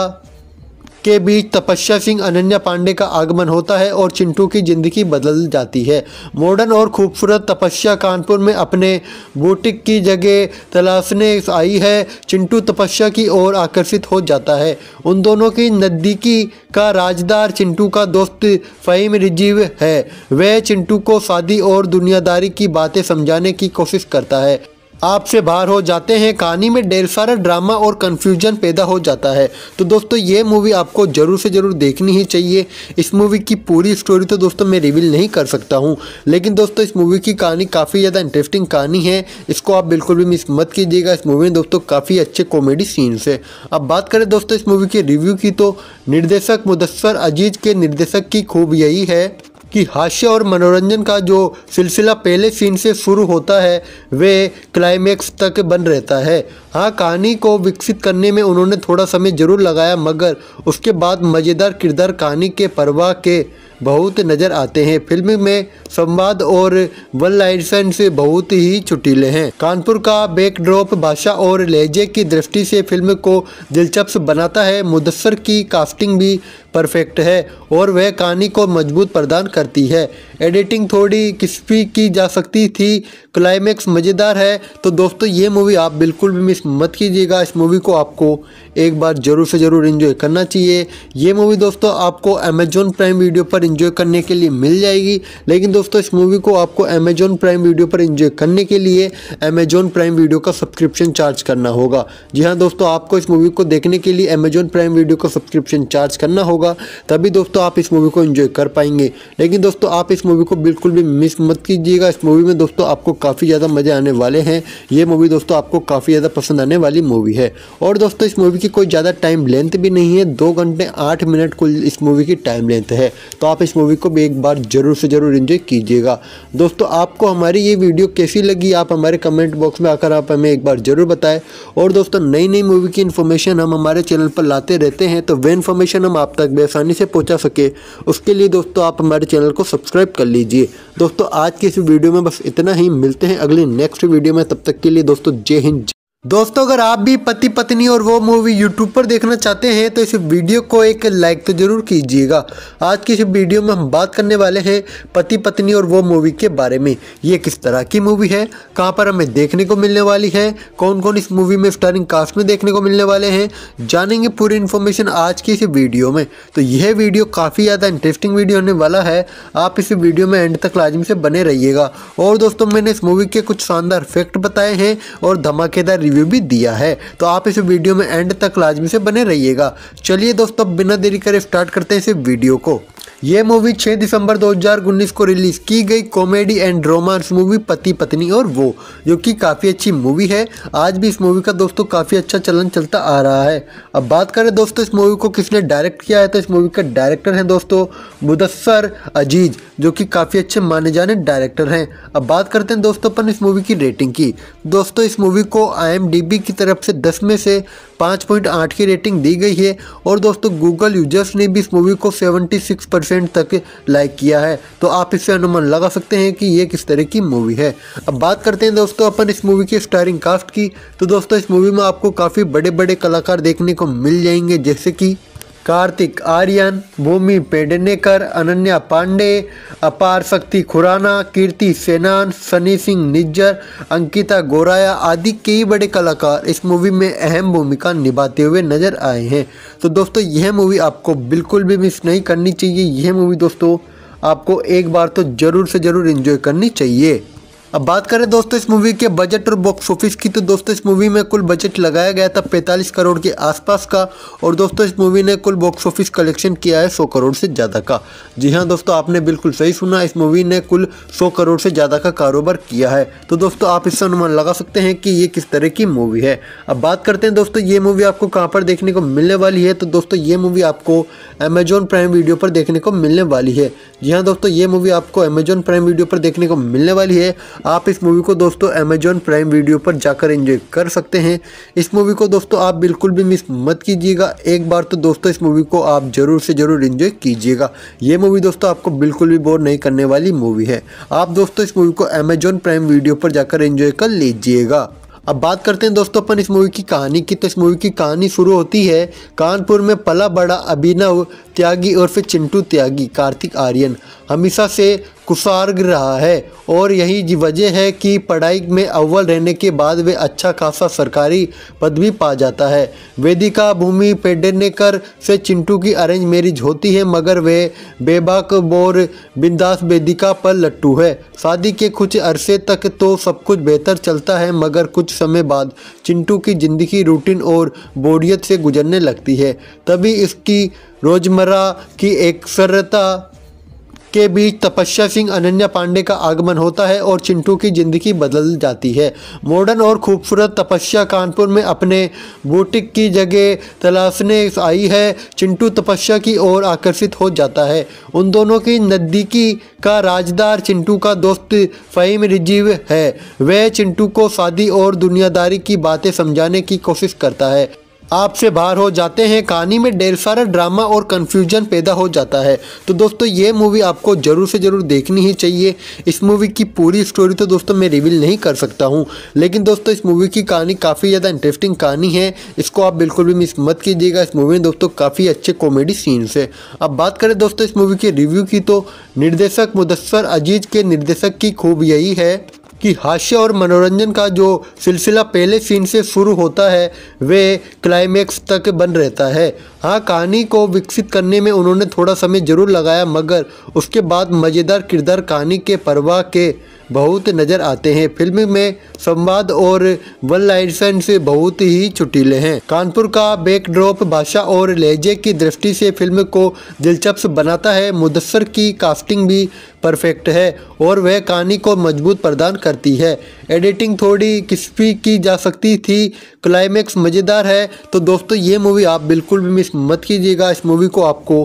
के बीच तपस्या सिंह अनन्या पांडे का आगमन होता है और चिंटू की ज़िंदगी बदल जाती है मॉडर्न और खूबसूरत तपस्या कानपुर में अपने बुटीक की जगह तलाशने आई है चिंटू तपस्या की ओर आकर्षित हो जाता है उन दोनों की नज़दीकी का राजदार चिंटू का दोस्त फ़हीम रिजीव है वह चिंटू को शादी और दुनियादारी की बातें समझाने की कोशिश करता है आपसे बाहर हो जाते हैं कहानी में ढेर सारा ड्रामा और कन्फ्यूजन पैदा हो जाता है तो दोस्तों ये मूवी आपको ज़रूर से ज़रूर देखनी ही चाहिए इस मूवी की पूरी स्टोरी तो दोस्तों मैं रिवील नहीं कर सकता हूँ लेकिन दोस्तों इस मूवी की कहानी काफ़ी ज़्यादा इंटरेस्टिंग कहानी है इसको आप बिल्कुल भी मिस मत कीजिएगा इस मूवी में दोस्तों काफ़ी अच्छे कॉमेडी सीन्स है अब बात करें दोस्तों इस मूवी के रिव्यू की तो निर्देशक मुदस्सर अजीज के निर्देशक की खूब यही है कि हास्य और मनोरंजन का जो सिलसिला पहले सीन से शुरू होता है वे क्लाइमैक्स तक बन रहता है हाँ कहानी को विकसित करने में उन्होंने थोड़ा समय ज़रूर लगाया मगर उसके बाद मज़ेदार किरदार कहानी के परवाह के बहुत नज़र आते हैं फिल्म में संवाद और वन से बहुत ही चुटीले हैं कानपुर का बैकड्रॉप भाषा और लहजे की दृष्टि से फिल्म को दिलचस्प बनाता है मुदस्सर की कास्टिंग भी परफेक्ट है और वह कहानी को मजबूत प्रदान करती है एडिटिंग थोड़ी किस्पी की जा सकती थी क्लाइमैक्स मज़ेदार है तो दोस्तों ये मूवी आप बिल्कुल भी मिस मत कीजिएगा इस मूवी को आपको एक बार ज़रूर से ज़रूर इन्जॉय करना चाहिए ये मूवी दोस्तों आपको अमेजोन प्राइम वीडियो पर इन्जॉय करने के लिए मिल जाएगी लेकिन दोस्तों इस मूवी को आपको अमेजोन प्राइम वीडियो पर इन्जॉय करने के लिए अमेजोन प्राइम वीडियो का सब्सक्रिप्शन चार्ज करना होगा जी हाँ दोस्तों आपको इस मूवी को देखने के लिए अमेजोन प्राइम वीडियो का सब्सक्रिप्शन चार्ज करना होगा तभी दोस्तों आप इस मूवी को इन्जॉय कर पाएंगे लेकिन दोस्तों आप इस मूवी को बिल्कुल भी मिस मत कीजिएगा इस मूवी में दोस्तों आपको काफ़ी ज़्यादा मज़े आने वाले हैं ये मूवी दोस्तों आपको काफ़ी ज़्यादा पसंद आने वाली मूवी है और दोस्तों इस मूवी की कोई ज़्यादा टाइम लेंथ भी नहीं है दो घंटे आठ मिनट कुल इस मूवी की टाइम लेंथ है तो आप इस मूवी को भी एक बार ज़रूर से ज़रूर इन्जॉय कीजिएगा दोस्तों आपको हमारी ये वीडियो कैसी लगी आप हमारे कमेंट बॉक्स में आकर आप हमें एक बार ज़रूर बताएं और दोस्तों नई नई मूवी की इन्फॉर्मेशन हम हमारे चैनल पर लाते रहते हैं तो वे इन्फॉर्मेशन हम आप तक बेसानी से पहुँचा सके उसके लिए दोस्तों आप हमारे चैनल को सब्सक्राइब कर लीजिए दोस्तों आज की इस वीडियो में बस इतना ही मिलते हैं अगले नेक्स्ट वीडियो में तब तक के लिए दोस्तों जय हिंद दोस्तों अगर आप भी पति पत्नी और वो मूवी यूट्यूब पर देखना चाहते हैं तो इस वीडियो को एक लाइक तो ज़रूर कीजिएगा आज की इस वीडियो में हम बात करने वाले हैं पति पत्नी और वो मूवी के बारे में ये किस तरह की मूवी है कहाँ पर हमें देखने को मिलने वाली है कौन कौन इस मूवी में स्टारिंग कास्ट में देखने को मिलने वाले हैं जानेंगे पूरी इन्फॉर्मेशन आज की इस वीडियो में तो यह वीडियो काफ़ी ज़्यादा इंटरेस्टिंग वीडियो होने वाला है आप इस वीडियो में एंड तक लाजमी से बने रहिएगा और दोस्तों मैंने इस मूवी के कुछ शानदार फैक्ट बताए हैं और धमाकेदार रिव्यू भी दिया है तो आप इस वीडियो में एंड तक लाजमी से बने रहिएगा चलिए दोस्तों बिना देरी करे स्टार्ट करते हैं इस वीडियो को ये मूवी 6 दिसंबर 2019 को रिलीज की गई कॉमेडी एंड रोमांस मूवी पति पत्नी और वो जो कि काफ़ी अच्छी मूवी है आज भी इस मूवी का दोस्तों काफ़ी अच्छा चलन चलता आ रहा है अब बात करें दोस्तों इस मूवी को किसने डायरेक्ट किया है तो इस मूवी का डायरेक्टर हैं दोस्तों मुदस्सर अजीज जो कि काफ़ी अच्छे माने जाने डायरेक्टर हैं अब बात करते हैं दोस्तों अपन इस मूवी की रेटिंग की दोस्तों इस मूवी को आई एम की तरफ से दस में से पाँच पॉइंट आठ की रेटिंग दी गई है और दोस्तों गूगल यूजर्स ने भी इस मूवी को सेवेंटी सिक्स परसेंट तक लाइक किया है तो आप इससे अनुमान लगा सकते हैं कि ये किस तरह की मूवी है अब बात करते हैं दोस्तों अपन इस मूवी के स्टारिंग कास्ट की तो दोस्तों इस मूवी में आपको काफ़ी बड़े बड़े कलाकार देखने को मिल जाएंगे जैसे कि कार्तिक आर्यन भूमि पेडनेकर अनन्या पांडे अपार शक्ति खुराना कीर्ति सेनान सनी सिंह निज्जर अंकिता गोराया आदि कई बड़े कलाकार इस मूवी में अहम भूमिका निभाते हुए नजर आए हैं तो दोस्तों यह मूवी आपको बिल्कुल भी मिस नहीं करनी चाहिए यह मूवी दोस्तों आपको एक बार तो ज़रूर से ज़रूर इन्जॉय करनी चाहिए अब बात करें दोस्तों इस मूवी के बजट और बॉक्स ऑफिस की तो दोस्तों इस मूवी में कुल बजट लगाया गया था 45 करोड़ के आसपास का और दोस्तों इस मूवी ने कुल बॉक्स ऑफिस कलेक्शन किया है 100 करोड़ से ज़्यादा का जी हाँ दोस्तों आपने बिल्कुल सही सुना इस मूवी ने कुल 100 करोड़ से ज़्यादा का कारोबार किया है तो दोस्तों आप इससे अनुमान लगा सकते हैं कि ये किस तरह की मूवी है अब बात करते हैं दोस्तों ये मूवी आपको कहाँ पर देखने को मिलने वाली है तो दोस्तों ये मूवी आपको अमेजोन प्राइम वीडियो पर देखने को मिलने वाली है जी हाँ दोस्तों ये मूवी आपको अमेजोन प्राइम वीडियो पर देखने को मिलने वाली है आप इस मूवी को दोस्तों अमेजॉन प्राइम वीडियो पर जाकर एंजॉय कर सकते हैं इस मूवी को दोस्तों आप बिल्कुल भी मिस मत कीजिएगा एक बार तो दोस्तों इस मूवी को आप ज़रूर से ज़रूर इंजॉय कीजिएगा ये मूवी दोस्तों आपको बिल्कुल भी बोर नहीं करने वाली मूवी है आप दोस्तों इस मूवी को अमेजॉन प्राइम वीडियो पर जाकर इंजॉय कर लीजिएगा अब बात करते हैं दोस्तों अपन इस मूवी की कहानी की तो इस मूवी की कहानी शुरू होती है कानपुर में पला बड़ा अभिनव त्यागी और फिर चिंटू त्यागी कार्तिक आर्यन हमेशा से कुसार्ग रहा है और यही वजह है कि पढ़ाई में अव्वल रहने के बाद वे अच्छा खासा सरकारी पद भी पा जाता है वेदिका भूमि पेडनेकर से चिंटू की अरेंज मैरिज होती है मगर वे बेबाक बोर बिंदास वेदिका पर लट्टू है शादी के कुछ अरसे तक तो सब कुछ बेहतर चलता है मगर कुछ समय बाद चिंटू की ज़िंदगी रूटीन और बोरियत से गुजरने लगती है तभी इसकी रोज़मर्रा की सरता के बीच तपस्या सिंह अनन्या पांडे का आगमन होता है और चिंटू की ज़िंदगी बदल जाती है मॉडर्न और खूबसूरत तपस्या कानपुर में अपने बूटिक की जगह तलाशने आई है चिंटू तपस्या की ओर आकर्षित हो जाता है उन दोनों की नज़दीकी का राजदार चिंटू का दोस्त फ़हीम रिजीव है वह चिंटू को शादी और दुनियादारी की बातें समझाने की कोशिश करता है आपसे बाहर हो जाते हैं कहानी में ढेर सारा ड्रामा और कन्फ्यूजन पैदा हो जाता है तो दोस्तों ये मूवी आपको ज़रूर से ज़रूर देखनी ही चाहिए इस मूवी की पूरी स्टोरी तो दोस्तों मैं रिवील नहीं कर सकता हूँ लेकिन दोस्तों इस मूवी की कहानी काफ़ी ज़्यादा इंटरेस्टिंग कहानी है इसको आप बिल्कुल भी मिस मत कीजिएगा इस मूवी में दोस्तों काफ़ी अच्छे कॉमेडी सीन्स है अब बात करें दोस्तों इस मूवी के रिव्यू की तो निर्देशक मुदस्सर अजीज के निर्देशक की खूब यही है कि हास्य और मनोरंजन का जो सिलसिला पहले सीन से शुरू होता है वे क्लाइमैक्स तक बन रहता है हाँ कहानी को विकसित करने में उन्होंने थोड़ा समय ज़रूर लगाया मगर उसके बाद मज़ेदार किरदार कहानी के परवाह के बहुत नज़र आते हैं फिल्म में संवाद और वन लाइसेंस बहुत ही चुटीले हैं कानपुर का बैकड्रॉप भाषा और लहजे की दृष्टि से फिल्म को दिलचस्प बनाता है मुदसर की कास्टिंग भी परफेक्ट है और वह कहानी को मजबूत प्रदान करती है एडिटिंग थोड़ी किस्पी की जा सकती थी क्लाइमैक्स मज़ेदार है तो दोस्तों ये मूवी आप बिल्कुल भी मिस मत कीजिएगा इस मूवी को आपको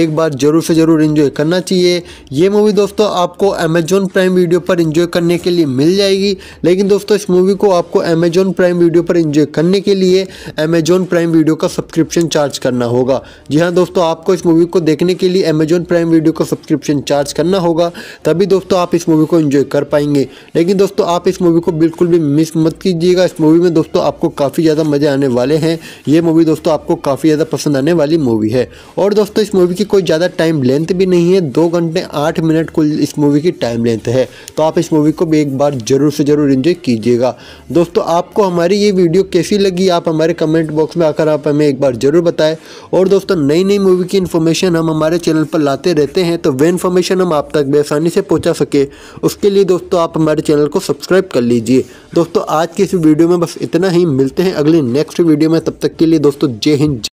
एक बार ज़रूर से ज़रूर इन्जॉय करना चाहिए ये मूवी दोस्तों आपको अमेजोन प्राइम वीडियो पर इन्जॉय करने के लिए मिल जाएगी लेकिन दोस्तों इस मूवी को आपको अमेजोन प्राइम वीडियो पर इन्जॉय करने के लिए अमेजोन प्राइम वीडियो का सब्सक्रिप्शन चार्ज करना होगा जी हाँ दोस्तों आपको इस मूवी को देखने के लिए अमेजोन प्राइम वीडियो का सब्सक्रिप्शन चार्ज करना होगा तभी दोस्तों आप इस मूवी को इन्जॉय कर पाएंगे लेकिन दोस्तों आप इस मूवी को बिल्कुल भी मिस मत कीजिएगा इस मूवी में दोस्तों आपको काफ़ी ज़्यादा मज़े आने वाले हैं ये मूवी दोस्तों आपको काफ़ी ज़्यादा पसंद आने वाली मूवी है और दोस्तों इस मूवी की कोई ज़्यादा टाइम लेंथ भी नहीं है दो घंटे आठ मिनट कुल इस मूवी की टाइम लेंथ है तो आप इस मूवी को भी एक बार ज़रूर से ज़रूर इन्जॉय कीजिएगा दोस्तों आपको हमारी ये वीडियो कैसी लगी आप हमारे कमेंट बॉक्स में आकर आप हमें एक बार ज़रूर बताएं और दोस्तों नई नई मूवी की इन्फॉर्मेशन हम हमारे चैनल पर लाते रहते हैं तो वे इन्फॉर्मेशन हम आप तक बेसानी से पहुँचा सके उसके लिए दोस्तों आप हमारे चैनल को सब्सक्राइब कर लीजिए दोस्तों आज की इस वीडियो में बस इतना ही मिलते हैं अगले नेक्स्ट वीडियो में तब तक के लिए दोस्तों जय हिंद